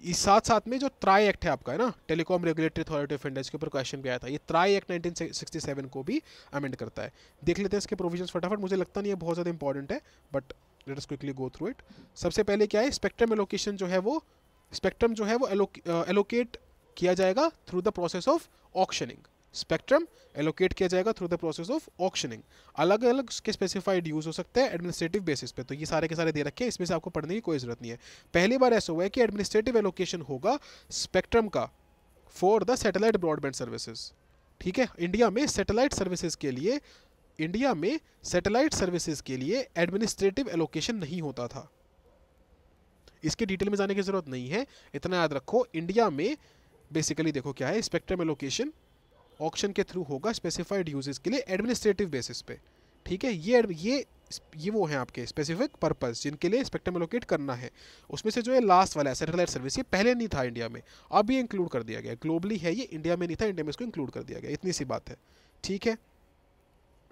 Speaker 1: इस साथ साथ में जो ट्राई एक्ट है आपका है ना Telecom Regulatory Authority of India इसके ऊपर क्वेश्चन भी आया था ये ट्राई एक्ट 1967 को भी अमेंड करता है देख लेते हैं इसके प्रोविजंस फटाफट मुझे लगता नहीं है बहुत ज़्यादा इंपॉर्टेंट है but let us quickly go through it सबसे पहले क्या है स्पेक्ट्रम एलोकेशन जो है वो स्पेक्ट्रम जो है वो एलोकेट किया जाएगा through the process of auctioning spectrum allocate किया जाएगा through the process of auctioning अलग अलग के स्पेसिफाइड यूज़ हो सकते हैं एडमिनिस्ट्रेटिव बेसिस पे तो ये सारे के सारे दे रखे हैं इसमें से आपको पढ़ने की कोई ज़रूरत नहीं है पहली बार ऐसा हुआ है कि एडमिनिस्ट्रेटिव एलोकेशन होगा स्पेक्ट्रम का for the satellite broadband services ठीक है इंडिया में सेटेलाइट सर्विसेज के लिए इंडिया में सेटेलाइट सर्विसेज के लिए एडमिनिस्ट्रेटिव एलोकेशन नहीं होता था इसके डिटेल में जाने की ज़रूरत नहीं है इतना याद रखो इंडिया में बेसिकली देखो क्या है स्पेक्ट्रम एलोकेशन ऑक्शन के थ्रू होगा स्पेसिफाइड यूजेस के लिए एडमिनिस्ट्रेटिव बेसिस पे ठीक है ये ये ये वो हैं आपके स्पेसिफिक पर्पस जिनके लिए स्पेक्ट्रम एलोकेट करना है उसमें से जो है लास्ट वाला है सैटेलाइट सर्विस ये पहले नहीं था इंडिया में अब ये इंक्लूड कर दिया गया ग्लोबली है ये इंडिया में नहीं था इंडिया में इसको इंक्लूड कर दिया गया इतनी सी बात है ठीक है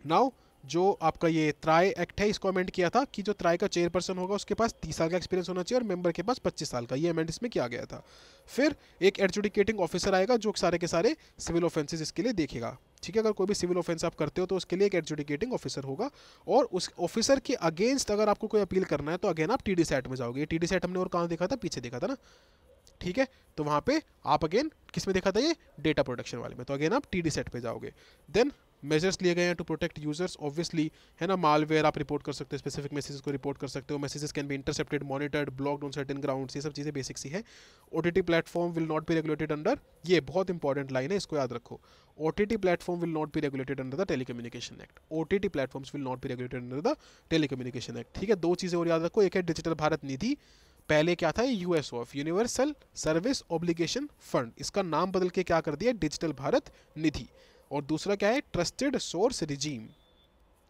Speaker 1: नाउ जो आपका ये त्राई एक्ट है इसको अमेंड किया था कि जो त्राई का चेयरपर्सन होगा उसके पास तीस साल का एक्सपीरियंस होना चाहिए और मेंबर के पास पच्चीस साल का ये अमेंड इसमें किया गया था फिर एक एडजुडिकेटिंग ऑफिसर आएगा जो सारे के सारे सिविल ऑफेंसेज इसके लिए देखेगा ठीक है अगर कोई भी सिविल ऑफेंस आप करते हो तो उसके लिए एक एडजुडिकेटिंग ऑफिसर होगा और उस ऑफिसर के अगेंस्ट अगर आपको कोई अपील करना है तो अगेन आप टी डी सेट में जाओगे टी डी सेट हमने और कहाँ देखा था पीछे देखा था ना ठीक है तो वहाँ पे आप अगेन किस में देखा था ये डेटा प्रोडक्शन वाले में तो अगेन आप टी डी सेट पे जाओगे देन मेजर्स लिए गए हैं टू प्रोटेक्ट यूजर्स ऑब्वियसली है ना मालवेयर आप रिपोर्ट कर सकते हो स्पेसिफिक मैसेज को रिपोर्ट कर सकते हो messages can be intercepted monitored blocked on certain ground ये सब चीज़ें बेसिक सी है O T platform will not be regulated under ये बहुत इंपॉर्टेंट लाइन है इसको याद रखो O T T platform will not be regulated under the telecommunication act O T T platforms will not be regulated under the telecommunication act ठीक है दो चीज़ें और याद रखो एक है डिजिटल भारत निधि पहले क्या था U S of universal service obligation fund इसका नाम बदल के क्या कर दिया डिजिटल भारत निधि और दूसरा क्या है ट्रस्टेड सोर्स रिजीम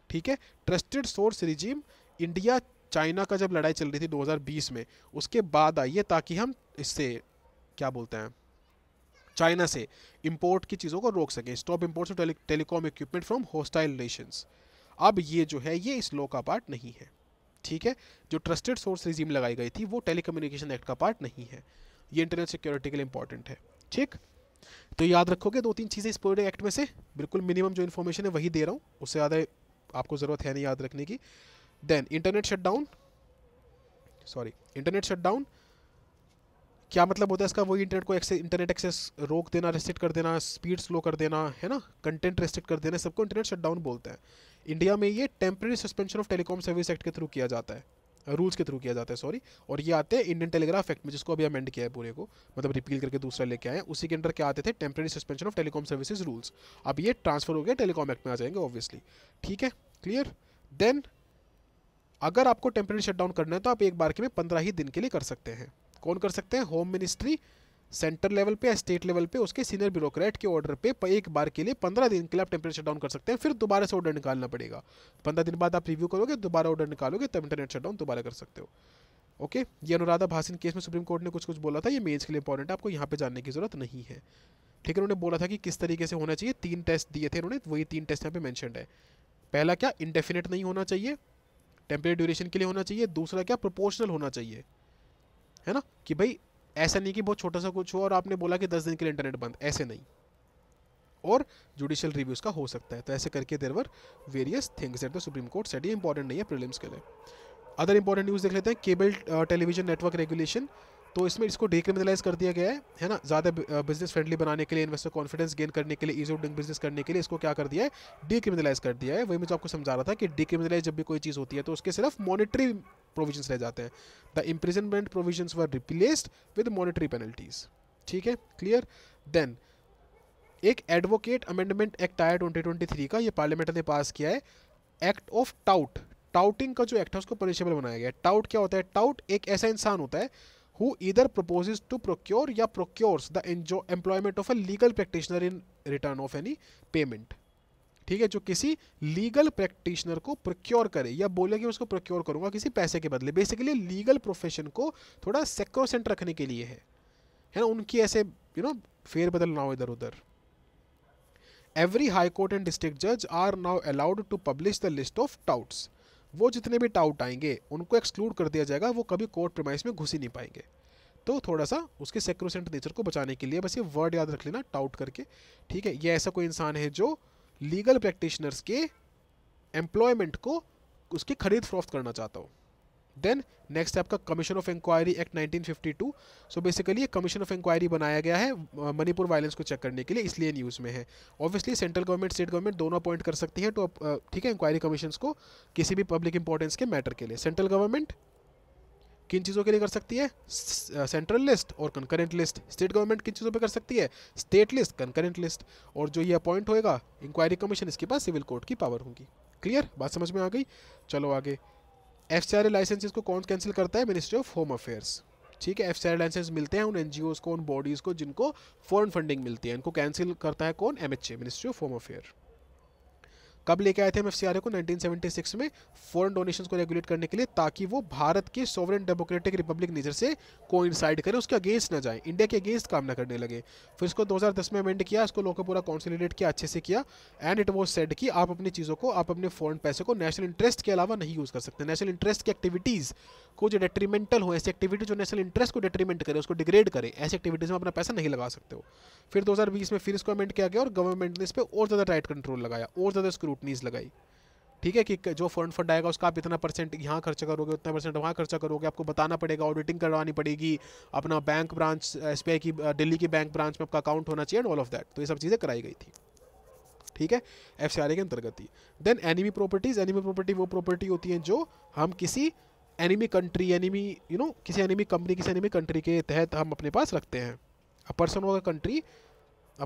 Speaker 1: ठीक है trusted source regime India China का जब लड़ाई चल रही थी 2020 में उसके बाद आई है ताकि हम इससे क्या बोलते हैं चाइना से इंपोर्ट की चीज़ों को रोक सकें stop import telecom equipment from hostile nations अब ये जो है ये इस लॉ का पार्ट नहीं है ठीक है जो ट्रस्टेड सोर्स रिजीम लगाई गई थी वो टेलीकम्युनिकेशन एक्ट का पार्ट नहीं है ये इंटरनेट सिक्योरिटी के लिए इंपॉर्टेंट है ठीक तो याद रखोगे दो तीन चीज़ें इस प्रोडक्ट एक्ट में से बिल्कुल मिनिमम जो इन्फॉर्मेशन है वही दे रहा हूँ उससे ज़्यादा आपको ज़रूरत है नहीं याद रखने की then internet shut down sorry internet shut down क्या मतलब होता है इसका वही इंटरनेट को एक्सेस इंटरनेट एक्सेस रोक देना रेस्ट्रिक्ट कर देना स्पीड स्लो कर देना है ना कंटेंट रेस्ट्रिक्ट कर देना सबको इंटरनेट शट डाउन बोलते हैं इंडिया में ये temporary suspension of telecom service act के थ्रू किया जाता है रूल्स के थ्रू किया जाता है सॉरी और ये आते हैं इंडियन टेलीग्राफ एक्ट में जिसको अभी अमेंड किया है पूरे को मतलब रिपील करके दूसरा लेके आए उसी के अंडर क्या आते थे temporary suspension of telecom services rules अब ये ट्रांसफर हो गया टेलीकॉम एक्ट में आ जाएंगे ऑब्वियसली ठीक है क्लियर देन अगर आपको टेम्प्रेरी शटडाउन करना है तो आप एक बार के में पंद्रह ही दिन के लिए कर सकते हैं कौन कर सकते हैं होम मिनिस्ट्री सेंटर लेवल पे या स्टेट लेवल पे उसके सीनियर ब्यूरोक्रेट के ऑर्डर पे एक बार के लिए पंद्रह दिन के लिए आप टेम्परेचर डाउन कर सकते हैं फिर दोबारा से ऑर्डर निकालना पड़ेगा पंद्रह दिन बाद आप रिव्यू करोगे दोबारा ऑर्डर निकालोगे तब इंटरनेट शटडाउन दोबारा कर सकते हो ओके ये अनुराधा भाषण केस में सुप्रीम कोर्ट ने कुछ कुछ बोला था ये मेज के लिए इंपॉर्टेंट है आपको यहाँ पे जानने की जरूरत नहीं है ठीक है उन्होंने बोला था कि किस तरीके से होना चाहिए तीन टेस्ट दिए थे उन्होंने वही तीन टेस्ट यहाँ पे मैंशन है पहला क्या इंडेफिनेट नहीं होना चाहिए टेम्परेरी ड्यूरेशन के लिए होना चाहिए दूसरा क्या प्रोपोर्शनल होना चाहिए है ना कि भाई ऐसा नहीं कि बहुत छोटा सा कुछ हो और आपने बोला कि दस दिन के लिए इंटरनेट बंद ऐसे नहीं और जुडिशियल रिव्यू का हो सकता है तो ऐसे करके there were various things at the supreme court set ये इंपॉर्टेंट नहीं है प्रिलिम्स के लिए अदर इंपॉर्टेंट न्यूज़ देख लेते हैं केबल टेलीविजन नेटवर्क रेगुलेशन तो इसमें इसको डिक्रिमिनलाइज कर दिया गया है है ना ज़्यादा बिजनेस फ्रेंडली बनाने के लिए इन्वेस्टर कॉन्फिडेंस गेन करने के लिए ईजी ऑफ डूइंग बिजनेस करने के लिए इसको क्या कर दिया है डिक्रिमिनलाइज कर दिया है वही मैं जो आपको समझा रहा था कि डिक्रिमिनलाइज जब भी कोई चीज़ होती है तो उसके सिर्फ मॉनिटरी प्रोविजन रह जाते हैं the imprisonment provision were replaced with monetary penalties ठीक है क्लियर देन एक एडवोकेट अमेंडमेंट एक्ट आया ट्वेंटी ट्वेंटी थ्री का ये पार्लियामेंट ने पास किया है एक्ट ऑफ टाउट टाउटिंग का जो एक्ट है उसको पनिशेबल बनाया गया है टाउट क्या होता है टाउट एक ऐसा इंसान होता है हु इधर proposes टू प्रोक्योर या procure the enjo- employment of a legal practitioner in return of any payment ठीक है जो किसी लीगल प्रैक्टिशनर को प्रोक्योर करे या बोले कि उसको प्रोक्योर करूंगा किसी पैसे के बदले बेसिकली लीगल प्रोफेशन को थोड़ा सेक्रोसेंट रखने के लिए है है ना उनकी ऐसे यू नो फेर बदल ना हो इधर उधर every high court and district जज are now allowed to publish the list of doubts वो जितने भी डाउट आएंगे उनको एक्सक्लूड कर दिया जाएगा वो कभी कोर्ट प्रमाइस में घुस ही नहीं पाएंगे तो थोड़ा सा उसके सेक्रोसेंट नेचर को बचाने के लिए बस ये वर्ड याद रख लेना टाउट करके ठीक है ये ऐसा कोई इंसान है जो लीगल प्रैक्टिशनर्स के एम्प्लॉयमेंट को उसकी खरीद फरोख्त करना चाहता हो देन नेक्स्ट आपका commission of inquiry act 1952 so basically ये कमीशन ऑफ इंक्वायरी बनाया गया है मणिपुर वायलेंस को चेक करने के लिए इसलिए न्यूज़ में है obviously central government state government दोनों अपॉइंट कर सकती है तो ठीक है इंक्वायरी कमीशन को किसी भी पब्लिक इंपॉर्टेंस के मैटर के लिए सेंट्रल गवर्नमेंट किन चीज़ों के लिए कर सकती है सेंट्रल लिस्ट और कंकरेंट लिस्ट स्टेट गवर्नमेंट किन चीज़ों पे कर सकती है स्टेट लिस्ट कंकरेंट लिस्ट और जो ये अपॉइंट होएगा इंक्वायरी कमीशन इसके पास सिविल कोर्ट की पावर होगी क्लियर बात समझ में आ गई चलो आगे एफ सी आर लाइसेंस को कौन कैंसिल करता है मिनिस्ट्री ऑफ होम अफेयर्स ठीक है एफ सी आर लाइसेंस मिलते हैं उन एन जी ओज को उन बॉडीज़ को जिनको फॉरन फंडिंग मिलती है इनको कैंसिल करता है कौन M H A ministry of home affair कब लेके आए थे एम एफ को नाइनटीन सेवेंटी सिक्स में फॉरन डोनेशन को रेगुलेट करने के लिए ताकि वो भारत की सॉवरन डेमोक्रेटिक रिपब्लिक नेचर से कोइंसाइड करे उसके अगेंस्ट ना जाए इंडिया के अगेंस्ट काम ना करने लगे फिर इसको दस में अमेंड किया इसको लोगों को पूरा कॉन्सिलेट किया अच्छे से किया एंड इट वॉज सेड कि आप अपनी चीज़ों को आप अपने फॉरन पैसे को नेशनल इंटरेस्ट के अलावा नहीं यूज़ कर सकते नेशनल इंटरेस्ट की एक्टिविटीज़ को जो डेट्रीमेंटल हो ऐसी एक्टिविटी जो नेशनल इंटरेस्ट को डेट्रीमेंट करें उसको डिग्रेड करें ऐसी एक्टिविटीज़ में अपना पैसा नहीं लगा सकते हो फिर बीस में फिर इसको अमेंड किया गया और गवर्नमेंट ने इस पर और ज़्यादा टाइट कंट्रोल लगाया और ज़्यादा स्क्रू स्क्रूटनीज लगाई ठीक है कि जो फंड फंड आएगा उसका आप इतना परसेंट यहाँ खर्चा करोगे उतना परसेंट वहाँ खर्चा करोगे आपको बताना पड़ेगा ऑडिटिंग करवानी पड़ेगी अपना बैंक ब्रांच एस की दिल्ली की बैंक ब्रांच में आपका अकाउंट होना चाहिए ऑल ऑफ दैट तो ये सब चीज़ें कराई गई थी ठीक है एफ के अंतर्गत ही then enemy properties enemy property वो प्रॉपर्टी होती है जो हम किसी enemy country enemy you know किसी एनिमी कंपनी किसी एनिमी कंट्री के तहत हम अपने पास रखते हैं अ पर्सन और अ कंट्री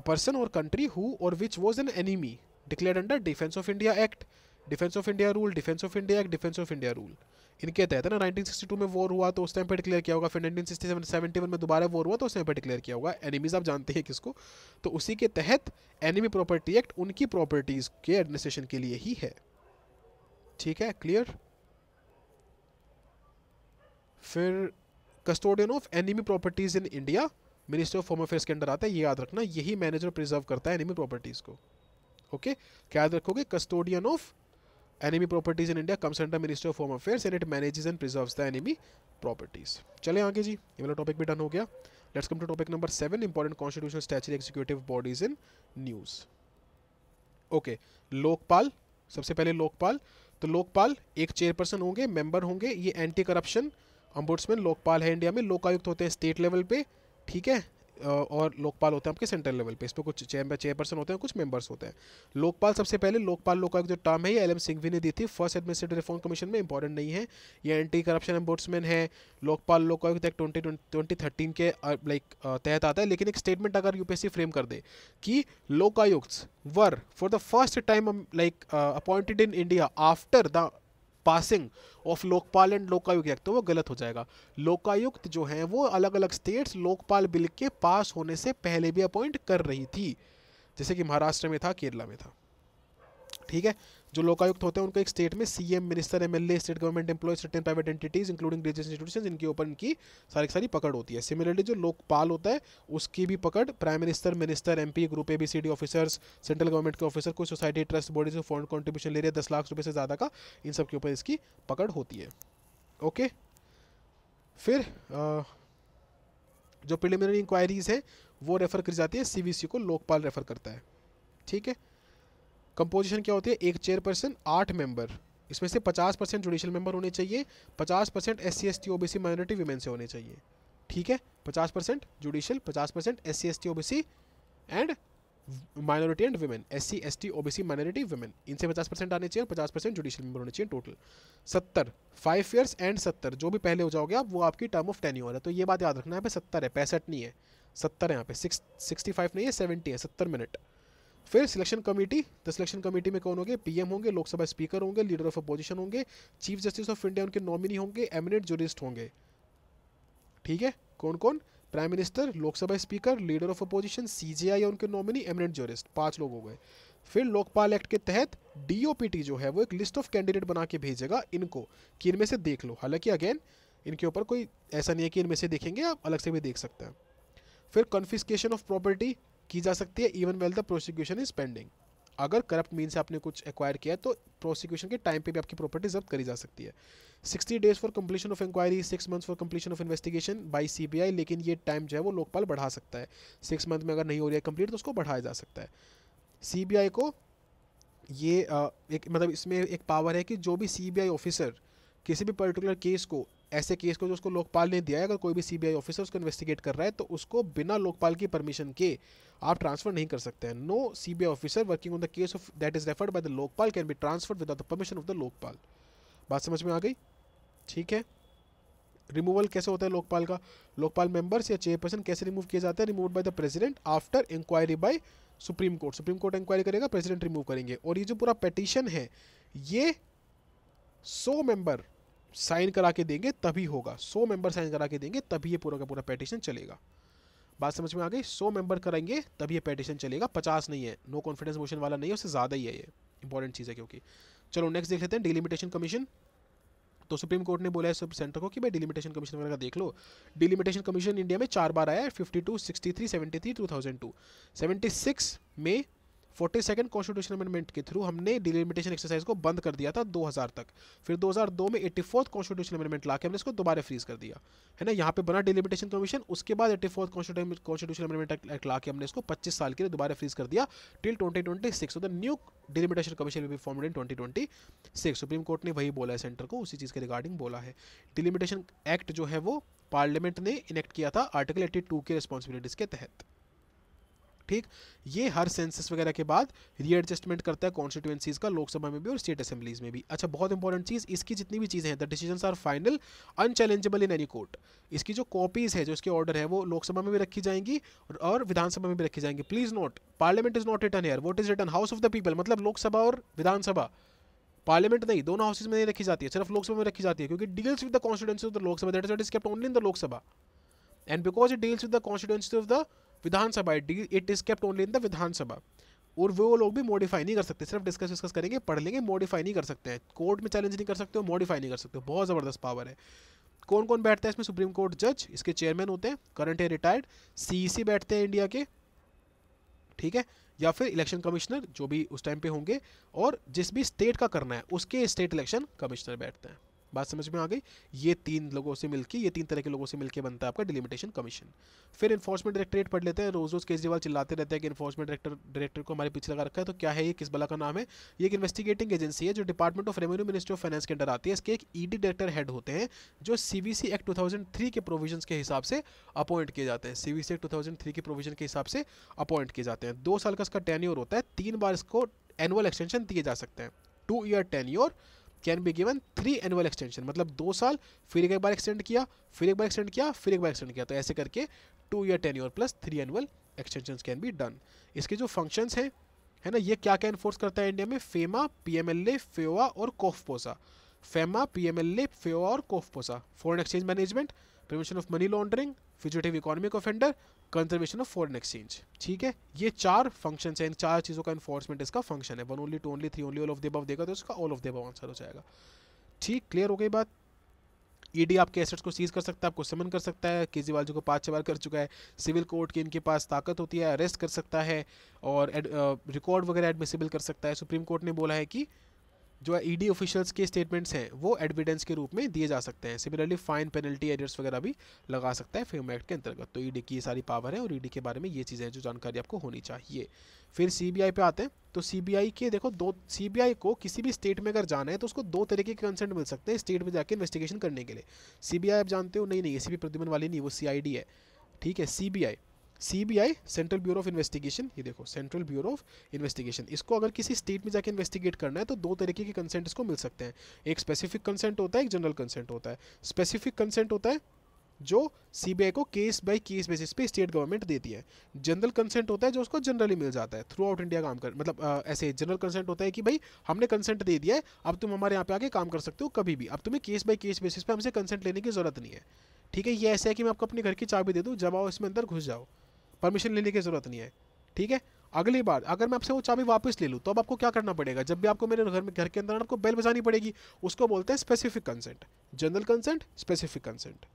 Speaker 1: अ पर्सन और कंट्री हु और which was an enemy declare under defence of India act defence of India rule defence of India act defence of India rule इनके तहत है ना 1962 में वॉर हुआ तो उस टाइम पर डिक्लेयर किया होगा फिर 1967 71 में दोबारा वॉर हुआ तो उस टाइम पर डिक्लेयर किया होगा एनिमीज आप जानते हैं किसको तो उसी के तहत एनिमी प्रॉपर्टी एक्ट उनकी प्रॉपर्टीज़ के एडमिनिस्ट्रेशन के लिए ही है ठीक है क्लियर फिर custodian of enemy properties in India ministry of home affairs के अंडर आता है ये याद रखना यही मैनेजर प्रिजर्व करता है एनिमी प्रॉपर्टीज़ को ओके क्या याद रखोगे custodian of enemy properties in India comes under ministry of home affairs and it manages and preserves the enemy properties चले आगे जी ये वाला टॉपिक भी डन हो गया let's come to topic number seven important constitution statutory executive bodies in news okay Lokpal सबसे पहले लोकपाल तो लोकपाल एक चेयरपर्सन होंगे मेंबर होंगे ये एंटी करप्शन अम्बोट्समैन लोकपाल है इंडिया में लोकायुक्त होते हैं स्टेट लेवल पे ठीक है और लोकपाल होते हैं आपके सेंट्रल लेवल पे इस पर कुछ चेयरपर्सन होते हैं कुछ मेंबर्स होते हैं लोकपाल सबसे पहले लोकपाल लोकायुक्त का जो टर्म है ये एल एम सिंघवी ने दी थी फर्स्ट एडमिनिस्ट्रेटिव रिफॉर्म कमीशन में इंपॉर्टेंट नहीं है ये एंटी करप्शन एम्बोर्ट्समैन है लोकपाल लोकायुक्त आयुक्त एक्ट ट्वेंटी ट्वेंटी थर्टीन के लाइक तहत आता है लेकिन एक स्टेटमेंट अगर यूपीएससी फ्रेम कर दे कि Lokayukta were for the first time like appointed in India after the passing of Lokpal and Lokayukta act तो वो गलत हो जाएगा लोकायुक्त जो है वो अलग अलग स्टेट्स लोकपाल बिल के पास होने से पहले भी अपॉइंट कर रही थी जैसे कि महाराष्ट्र में था केरला में था ठीक है जो लोकायुक्त होते हैं उनको एक स्टेट में CM minister MLA state government employ certain private entities including religious institution इनके ऊपर इनकी सारी सारी पकड़ होती है सिमिलरली जो लोकपाल होता है उसकी भी पकड़ prime minister minister P group A B C D officers central government के ऑफिसर कोई सोसाइटी ट्रस्ट बॉडी से फॉरन कॉन्ट्रीब्यूशन ले रहे हैं दस लाख रुपये से ज़्यादा का इन सब के ऊपर इसकी पकड़ होती है ओके फिर आ, जो प्रिलिमिनरी इंक्वायरीज़ हैं वो रेफ़र कर जाती है सी को लोकपाल रेफ़र करता है ठीक है कंपोजिशन क्या होती है एक चेयरपर्सन आठ मेंबर इसमें से 50 परसेंट जुडिशल मेंबर होने चाहिए 50 percent S C S T O B C minority women से होने चाहिए ठीक है 50 परसेंट जुडिशल पचास percent S C S T O B C and minority and women S C S T O B C minority women इनसे पचास परसेंट आने चाहिए और पचास परसेंट जुडिशियल मेंबर होने चाहिए टोटल सत्तर फाइव ईयर्स एंड सत्तर जो भी पहले हो जाओगे आप वो आपकी टर्म ऑफ टेन्योर है तो ये बात याद रखना है पे सत्तर है पैंसठ नहीं है सत्तर है यहाँ पे सिक्स सिक्सटी फाइव नहीं है सेवेंटी है सत्तर मिनट फिर सिलेक्शन कमेटी तो सिलेक्शन कमेटी में कौन होंगे पीएम होंगे लोकसभा स्पीकर होंगे लीडर ऑफ अपोजिशन होंगे चीफ जस्टिस ऑफ इंडिया उनके नॉमिनी होंगे एमिनेट जुरिस्ट होंगे ठीक है कौन कौन prime minister Lok Sabha speaker leader of opposition CJI या उनके नॉमिनी एमिनेंट जोरिस्ट पांच लोग हो गए फिर लोकपाल एक्ट के तहत डीओपीटी जो है वो एक लिस्ट ऑफ कैंडिडेट बना के भेजेगा इनको कि इनमें से देख लो हालांकि अगेन इनके ऊपर कोई ऐसा नहीं है कि इनमें से देखेंगे आप अलग से भी देख सकते हैं फिर कन्फिस्केशन ऑफ प्रॉपर्टी की जा सकती है even well the prosecution is pending अगर करप्ट मीन से आपने कुछ एक्वायर किया है तो प्रोसिक्यूशन के टाइम पे भी आपकी प्रॉपर्टी जब्त करी जा सकती है sixty days for completion of inquiry six months for completion of investigation by C B I लेकिन ये टाइम जो है वो लोकपाल बढ़ा सकता है सिक्स मंथ में अगर नहीं हो रही है कंप्लीट तो उसको बढ़ाया जा सकता है सी बी आई को ये एक मतलब इसमें एक पावर है कि जो भी सी बी आई ऑफिसर किसी भी पर्टिकुलर केस को ऐसे केस को जो उसको लोकपाल ने दिया है अगर कोई भी सीबीआई ऑफिसर उसको इन्वेस्टिगेट कर रहा है तो उसको बिना लोकपाल की परमिशन के आप ट्रांसफर नहीं कर सकते हैं no CBI officer working on the case of that is referred by the Lokpal can be transferred without the permission of the Lokpal बात समझ में आ गई ठीक है रिमूवल कैसे होता है लोकपाल का लोकपाल मेंबर्स या चेयरपर्सन कैसे रिमूव किया जाते हैं remove by the president after inquiry by supreme court supreme court inquiry करेगा प्रेसिडेंट रिमूव करेंगे और ये जो पूरा पटिशन है ये सौ मेंबर साइन करा के देंगे तभी होगा सौ मेंबर साइन करा के देंगे तभी ये पूरा का पूरा पेटिशन चलेगा बात समझ में आ गई सौ मेंबर कराएंगे तभी ये पेटिशन चलेगा पचास नहीं है नो कॉन्फिडेंस मोशन वाला नहीं है उससे ज़्यादा ही है ये इंपॉर्टेंट चीज़ है क्योंकि चलो नेक्स्ट देख लेते हैं डिलिमिटेशन कमीशन तो सुप्रीम कोर्ट ने बोला है सब सेंटर को कि भाई डिलिमिटेशन कमीशन वगैरह का देख लो डिलिमिटेशन कमीशन इंडिया में चार बार आया है fifty two sixty three seventy three two thousand two seventy six में फोर्टी सेकेंड कॉन्स्टिट्यूशन अमेंडमेंट के थ्रू हमने डिलिमिटेशन एक्सरसाइज को बंद कर दिया था 2000 तक फिर 2002 में एट्टी फोर्थ कॉन्स्टिट्यूशन अमेंडमेंट ला हमने इसको दोबारा फ्रीज कर दिया है ना यहाँ पे बना डिलिमिटेशन कमीशन उसके बाद eighty fourth constitution amendment act ला हमने इसको पच्चीस साल के लिए दोबारा फ्रीज कर दिया till twenty twenty six the new delimitation commission भी formed in twenty twenty six supreme court ने वही बोला है सेंटर को उसी चीज़ के रिगार्डिंग बोला है डिलिमिटेशन एक्ट जो है वो पार्लियामेंट ने इनेक्ट किया था आर्टिकल एट्टी टू के रिस्पॉन्सिबिलिटीज़ के तहत ठीक ये हर सेंसस वगैरह के बाद रीएडजस्टमेंट करता है कॉन्स्टिट्यूएंसीज का लोकसभा में भी और स्टेट असेंबलीज में भी अच्छा बहुत इंपॉर्टेंट चीज़ इसकी जितनी भी चीज़ें हैं the decision are final unchallengeable in any court इसकी जो कॉपीज़ है जो इसके ऑर्डर है वो लोकसभा में भी रखी जाएंगी और विधानसभा में भी रखी जाएंगी please note parliament is not return here what is return house of the people मतलब लोकसभा और विधानसभा पार्लियामेंट नहीं दोनों हाउसेज में नहीं रखी जाती है सिर्फ लोकसभा में रखी जाती है क्योंकि deals with the constituency of the Lok Sabha that is is kept only in the Lok Sabha and because it deals with the constituency of the Vidhan Sabha it is kept only in the Vidhan Sabha और वो लोग भी मॉडिफाई नहीं कर सकते सिर्फ डिस्कस विस्कस करेंगे पढ़ लेंगे मॉडिफाई नहीं कर सकते हैं कोर्ट में चैलेंज नहीं कर सकते हो मॉडिफाई नहीं कर सकते बहुत ज़बरदस्त पावर है कौन कौन बैठता है इसमें सुप्रीम कोर्ट जज इसके चेयरमैन होते हैं करंट है रिटायर्ड सी e बैठते हैं इंडिया के ठीक है या फिर इलेक्शन कमिश्नर जो भी उस टाइम पे होंगे और जिस भी स्टेट का करना है उसके स्टेट इलेक्शन कमिश्नर बैठते हैं बात समझ में आ गई ये तीन लोगों से मिलकर ये तीन तरह के लोगों से मिलकर बनता है आपका डिलिमिटेशन कमीशन फिर इन्फोर्समेंट डायरेक्टरेट पढ़ लेते हैं रोज रोज केजरीवाल चिल्लाते रहते हैं कि इन्फोर्समेंट डायरेक्टर डायरेक्टर को हमारे पीछे लगा रखा है तो क्या है ये किस बला का नाम है ये एक इन्वेस्टिगेटिंग एजेंसी है जो department of revenue ministry of finance के अंडर आती है इसके एक ईडी डायरेक्टर हेड होते हैं जो सीबीसी एक्ट टू के प्रोविजन के हिसाब से अपॉइंट किए जाते हैं सी एक्ट टू के प्रोविजन के हिसाब से अपॉइंट किए जाते हैं दो साल का इसका टेन्योर होता है तीन बार इसको एनुअल एक्सटेंशन दिए जा सकते हैं two year tenure can be given three annual extension मतलब दो साल फिर एक बार एक्सटेंड किया फिर एक बार एक्सटेंड किया फिर एक बार एक्सटेंड किया तो ऐसे करके two year ten year plus three annual extension can be done इसके जो फंक्शंस हैं है ना ये क्या क्या इन्फोर्स करता है इंडिया में FEMA P M L A FEOA और COFEPOSA FEMA P M L A FEOA और COFEPOSA foreign exchange management prevention of money laundering fugitive economic offender conservation of foreign exchange ठीक है ये चार फंक्शन है इन चार चीज़ों का इन्फोर्समेंट इसका फंक्शन है one only two only three only all of the above देगा तो इसका ऑल ऑफ देबव आंसर हो जाएगा ठीक क्लियर हो गई बात ईडी e आपके एसेट्स को सीज कर सकता है आपको समन कर सकता है केजरीवाल जी को पाँच छह बार कर चुका है सिविल कोर्ट की इनके पास ताकत होती है अरेस्ट कर सकता है और रिकॉर्ड uh, वगैरह एडमिसिबल कर सकता है सुप्रीम कोर्ट ने बोला है कि जो है ईडी e ऑफिशियल्स के स्टेटमेंट्स हैं वो एविडेंस के रूप में दिए जा सकते हैं सिमिलरली फाइन पेनल्टी एडियर्स वगैरह भी लगा सकता है फेम एक्ट के अंतर्गत तो ईडी e की ये सारी पावर है और ईडी e के बारे में ये चीज़ें जो जानकारी आपको होनी चाहिए फिर सीबीआई पे आते हैं तो सीबीआई के देखो दो सीबीआई को किसी भी स्टेट में अगर जाना है तो उसको दो तरीके के कंसेंट मिल सकते हैं स्टेट में जाकर इन्वेस्टिगेशन करने के लिए सीबीआई आप जानते हो नहीं नहीं ये सी प्रतिबंध वाली नहीं वो सीआईडी है ठीक है CBI CBI central bureau of investigation ये देखो सेंट्रल ब्यूरो ऑफ इन्वेस्टिगेशन इसको अगर किसी स्टेट में जाके इन्वेस्टिगेट करना है तो दो तरीके के कंसेंट इसको मिल सकते हैं एक स्पेसिफिक कंसेंट होता है एक जनरल कंसेंट होता है स्पेसिफिक कंसेंट होता है जो सीबीआई को केस बाय केस बेसिस पे स्टेट गवर्नमेंट देती है जनरल कंसेंट होता है जो उसको जनरली मिल जाता है थ्रू आउट इंडिया काम कर मतलब आ, ऐसे जनरल कंसेंट होता है कि भाई हमने कंसेंट दे दिया है अब तुम हमारे यहाँ पे आके काम कर सकते हो कभी भी अब तुम्हें केस बाय केस बेसिस पे हमसे कंसेंट लेने की जरूरत नहीं है ठीक है ये ऐसा है कि मैं आपको अपने घर की चाबी दे दूँ जब आओ इसमें अंदर घुस जाओ परमिशन लेने की ज़रूरत नहीं है ठीक है अगली बार अगर मैं आपसे वो चाबी वापस ले लूँ तो अब आपको क्या करना पड़ेगा जब भी आपको मेरे घर में घर के अंदर आपको बेल बजानी पड़ेगी उसको बोलते हैं specific consent general consent specific consent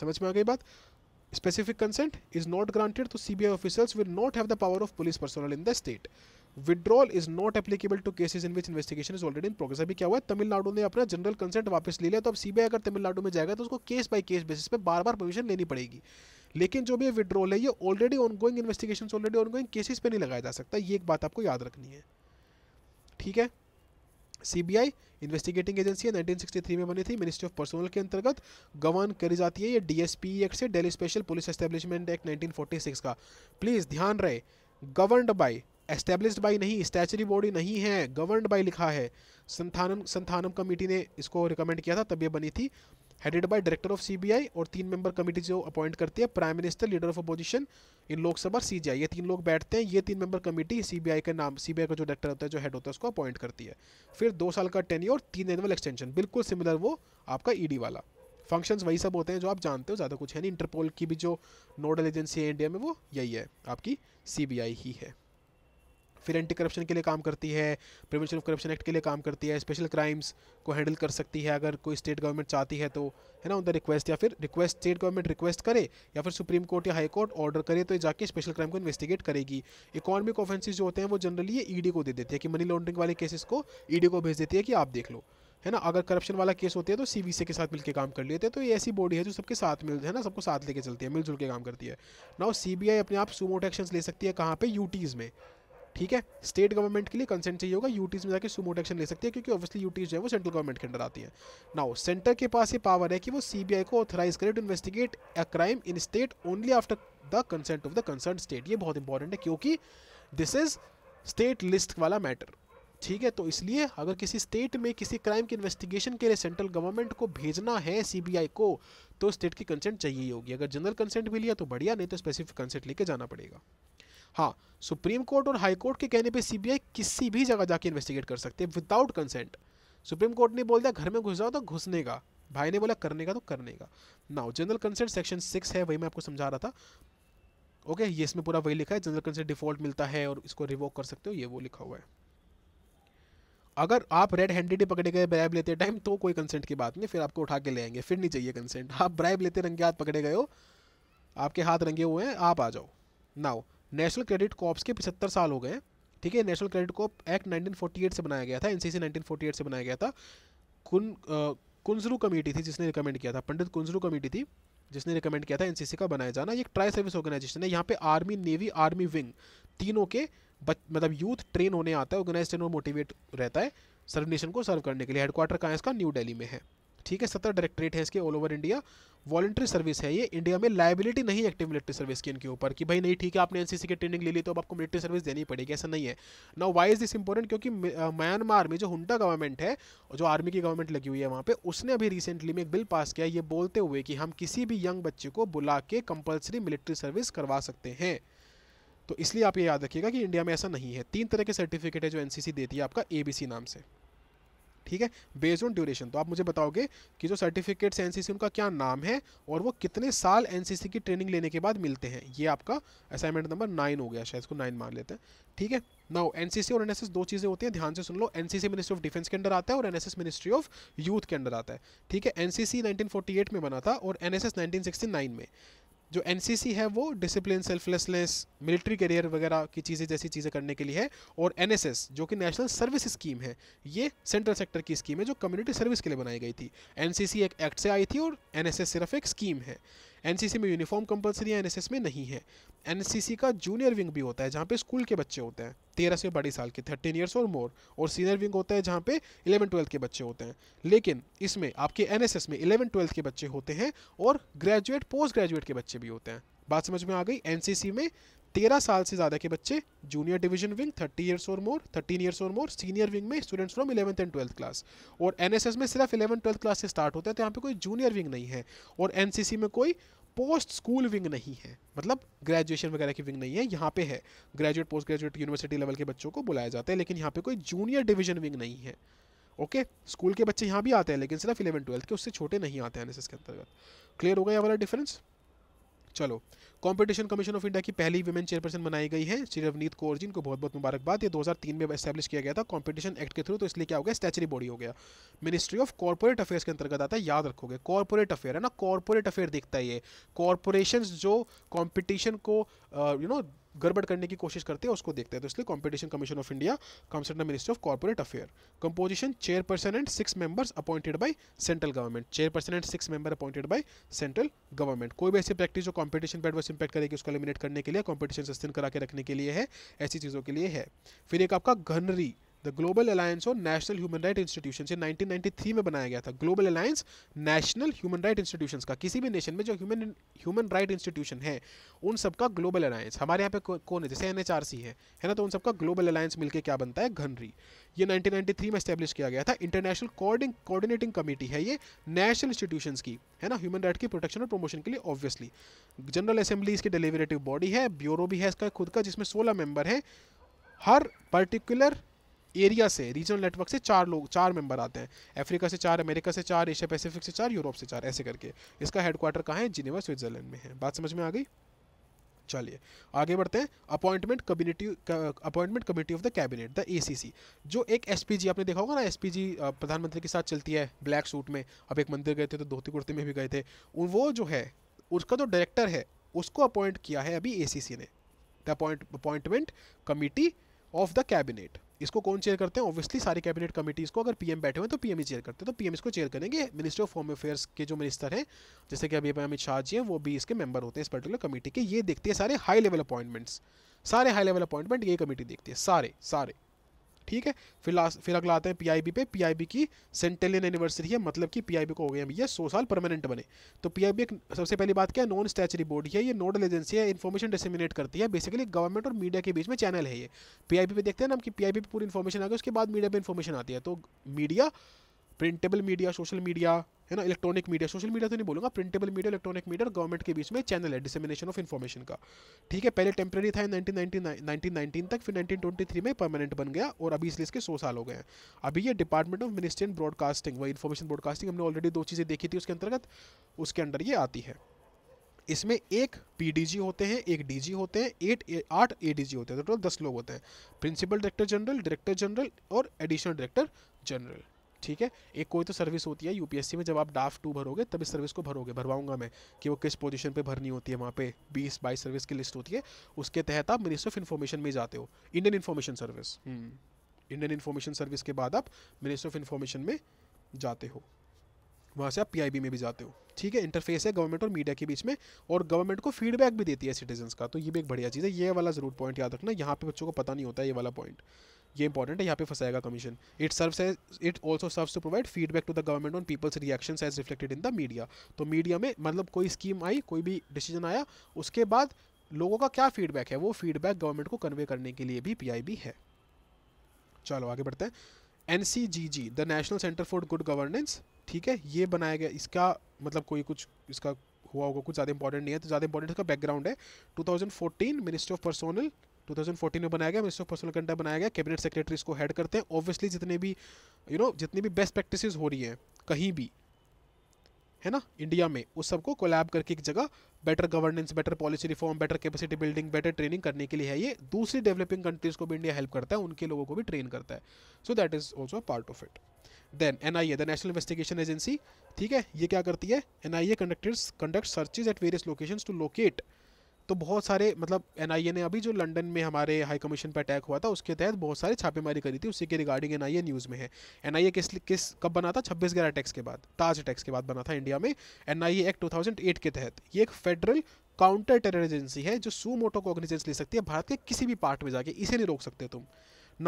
Speaker 1: समझ में आ गई बात is not granted to C B I officers will not have the power of police personal in the state Withdrawal is not applicable to cases in which investigation is already in progress अभी क्या हुआ तमिलनाडु ने अपना जनरल कंसेंट वापस ले लिया तो अब सीबीआई अगर तमिलनाडु में जाएगा तो उसको केस बाय केस बेसिस पे बार बार परमिशन लेनी पड़ेगी लेकिन जो भी विड्रोल है ये already ongoing investigation already ongoing cases पे नहीं लगाया जा सकता ये एक बात आपको याद रखनी है ठीक है सीबीआई इन्वेस्टिगेटिंग एजेंसी 1963 में बनी थी मिनिस्ट्री ऑफ पर्सनल के अंतर्गत गवर्न करी जाती है ये डीएसपी एक्ट e से Delhi special police establishment act six का प्लीज़ ध्यान रहे गवर्नड बाई एस्टेब्लिश बाई नहीं स्टैचरी बॉडी नहीं है गवर्नड बाई लिखा है संथानम संथानम कमेटी ने इसको रिकमेंड किया था तब ये बनी थी headed by director of CBI और तीन मेंबर कमेटी जो अपॉइंट करती है prime minister leader of opposition in Lok Sabha CGI ये तीन लोग बैठते हैं ये तीन मेंबर कमेटी सीबीआई के नाम सीबीआई का जो डायरेक्टर होता है जो हेड होता है उसको अपॉइंट करती है फिर दो साल का टेन और तीन एनुअल एक्सटेंशन बिल्कुल सिमिलर वो आपका ईडी e वाला फंक्शंस वही सब होते हैं जो आप जानते हो ज़्यादा कुछ है नहीं इंटरपोल की भी जो नोडल एजेंसी है इंडिया में वो यही है आपकी सी ही है फिर एंटी करप्शन के लिए काम करती है प्रिवेंशन ऑफ करप्शन एक्ट के लिए काम करती है स्पेशल क्राइम्स को हैंडल कर सकती है अगर कोई स्टेट गवर्नमेंट चाहती है तो है ना उनका द रिक्वेस्ट या फिर रिक्वेस्ट स्टेट गवर्नमेंट रिक्वेस्ट करे या फिर सुप्रीम कोर्ट या हाई कोर्ट ऑर्डर करे तो जाके स्पेशल क्राइम को इन्वेस्टिगेट करेगी इकोनॉमिक ऑफेंसेज जो होते हैं वो जनरली ये ईडी को दे देती है कि मनी लॉन्ड्रिंग वाले केसेस को ईडी को भेज देती है कि आप देख लो है ना अगर करप्शन वाला केस होती है तो सी के साथ मिलकर काम कर लेते हैं तो ये ऐसी बॉडी है जो सबके साथ मिल है ना सबको साथ लेके चलती है मिलजुल के काम करती है ना सी बी आई अपने आप सुमोट एक्शन ले सकती है कहाँ पे यूटीज़ में ठीक है स्टेट गवर्नमेंट के लिए कंसेंट चाहिए होगा यूटीज में जाकर सुमोट एक्शन ले सकती है क्योंकि ऑब्वियसली यूटीज जो है वो सेंट्रल गवर्नमेंट के अंडर आती है नाउ सेंटर के पास ये पावर है कि वो सीबीआई को ऑथराइज करे to investigate a crime in state only after the consent of the concern state ये बहुत इंपॉर्टेंट है क्योंकि दिस इज स्टेट लिस्ट वाला मैटर ठीक है तो इसलिए अगर किसी स्टेट में किसी क्राइम की इन्वेस्टिगेशन के लिए सेंट्रल गवर्नमेंट को भेजना है सीबीआई को तो स्टेट की कंसेंट चाहिए होगी अगर जनरल कंसेंट भी लिया तो बढ़िया नहीं तो स्पेसिफिक कंसेंट लेके जाना पड़ेगा हाँ सुप्रीम कोर्ट और हाई कोर्ट के कहने पे सीबीआई किसी भी जगह जाके इन्वेस्टिगेट कर सकते हैं विदाउट कंसेंट सुप्रीम कोर्ट ने बोल दिया घर में घुस जाओ तो घुसने का भाई ने बोला करने का तो करने का now general consent section six है वही मैं आपको समझा रहा था ओके okay, ये इसमें पूरा वही लिखा है जनरल कंसेंट डिफॉल्ट मिलता है और इसको रिवोक कर सकते हो ये वो लिखा हुआ है अगर आप रेड हैंडेड पकड़े गए ब्राइब लेते टाइम तो कोई कंसेंट की बात नहीं फिर आपको उठा के ले आएंगे फिर नहीं चाहिए कंसेंट आप ब्राइब लेते रंगे हाथ पकड़े गए हो आपके हाथ रंगे हुए हैं आप आ जाओ नाउ नेशनल क्रेडिट कॉप्स के पिछहत्तर साल हो गए ठीक है national cadet corps act nineteen से बनाया गया था एन सी से बनाया गया था कुन कुंजरू कमेटी थी जिसने रिकमेंड किया था पंडित कुंजरू कमेटी थी जिसने रिकमेंड किया था एनसीसी का बनाया जाना ये एक ट्राई सर्विस ऑर्गेनाइजेशन है यहाँ पे आर्मी नेवी आर्मी विंग तीनों के बच मतलब यूथ ट्रेन होने आता है ऑर्गेनाइज ट्रेन और मोटिवेट रहता है सर्व नेशन को सर्व करने के लिए हेडक्वार्टर कहाँ इसका न्यू दिल्ली में है ठीक है सत्रह डायरेक्ट्रेट है इसके all over India voluntary service है ये इंडिया में लाइबिलिटी नहीं एक्टिव मिलिट्री सर्विस की इनके ऊपर कि भाई नहीं ठीक है आपने एनसीसी की ट्रेनिंग ले ली तो अब आपको मिलिट्री सर्विस देनी पड़ेगी ऐसा नहीं है now why is this important क्योंकि म्यांमार में जो हुंडा गवर्नमेंट है जो आर्मी की गवर्नमेंट लगी हुई है वहाँ पे उसने अभी रिसेंटली में एक बिल पास किया ये बोलते हुए कि हम किसी भी यंग बच्चे को बुला के कंपल्सरी मिलिट्री सर्विस करवा सकते हैं तो इसलिए आप ये याद रखिएगा कि इंडिया में ऐसा नहीं है तीन तरह के सर्टिफिकेट है जो एनसीसी देती है आपका एबीसी नाम से ठीक है बेस्ड ऑन ड्यूरेशन तो आप मुझे बताओगे कि जो सर्टिफिकेट्स हैं एनसीसी उनका क्या नाम है और वो कितने साल एनसीसी की ट्रेनिंग लेने के बाद मिलते हैं ये आपका असाइनमेंट नंबर नाइन हो गया शायद इसको नाइन मान लेते हैं ठीक है नाउ एनसीसी और एनएसएस दो चीज़ें होती हैं ध्यान से सुन लो एनसीसी मिनिस्ट्री ऑफ डिफेंस के अंडर आता है और एनएसएस मिनिस्ट्री ऑफ यूथ के अंडर आता है ठीक है एनसीसी 1948 में बना था और एनएसएस 1969 में जो एन है वो डिसिप्लिन सेल्फलेसनेस मिलिट्री करियर वगैरह की चीज़ें जैसी चीज़ें करने के लिए है और एन जो कि नेशनल सर्विस स्कीम है ये सेंट्रल सेक्टर की स्कीम है जो कम्युनिटी सर्विस के लिए बनाई गई थी एन एक एक्ट से आई थी और एन सिर्फ एक स्कीम है एनसीसी में यूनिफॉर्म कंपलसरी है एनएसएस में नहीं है एनसीसी का जूनियर विंग भी होता है जहाँ पे स्कूल के बच्चे होते हैं तेरह से बाईस साल के थर्टीन ईयर्स और मोर और सीनियर विंग होता है जहाँ पे इलेवन ट्वेल्थ के बच्चे होते हैं लेकिन इसमें आपके एन में इलेवन ट्वेल्थ के बच्चे होते हैं और ग्रेजुएट पोस्ट ग्रेजुएट के बच्चे भी होते हैं बात समझ में आ गई एनसीसी में तेरह साल से ज़्यादा के बच्चे junior division wing thirty years और मोर थर्टीन ईयर्स और मोर सीनियर विंग में students from eleventh and twelfth class और एनएसएस में सिर्फ इलेवन ट्वेल्थ क्लास से स्टार्ट होता है तो यहाँ पे कोई जूनियर विंग नहीं है और एनसीसी में कोई पोस्ट स्कूल विंग नहीं है मतलब ग्रेजुएशन वगैरह की विंग नहीं है यहाँ पे है graduate post graduate university level के बच्चों को बुलाया जाता है लेकिन यहाँ पे कोई जूनियर डिवीजन विंग नहीं है ओके स्कूल के बच्चे यहाँ भी आते हैं लेकिन सिर्फ इलेवन ट्वेल्थ के उससे छोटे नहीं आते हैं एन के अंतर्गत क्लियर हो गया वाला डिफरेंस चलो कॉम्पिटिशन कमीशन ऑफ इंडिया की पहली वुमेन चेयरपर्सन बनाई गई है श्री रवनीत कौर जी इनको बहुत बहुत मुबारकबाद ये 2003 में स्टैब्लिश किया गया था कॉम्पिटिशन एक्ट के थ्रू तो इसलिए क्या हो गया स्टैचरी बॉडी हो गया मिनिस्ट्री ऑफ कॉर्पोरेट अफेयर्स के अंतर्गत आता है याद रखोगे कॉर्पोरेट अफेयर है ना कॉर्पोरेट अफेयर देखता है ये कॉरपोरेशन जो कॉम्पिटिशन को यू uh, नो गड़बड़ करने की कोशिश करते हैं उसको देखते हैं तो इसलिए competition commission of India comes under ministry of corporate affair composition chairperson and six members appointed by central government chairperson and six member appointed by central government कोई भी ऐसी प्रैक्टिस जो कॉम्पिटिशन पर एडवर्स इंपैक्ट करेगी उसको एलिमिनेट करने के लिए कॉम्पिटिशन सस्टेन करा के रखने के लिए है ऐसी चीज़ों के लिए है फिर एक आपका GANHRI the global alliance on national human right institution से 1993 में बनाया गया था global alliance national human right institution का किसी भी नेशन में जो ह्यूमन ह्यूमन राइट इंस्टीट्यूशन है उन सबका ग्लोबल अलायंस हमारे यहाँ पे कौन है जैसे एन है है ना तो उन सबका ग्लोबल अलायंस मिलकर क्या बनता है घनरी ये 1993 में स्टैब्लिश किया गया था इंटरनेशनल कोऑर्डिनेटिंग कमेटी है ये नेशनल इंस्टीट्यूशंस की है ना ह्यूमन राइट की प्रोटेक्शन और प्रमोशन के लिए ऑब्वियसली जनरल असेंबली इसकी डिलीवरेटिव बॉडी है ब्यूरो भी है इसका खुद का जिसमें सोलह मेंबर हैं हर पर्टिकुलर एरिया से रीजनल नेटवर्क से चार लोग चार मेंबर आते हैं अफ्रीका से चार अमेरिका से चार एशिया पैसिफिक से चार यूरोप से चार ऐसे करके इसका हेडक्वार्टर कहाँ है जिनेवा स्विट्जरलैंड में है बात समझ में आ गई चलिए आगे बढ़ते हैं appointment community appointment committee of the cabinet the ACC जो एक एसपीजी आपने देखा होगा ना एसपीजी प्रधानमंत्री के साथ चलती है ब्लैक सूट में अब एक मंदिर गए थे तो धोती कुर्ते में भी गए थे वो जो है उसका जो डायरेक्टर है उसको अपॉइंट किया है अभी एसीसी ने the appoint appointment committee of the cabinet इसको कौन चेयर करते हैं ऑब्वियसली सारी कैबिनेट कमेटीज़ को अगर पीएम बैठे हुए तो पीएम ही चेयर करते हैं तो पीएम इसको चेयर करेंगे मिनिस्टर ऑफ होम अफेयर्स के जो मिनिस्टर हैं जैसे कि अभी अमित शाह जी हैं वो भी इसके मेंबर होते हैं इस पर्टिकुलर कमेटी के ये देखते हैं सारे हाई लेवल अपॉइंटमेंट्स सारे हाई लेवल अपॉइंटमेंट ये कमेटी देखती है सारे सारे ठीक है फिर लास्ट फिर अगला आते हैं पीआईबी पे पीआईबी की सेंटेलियन एनिवर्सरी है मतलब कि पीआईबी को हो गया भैया सौ साल परमानेंट बने तो पीआईबी एक सबसे पहली बात क्या है नॉन स्टैचरी बॉडी है ये नोडल एजेंसी है इन्फॉर्मेशन डिसमिनेट करती है बेसिकली गवर्नमेंट और मीडिया के बीच में चैनल है ये पीआईबी पे देखते हैं ना कि पीआईबी पे पूरी इन्फॉर्मेशन आ गई उसके बाद मीडिया पर इन्फॉर्मेशन आती है तो media printable media social media है ना इलेक्ट्रॉनिक मीडिया सोशल मीडिया तो नहीं बोलूँगा प्रिंटेबल मीडिया इलेक्ट्रॉनिक मीडिया और गवर्नमेंट के बीच में चैनल है डिसमिनेशन ऑफ इन्फॉर्मेशन का ठीक है पहले टेम्प्रेरी था नाइनटीन तक फिर नाइनटीन में परमानेंट बन गया और अभी इसलिए इसके सौ साल हो गए हैं अभी ये department of ministry and broadcasting व इन्फॉर्मेशन ब्रॉडकास्टिंग हमने ऑलरेडी दो चीज़ें देखी थी उसके अंतर्गत उसके अंडर ये आती है इसमें एक पीडीजी होते हैं एक डीजी होते हैं एट आठ एडीजी होते हैं टोटल तो दस लोग होते हैं principal director general director general और एडिशनल डायरेक्टर जनरल ठीक है एक कोई तो सर्विस होती है यूपीएससी में जब आप डाफ टू भरोगे तब इस सर्विस को भरोगे भरवाऊंगा मैं कि वो किस पोजीशन पे भरनी होती है वहाँ पे बीस बाईस सर्विस की लिस्ट होती है उसके तहत आप मिनिस्ट्री ऑफ इन्फॉर्मेशन में जाते हो Indian information service Indian information service के बाद आप मिनिस्ट्री ऑफ इन्फॉर्मेशन में जाते हो वहाँ से आप पी में भी जाते हो ठीक है इंटरफेस है गवर्नमेंट और मीडिया के बीच में और गवर्नमेंट को फीडबैक भी देती है सिटीजन का तो ये भी एक बढ़िया चीज़ है ये वाला ज़रूर पॉइंट याद रखना यहाँ पे बच्चों को पता नहीं होता है ये वाला पॉइंट ये इंपॉर्टेंट है यहाँ पे फंसाएगा commission it serve as it also serve to provide feedback to the government on people's reaction as reflected in the media तो मीडिया में मतलब कोई स्कीम आई कोई भी डिसीजन आया उसके बाद लोगों का क्या फीडबैक है वो फीडबैक गवर्नमेंट को कन्वे करने के लिए भी पी है चलो आगे बढ़ते हैं N C G G the national centre for good governance ठीक है ये बनाया गया इसका मतलब कोई कुछ इसका हुआ होगा कुछ ज़्यादा इंपॉर्टेंट नहीं है तो ज़्यादा इंपॉर्टेंट इसका बैकग्राउंड है 2014 मिनिस्ट्री ऑफ पर्सोनल 2014 में बनाया गया मिनिस्टर ऑफ पर्सनल कंडक्ट बनाया गया कैबिनेट सेक्रेटरी इसको हेड करते हैं ऑब्वियसली जितने भी यू नो जितनी भी बेस्ट प्रैक्टिसेस हो रही हैं कहीं भी है ना इंडिया में उस सबको कोलैब करके एक जगह better governance better policy reform better capacity building better training करने के लिए है ये दूसरी डेवलपिंग कंट्रीज़ को भी इंडिया हेल्प करता है उनके लोगों को भी ट्रेन करता है so that is also part of it then N I A the national investigation agency ठीक है ये क्या करती है N I A conductors conduct searches at various location to locate तो बहुत सारे मतलब एन ने अभी जो लंदन में हमारे हाई कमीशन पर अटैक हुआ था उसके तहत बहुत सारे छापेमारी करी थी उसी के रिगार्डिंग एन न्यूज़ में है एन किस किस कब बना था छब्बीस ग्यारह अटैक्स के बाद ताज अटैक्स के बाद बना था इंडिया में एन एक्ट टू के तहत ये एक फेडरल काउंटर टेरर एजेंसी है जो सू मोटो कॉग्निजेंस ले सकती है भारत के किसी भी पार्ट में जाके इसे नहीं रोक सकते तुम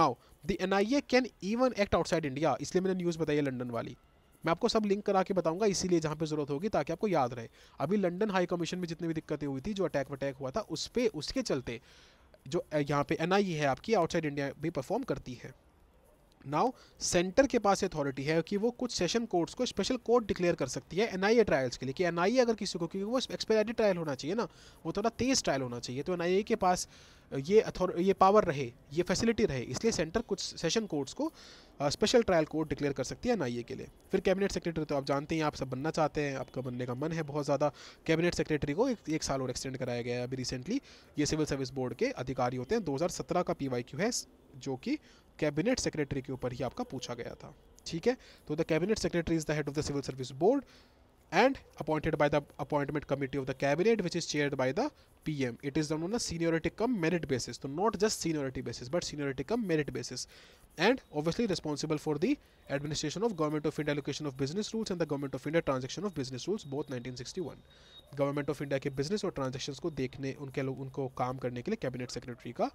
Speaker 1: now the N can even act outside India इसलिए मैंने न्यूज़ बताई है लंडन वाली मैं आपको सब लिंक करा के बताऊंगा इसीलिए जहाँ पे ज़रूरत होगी ताकि आपको याद रहे अभी लंडन हाई कमीशन में जितनी भी दिक्कतें हुई थी जो अटैक वटैक हुआ था उस पर उसके चलते जो यहाँ पे एन e है आपकी आउटसाइड इंडिया भी परफॉर्म करती है नाउ सेंटर के पास अथॉरिटी है कि वो कुछ सेशन कोर्ट्स को स्पेशल कोर्ट डिक्लेयर कर सकती है एनआईए ट्रायल्स के लिए कि एनआईए अगर किसी को क्योंकि वो एक्सपायरी ट्रायल होना चाहिए ना वो थोड़ा तेज़ ट्रायल होना चाहिए तो एनआईए के पास ये अथॉर ये पावर रहे ये फैसिलिटी रहे इसलिए सेंटर कुछ सेशन कोर्ट्स को स्पेशल ट्रायल कोर्ट डिक्लेयर कर सकती है एनआईए के लिए फिर कैबिनेट सेक्रेटरी तो आप जानते हैं आप सब बनना चाहते हैं आपका बनने का मन है बहुत ज़्यादा कैबिनेट सेक्रेटरी को एक, एक साल और एक्सटेंड कराया गया है अभी रिसेंटली ये सिविल सर्विस बोर्ड के अधिकारी होते हैं दो का पी है जो कि कैबिनेट सेक्रेटरी के ऊपर ही आपका पूछा गया था ठीक है तो the cabinet secretary is the head of the civil service board and appointed by the appointment committee of the cabinet which is chaired by the P M it is on seniority cum merit basis तो not just seniority basis but seniority cum merit basis and obviously responsible for the administration of government of India location of business rules and the government of India transaction of business rules both nineteen sixty one government of India के बिजनेस और ट्रांजेक्शन को देखने उनके लोग उनको काम करने के लिए कैबिनेट सेक्रेटरी का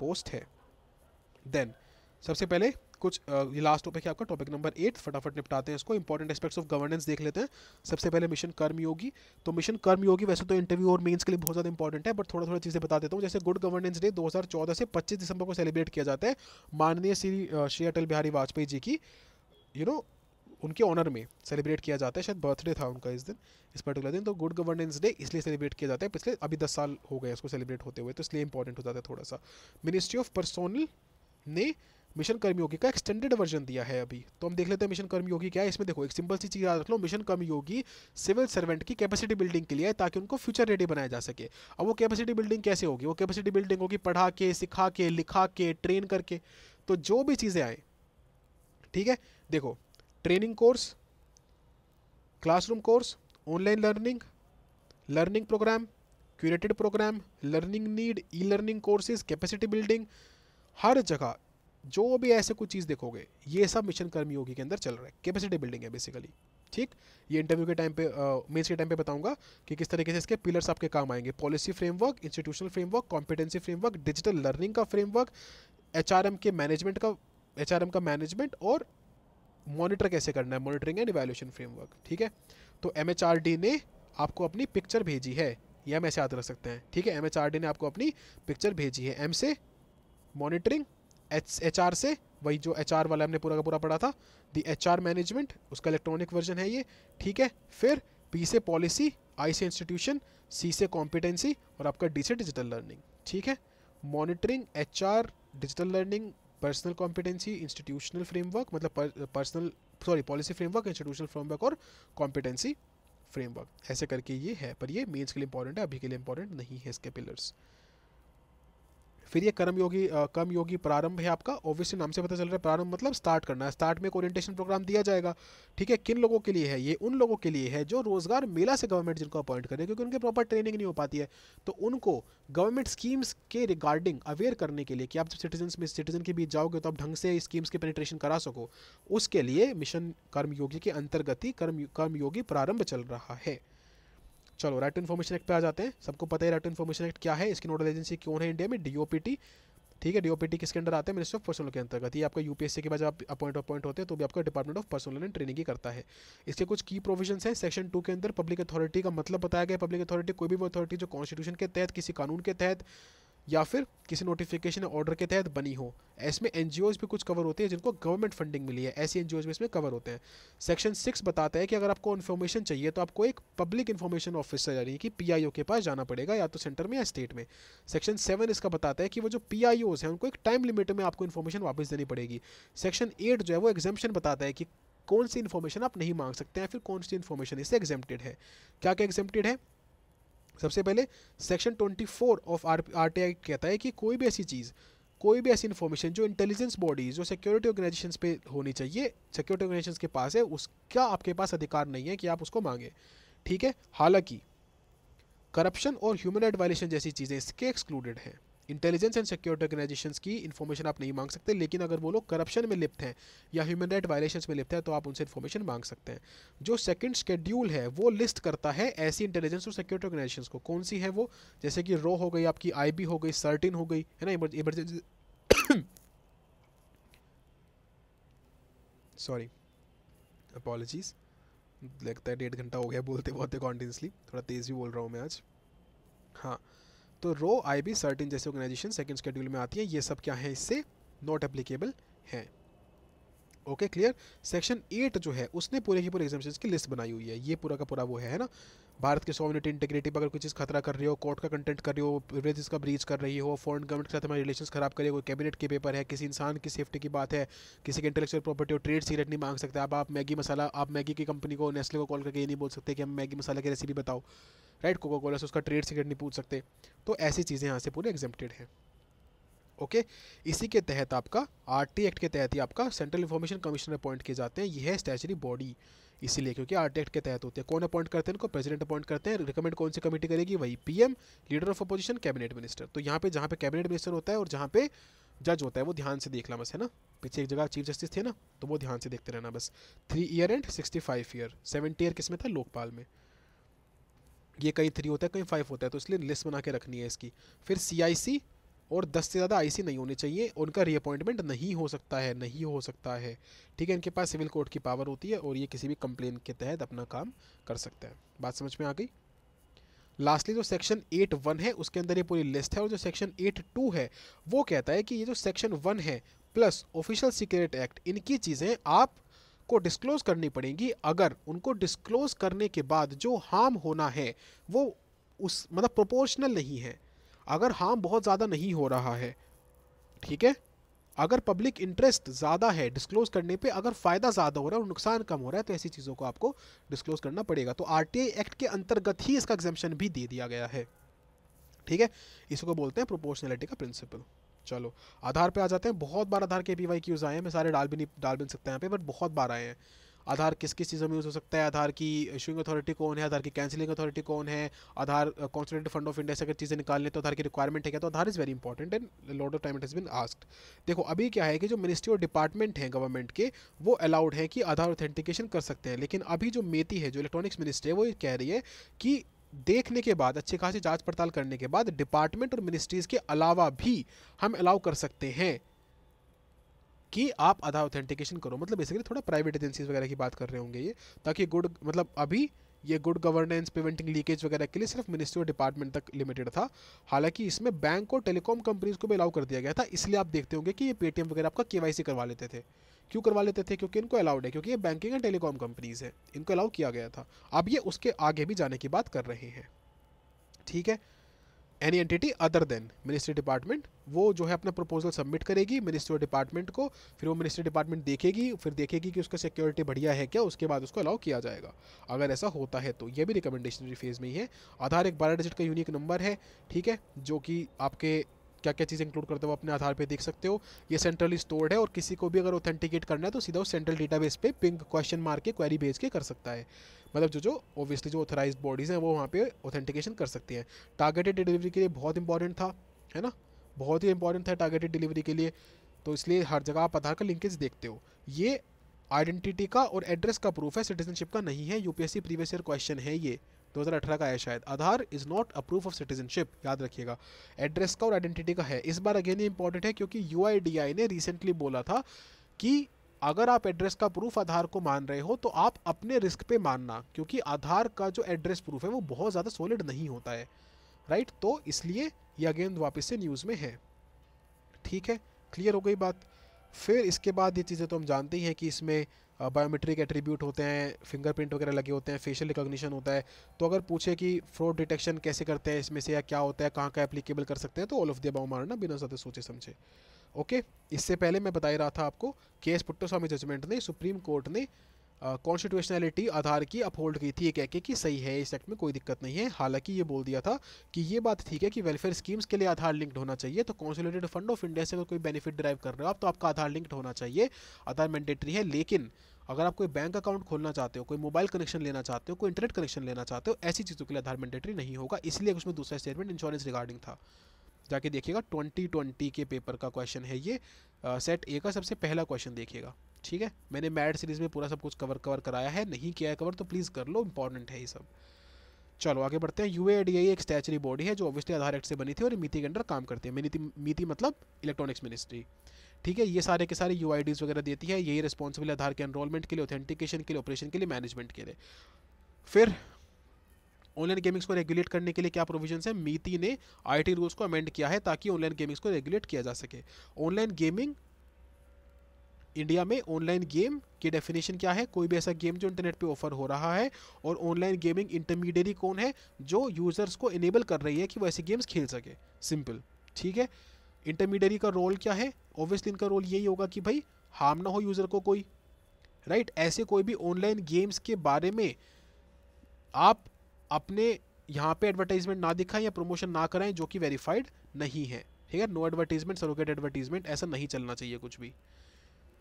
Speaker 1: पोस्ट है देन सबसे पहले कुछ ये लास्ट टॉपिक है आपका टॉपिक नंबर एट फटाफट निपटाते हैं इसको इंपॉर्टेंट एस्पेक्ट्स ऑफ गवर्नेंस देख लेते हैं सबसे पहले मिशन कर्मयोगी तो मिशन कर्मयोगी वैसे तो इंटरव्यू और मेंस के लिए बहुत ज़्यादा इंपॉर्टेंट है बट थोड़ा थोड़ा चीज़ें बता देता हूँ जैसे गुड गवर्नेंस डे दो से पच्चीस दिसंबर को सेलिब्रेट किया जाता है माननीय श्री श्री अटल बिहारी वाजपेयी जी की यू नो उनके ऑनर में सेलिब्रेट किया जाता है शायद बर्थडे था उनका इस दिन इस पर्टिकुलर दिन तो गुड गवर्नेंस डे इसलिए सेलिब्रेट किया जाता है पिछले अभी दस साल हो गए इसको सेलिब्रेट होते हुए तो इसलिए इंपॉर्टेंट हो जाता है थोड़ा सा मिनिस्ट्री ऑफ पर्सोनल ने मिशन कर्मयोगी का एक्सटेंडेड वर्जन दिया है अभी तो हम देख लेते हैं मिशन कर्मयोगी क्या है इसमें देखो एक सिंपल सी चीज़ याद रख लो मिशन कर्मयोगी सिविल सर्वेंट की कैपेसिटी बिल्डिंग के लिए ताकि उनको फ्यूचर रेडी बनाया जा सके अब वो कैपेसिटी बिल्डिंग कैसे होगी वो कैपेसिटी बिल्डिंग होगी पढ़ा के सिखा के लिखा के ट्रेन करके तो जो भी चीज़ें आए ठीक है देखो training course classroom course online learning learning program curated program learning need e learning courses capacity building हर जगह जो भी ऐसे कुछ चीज़ देखोगे ये सब मिशन कर्मयोगी के अंदर चल रहा है कैपेसिटी बिल्डिंग है बेसिकली ठीक ये इंटरव्यू के टाइम पे मेंस के टाइम पे बताऊंगा कि किस तरीके से इसके पिलर्स आपके काम आएंगे policy framework institutional framework competency framework digital learning का फ्रेमवर्क एच के मैनेजमेंट का एच का मैनेजमेंट और मॉनिटर कैसे करना है मॉनिटरिंग एंड इवेल्यूशन फ्रेमवर्क ठीक है तो एम ने आपको अपनी पिक्चर भेजी है ये हम ऐसे याद रख सकते हैं ठीक है एम ने आपको अपनी पिक्चर भेजी है एम से मॉनिटरिंग एच एच आर से वही जो एच आर वाला हमने पूरा का पूरा पढ़ा था दी एच आर मैनेजमेंट उसका इलेक्ट्रॉनिक वर्जन है ये ठीक है फिर पी से पॉलिसी आई से इंस्टीट्यूशन सी से कॉम्पिटेंसी और आपका डी से डिजिटल लर्निंग ठीक है monitoring H R digital learning personal competency institutional framework मतलब personal sorry policy framework institutional framework और कॉम्पिटेंसी फ्रेमवर्क ऐसे करके ये है पर ये मेंस के लिए इंपॉर्टेंट है अभी के लिए इंपॉर्टेंट नहीं है इसके पिलर्स फिर ये कर्म योगी कर्म योगी प्रारंभ है आपका ऑब्वियसली नाम से पता चल रहा है प्रारंभ मतलब स्टार्ट करना है स्टार्ट में एक ओरिएंटेशन प्रोग्राम दिया जाएगा ठीक है किन लोगों के लिए है ये उन लोगों के लिए है जो रोजगार मेला से गवर्नमेंट जिनको अपॉइंट करे क्योंकि उनकी प्रॉपर ट्रेनिंग नहीं हो पाती है तो उनको गवर्नमेंट स्कीम्स के रिगार्डिंग अवेयर करने के लिए कि आप जब सिटीजन में सिटीजन के बीच जाओगे तो आप ढंग से स्कीम्स की पेनिट्रेशन करा सको उसके लिए मिशन कर्मयोगी के अंतर्गत ही कर्म कर्मयोगी प्रारंभ चल रहा है चलो राइट टू इन्फॉर्मेशन एक्ट पे आ जाते हैं सबको पता है राइट टू इन्फॉर्मेशन एक्ट क्या है इसकी नोडल एजेंसी क्यों है इंडिया में डीओपीटी ठीक है डीओपीटी किसके अंडर आते हैं मिनिस्ट्री ऑफ पर्सनल के अंतर्गत ये आपका यूपीएससी के बाद आप अपॉइंट अपॉइंट होते हैं तो भी आपका department of personnel and training ही करता है इसके कुछ की प्रोविजन है सेक्शन टू के अंदर पब्लिक अथॉरिटी का मतलब बताया गया पब्लिक अथॉरिटी कोई भी अथॉरिटी जो कॉन्स्टिट्यूशन के तहत किसी कानून के तहत या फिर किसी नोटिफिकेशन ऑर्डर के तहत बनी हो इसमें एन भी कुछ कवर होते हैं जिनको गवर्नमेंट फंडिंग मिली है ऐसी एन भी इसमें कवर होते हैं सेक्शन सिक्स बताता है कि अगर आपको इन्फॉर्मेशन चाहिए तो आपको एक पब्लिक इन्फॉर्मेशन ऑफिसर यानी कि पी के पास जाना पड़ेगा या तो सेंटर में या स्टेट में सेक्शन सेवन इसका बताता है कि वो जो पी हैं उनको एक टाइम लिमिट में आपको इन्फॉर्मेशन वापस देनी पड़ेगी सेक्शन एट जो है वो एग्जामेशन बताता है कि कौन सी इन्फॉर्मेशन आप नहीं मांग सकते हैं फिर कौन सी इन्फॉर्मेशन इससे एग्जेप्टेड है क्या क्या एग्जेप्टेड है सबसे पहले section 24 of R R T I कहता है कि कोई भी ऐसी चीज़ कोई भी ऐसी इन्फॉर्मेशन जो इंटेलिजेंस बॉडीज जो सिक्योरिटी ऑर्गेनाइजेशन पे होनी चाहिए सिक्योरिटी ऑर्गेनाइजेशन के पास है उसका आपके पास अधिकार नहीं है कि आप उसको मांगे ठीक है हालांकि करप्शन और ह्यूमन राइट वायलेशन जैसी चीज़ें इसके एक्सक्लूडेड हैं इंटेलिजेंस एंड सिक्योरिटी ऑर्गेनाइजेशन की इन्फॉर्मेशन आप नहीं मांग सकते लेकिन अगर वो लोग करप्शन में लिप्त हैं या ह्यूमन राइट वायलेशन में लिप्त हैं तो आप उनसे इन्फॉर्मेशन मांग सकते हैं जो सेकंड स्केड्यूल है वो लिस्ट करता है ऐसी इंटेलिजेंस और सिक्योरिटी ऑर्गेनाइजेशन को कौन सी है वो जैसे कि रो हो गई आपकी आई हो गई सर्टिन हो गई है ना इमरजेंसी सॉरी अपॉलजीज लगता है डेढ़ घंटा हो गया बोलते बोलते कॉन्टिन्यूसली थोड़ा तेज़ भी बोल रहा हूँ मैं आज हाँ तो रो आई बी सर्टिन जैसे ऑर्गेनाइजेशन सेकेंड स्केड्यूल में आती है ये सब क्या है इससे नॉट एप्लीकेबल हैं ओके क्लियर सेक्शन एट जो है उसने पूरे की पूरे एग्जामेशन की लिस्ट बनाई हुई है ये पूरा का पूरा वो है ना भारत के सॉवनिटी इंटीग्रिटी पर अगर कोई चीज़ खतरा कर रही हो कोर्ट का कंटेंट कर रही हो प्रिवरेज का ब्रीच कर रही हो फॉरन गवर्नमेंट के साथ हमारे रिलेशन खराब कर रही कोई कैबिनेट के पेपर है किसी इंसान की सेफ्टी की बात है किसी के इंटेलेक्चुअल प्रॉपर्टी और ट्रेड सीरेट नहीं मांग सकते आप आप मैगी मसाला आप मैगी की कंपनी को नेस्ले को कॉल करके ये नहीं बोल सकते कि हम मैगी मसाला की रेसिपी बताओ राइट कोका कोला से उसका ट्रेड सीक्रेट नहीं पूछ सकते तो ऐसी चीज़ें यहाँ से पूरे एग्जेप्टेड हैं ओके okay? इसी के तहत आपका टी एक्ट के तहत ही आपका सेंट्रल इन्फॉर्मेशन कमिश्नर अपॉइंट किए जाते हैं यह है स्टैचरी बॉडी इसीलिए क्योंकि टी एक्ट के तहत होते हैं कौन अपॉइंट करते हैं इनको प्रेसिडेंट अपॉइंट करते हैं रिकमेंड कौन सी कमेटी करेगी वही PM leader of opposition cabinet minister तो यहाँ पे जहाँ पे कैबिनेट मिनिस्टर होता है और जहाँ पे जज होता है वो ध्यान से देखना बस है ना पीछे एक जगह चीफ जस्टिस थे ना तो वो ध्यान से देखते रहना बस three year and sixty five year seventy year किस में था लोकपाल में ये कहीं थ्री होता है कहीं फाइव होता है तो इसलिए लिस्ट बना के रखनी है इसकी फिर सी और दस से ज़्यादा आईसी नहीं होने चाहिए उनका रीअपॉइंटमेंट नहीं हो सकता है नहीं हो सकता है ठीक है इनके पास सिविल कोर्ट की पावर होती है और ये किसी भी कंप्लेन के तहत अपना काम कर सकते हैं बात समझ में आ गई लास्टली जो सेक्शन एट वन है उसके अंदर ये पूरी लिस्ट है और जो सेक्शन एट टू है वो कहता है कि ये जो सेक्शन वन है प्लस ऑफिशियल सीक्रेट एक्ट इनकी चीज़ें आप को डिस्क्लोज करनी पड़ेगी अगर उनको डिस्क्लोज करने के बाद जो हार्म होना है वो उस मतलब प्रोपोर्शनल नहीं है अगर हार्म बहुत ज़्यादा नहीं हो रहा है ठीक है अगर पब्लिक इंटरेस्ट ज़्यादा है डिस्क्लोज करने पे अगर फ़ायदा ज़्यादा हो रहा है और नुकसान कम हो रहा है तो ऐसी चीज़ों को आपको डिस्क्लोज करना पड़ेगा तो आर एक्ट के अंतर्गत ही इसका एग्जामेशन भी दे दिया गया है ठीक है इसको बोलते हैं प्रोपोर्शनैलिटी का प्रिंसिपल चलो आधार पे आ जाते हैं बहुत बार आधार के पी वाई क्यूज़ आए हैं मैं सारे डाल भी नहीं डाल भी सकते हैं यहाँ पे बट बहुत बार आए हैं आधार किस किस चीज़ों में यूज़ हो सकता है आधार की इशूइंग अथॉरिटी कौन है आधार की कैंसिलिंग अथॉरिटी कौन है Aadhaar consolidated fund of India से अगर चीज़ें निकालने तो आधार की रिक्वायरमेंट है क्या तो Aadhaar is very important and lot of time it is been asked देखो अभी क्या है कि जो मिनिस्ट्री और डिपार्टमेंट हैं गवर्नमेंट के वो अलाउड है कि आधार ऑथेंटिकेशन कर सकते हैं लेकिन अभी जो मेती है जो इलेक्ट्रॉनिक्स मिनिस्ट्री है वो कह रही है कि देखने के बाद अच्छी खासी जांच पड़ताल करने के बाद डिपार्टमेंट और मिनिस्ट्रीज़ के अलावा भी हम अलाउ कर सकते हैं कि आप आधा ऑथेंटिकेशन करो मतलब बेसिकली थोड़ा प्राइवेट एजेंसीज वगैरह की बात कर रहे होंगे ये ताकि गुड मतलब अभी ये गुड गवर्नेंस प्रिवेंटिंग लीकेज वगैरह के लिए सिर्फ मिनिस्ट्री और डिपार्टमेंट तक लिमिटेड था हालांकि इसमें बैंक और टेलीकॉम कंपनीज को भी अलाउ कर दिया गया था इसलिए आप देखते होंगे कि ये पेटीएम वगैरह आपका के करवा लेते थे क्यों करवा लेते थे क्योंकि इनको अलाउड है क्योंकि ये बैंकिंग एंड टेलीकॉम कंपनीज हैं इनको अलाउ किया गया था अब ये उसके आगे भी जाने की बात कर रहे हैं ठीक है any entity other than ministry department वो जो है अपना प्रपोजल सबमिट करेगी मिनिस्ट्री डिपार्टमेंट को फिर वो मिनिस्ट्री डिपार्टमेंट देखेगी फिर देखेगी कि उसका सिक्योरिटी बढ़िया है क्या उसके बाद उसको अलाउ किया जाएगा अगर ऐसा होता है तो ये भी रिकमेंडेशनरी फेज़ में ही है आधार एक बारह डिजिट का यूनिक नंबर है ठीक है जो कि आपके क्या क्या चीज़ें इंक्लूड करते हो अपने आधार पर देख सकते हो ये सेंट्रली स्टोर्ड है और किसी को भी अगर ऑथेंटिकेट करना है तो सीधा उस सेंट्रल डेटा बेस पर पिंक क्वेश्चन मार के क्वेरी भेज के कर सकता है मतलब जो जो ओबियसली जो ऑथराइज बॉडीज़ हैं वो वहाँ पे ऑथेंटिकेशन कर सकती हैं टारगेटेड डिलीवरी के लिए बहुत इंपॉर्टेंट था है ना बहुत ही इंपॉर्टेंट था टारगेटेड डिलीवरी के लिए तो इसलिए हर जगह आप आधार का लिंकेज देखते हो ये आइडेंटिटी का और एड्रेस का प्रूफ है सिटीजनशिप का नहीं है यूपीएससी प्रीवियस ईयर क्वेश्चन है ये 2018 का है शायद Aadhaar is not a proof of citizenship याद रखिएगा एड्रेस का और आइडेंटिटी का है इस बार अगेन ये इंपॉर्टेंट है क्योंकि यू ने रिसेंटली बोला था कि अगर आप एड्रेस का प्रूफ आधार को मान रहे हो तो आप अपने रिस्क पे मानना क्योंकि आधार का जो एड्रेस प्रूफ है वो बहुत ज़्यादा सॉलिड नहीं होता है राइट तो इसलिए ये अगेन वापस से न्यूज़ में है ठीक है क्लियर हो गई बात फिर इसके बाद ये चीज़ें तो हम जानते ही हैं कि इसमें बायोमेट्रिक एट्रीब्यूट होते हैं फिंगरप्रिंट वगैरह लगे होते हैं फेशियल रिकॉग्निशन होता है तो अगर पूछे कि फ्रॉड डिटेक्शन कैसे करते हैं इसमें से या क्या होता है कहाँ का एप्लीकेबल कर सकते हैं तो ऑल ऑफ द अबाउ मारना बिना ज़्यादा सोचे समझे ओके इससे पहले मैं बता ही रहा था आपको के एस पुट्टोस्वामी जजमेंट ने सुप्रीम कोर्ट ने कॉन्स्टिट्यूशनलिटी आधार की अपहोल्ड की थी ये कह के कि सही है इस एक्ट में कोई दिक्कत नहीं है हालांकि ये बोल दिया था कि ये बात ठीक है कि वेलफेयर स्कीम्स के लिए आधार लिंक्ड होना चाहिए तो कॉन्सोलिडेटेड फंड ऑफ इंडिया से अगर कोई बेनिफिट ड्राइव कर रहे हो आप तो आपका आधार लिंक्ड होना चाहिए आधार मैंडेटरी है लेकिन अगर आप कोई बैंक अकाउंट खोलना चाहते हो कोई मोबाइल कनेक्शन लेना चाहते हो कोई इंटरनेट कनेक्शन लेना चाहते हो ऐसी चीज़ों के लिए आधार मैंडेटरी नहीं होगा इसलिए उसमें दूसरा स्टेटमेंट इंश्योरेंस रिगार्डिंग था जाके देखिएगा ट्वेंटी के पेपर का क्वेश्चन है ये सेट ए का सबसे पहला क्वेश्चन देखिएगा ठीक है मैंने मैड सीरीज़ में पूरा सब कुछ कवर कवर कराया है नहीं किया है कवर तो प्लीज़ कर लो इंपॉर्टेंट है ये सब चलो आगे बढ़ते हैं यू एक स्टैचरी बॉडी है जो ऑब्वियसली आधार एक्ट से बनी थी और मीति के अंडर काम करती है मीति मीति मतलब इलेक्ट्रॉनिक्स मिनिस्ट्री ठीक है ये सारे के सारे यू वगैरह देती है यही रिस्पॉन्सिबल आधार के एनरोलमेंट के लिए ऑथेंटिकेशन के लिए ऑपरेशन के लिए मैनेजमेंट के लिए फिर ऑनलाइन गेमिंग्स को रेगुलेट करने के लिए क्या प्रोविजन है मीति ने आईटी रूल्स को अमेंड किया है ताकि ऑनलाइन गेमिंग्स को रेगुलेट किया जा सके ऑनलाइन गेमिंग इंडिया में ऑनलाइन गेम की डेफिनेशन क्या है कोई भी ऐसा गेम जो इंटरनेट पे ऑफर हो रहा है और ऑनलाइन गेमिंग इंटरमीडियरी कौन है जो यूज़र्स को इनेबल कर रही है कि वो ऐसे गेम्स खेल सके सिंपल ठीक है इंटरमीडियरी का रोल क्या है ऑब्वियसली इनका रोल यही होगा कि भाई हार्म ना हो यूज़र को कोई राइट right? ऐसे कोई भी ऑनलाइन गेम्स के बारे में आप अपने यहाँ पे एडवर्टाइजमेंट ना दिखाएं या प्रमोशन ना कराएं जो कि वेरीफाइड नहीं है ठीक है नो एडवर्टीजमेंट सरोगेट एडवर्टीजमेंट ऐसा नहीं चलना चाहिए कुछ भी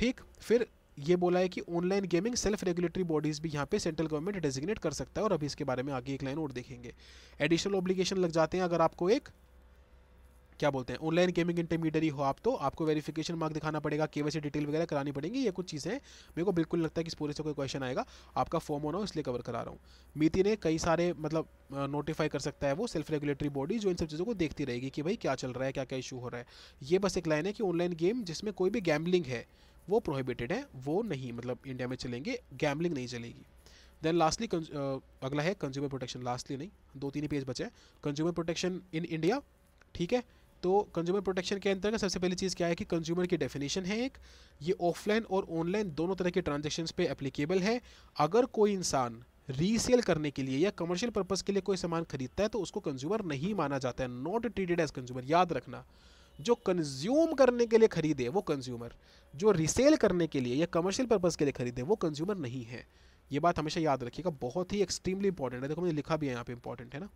Speaker 1: ठीक फिर ये बोला है कि online gaming self regulatory bodies भी यहाँ पे सेंट्रल गवर्नमेंट डेजिग्नेट कर सकता है और अभी इसके बारे में आगे एक लाइन और देखेंगे एडिशनल ऑब्लिगेशन लग जाते हैं अगर आपको एक क्या बोलते हैं ऑनलाइन गेमिंग इंटरमीडियरी हो आप तो आपको वेरिफिकेशन मार्क दिखाना पड़ेगा के डिटेल वगैरह करानी पड़ेगी ये कुछ चीज़ें मेरे को बिल्कुल लगता है कि इस पूरे से कोई क्वेश्चन आएगा आपका फॉर्म होना हो इसलिए कवर करा रहा हूँ मीति ने कई सारे मतलब नोटिफाई कर सकता है वो सेल्फ रेगुलेटरी बॉडी जो इन सब चीज़ों को देखती रहेगी कि भाई क्या चल रहा है क्या क्या इशू हो रहा है ये बस एक लाइन है कि ऑनलाइन गेम जिसमें कोई भी गैम्बलिंग है वो प्रोहिबिटेड है वो नहीं मतलब इंडिया में चलेंगे गैमलिंग नहीं चलेगी देन लास्टली अगला है कंज्यूमर प्रोटेक्शन लास्टली नहीं दो तीन ही पेज बचे कंज्यूमर प्रोटेक्शन इन इंडिया ठीक है तो कंज्यूमर प्रोटेक्शन के अंतर्गत सबसे पहली चीज़ क्या है कि कंज्यूमर की डेफिनेशन है एक ये ऑफलाइन और ऑनलाइन दोनों तरह के ट्रांजेक्शन पे एप्लीकेबल है अगर कोई इंसान रीसेल करने के लिए या कमर्शियल पर्पज़ के लिए कोई सामान खरीदता है तो उसको कंज्यूमर नहीं माना जाता है नॉट ट्रीटेड एज कंज्यूमर याद रखना जो कंज्यूम करने के लिए खरीदे वो कंज्यूमर जो रिसेल करने के लिए या कमर्शियल पर्पज़ के लिए खरीदे वो कंज्यूमर नहीं है ये बात हमेशा याद रखिएगा बहुत ही एक्सट्रीमली इंपॉर्टेंट है देखो मैंने लिखा भी है यहाँ पे इंपॉर्टेंट है ना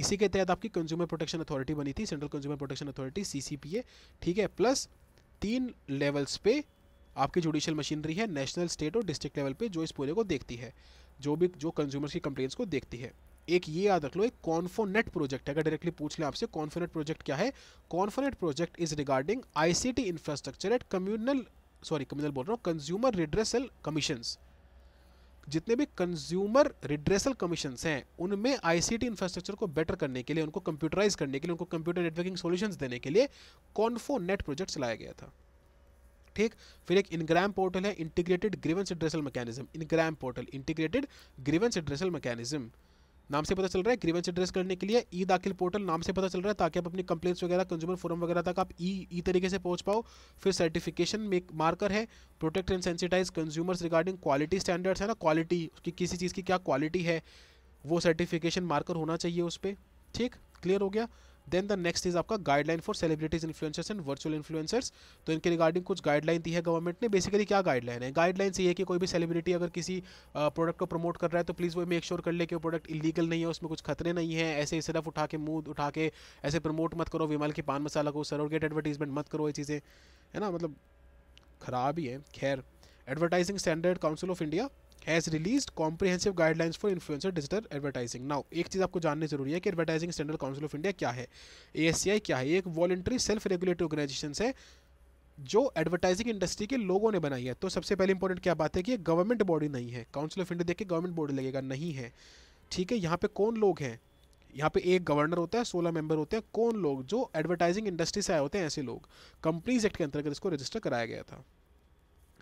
Speaker 1: इसी के तहत आपकी कंज्यूमर प्रोटेक्शन अथॉरिटी बनी थी central consumer protection authority CCPA ठीक है प्लस तीन लेवल्स पे आपकी जुडिशियल मशीनरी है नेशनल स्टेट और डिस्ट्रिक्ट लेवल पे जो इस पूरे को देखती है जो भी जो कंज्यूमर्स की कंप्लेंट्स को देखती है एक ये याद रख लो एक कॉन्फोनेट प्रोजेक्ट है अगर डायरेक्टली पूछ ले आपसे कॉन्फोनेट प्रोजेक्ट क्या है confonet project is regarding ICT infrastructure at communal sorry communal बोल रहा हूँ कंज्यूमर रिड्रेसल कमीशन जितने भी कंज्यूमर रिड्रेसल कमीशन हैं उनमें आईसीटी इंफ्रास्ट्रक्चर को बेटर करने के लिए उनको कंप्यूटराइज करने के लिए उनको कंप्यूटर नेटवर्किंग सोल्यूशन देने के लिए कॉन्फोनेट प्रोजेक्ट चलाया गया था ठीक फिर एक इनग्राम पोर्टल है integrated grievance addressal mechanism INGRAM portal integrated grievance addressal mechanism नाम से पता चल रहा है ग्रीवेंस एड्रेस करने के लिए ई दाखिल पोर्टल नाम से पता चल रहा है ताकि आप अपनी कंप्लेंट्स वगैरह कंज्यूमर फोरम वगैरह तक आप ई ई तरीके से पहुंच पाओ फिर सर्टिफिकेशन में मार्कर है protect and sensitise consumers regarding quality standards है ना क्वालिटी कि किसी चीज़ की क्या क्वालिटी है वो सर्टिफिकेशन मार्कर होना चाहिए उस पर ठीक क्लियर हो गया देन द नेक्स्ट इज आपका guideline for celebrities influencers and virtual influencers तो इनके रिगार्डिंग कुछ गाइडलाइन दी है गवर्नमेंट ने बेसिकली क्या गाइडलाइन है गाइडलाइन ये है कि कोई भी सेलिब्रिटी अगर किसी प्रोडक्ट को प्रमोट कर रहा है तो प्लीज़ वो मेक श्योर कर ले कि वो प्रोडक्ट इलीगल नहीं है उसमें कुछ खतरे नहीं है ऐसे सिर्फ उठा के मुंह उठा के ऐसे प्रमोट मत करो विमल के पान मसाला को सरोगेट एडवर्टीजमेंट मत करो ये चीज़ें है ना मतलब ख़राब ही है खैर advertising standard council of India has release comprehensive guidelines for influencer digital advertising now एक चीज़ आपको जानने जरूरी है कि advertising standard council of India क्या है ए क्या है एक वॉलेंट्री सेल्फ रेगुलेटरी ऑर्गेनाइजेशन है जो एडवर्टाइजिंग इंडस्ट्री के लोगों ने बनाई है तो सबसे पहले इंपॉर्टेंट क्या बात है कि गवर्नमेंट बॉडी नहीं है काउंसिल ऑफ इंडिया देख के गवर्नमेंट बॉडी लगेगा नहीं है ठीक है यहाँ पे कौन लोग हैं यहाँ पे एक गवर्नर होता है सोलह मेंबर होते हैं कौन लोग जो एडवर्टाइजिंग इंडस्ट्री से आए होते हैं ऐसे लोग कंपनीज एक्ट के अंतर्गत इसको रजिस्टर कराया गया था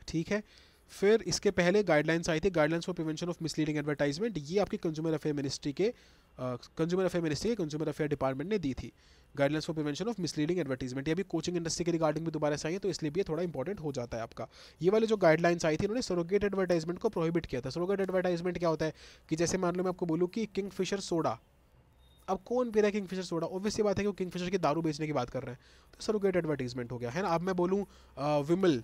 Speaker 1: ठीक है फिर इसके पहले गाइडलाइंस आई थी guidelines for prevention of misleading advertisement ये आपकी कंज्यूमर अफेयर मिनिस्ट्री के कंज्यूमर अफेयर मिनिस्ट्री के कंज्यूमर अफेयर डिपार्टमेंट ने दी थी guidelines for prevention of misleading advertisement ये अभी कोचिंग इंडस्ट्री के रिगार्डिंग भी दोबारा से आई है तो इसलिए भी थोड़ा इंपॉर्टेंट हो जाता है आपका ये वाले जो गाइडलाइंस आई थी इन्होंने सरोगेट एडवर्टाइजमेंट को प्रोहिबिट किया था सरोगेट एडवर्टाइजमेंट क्या होता है कि जैसे मान लो मैं आपको बोलूँ कि किंग फिशर सोडा अब कौन पी रहा है किंग फिशर सोडा ऑब्वियसली बात है कि वो किंग फिशर की दारू बेचने की बात कर रहे हैं तो सरोगेट एडवर्टीजमेंट हो गया है ना अब मैं बोलूँ विमल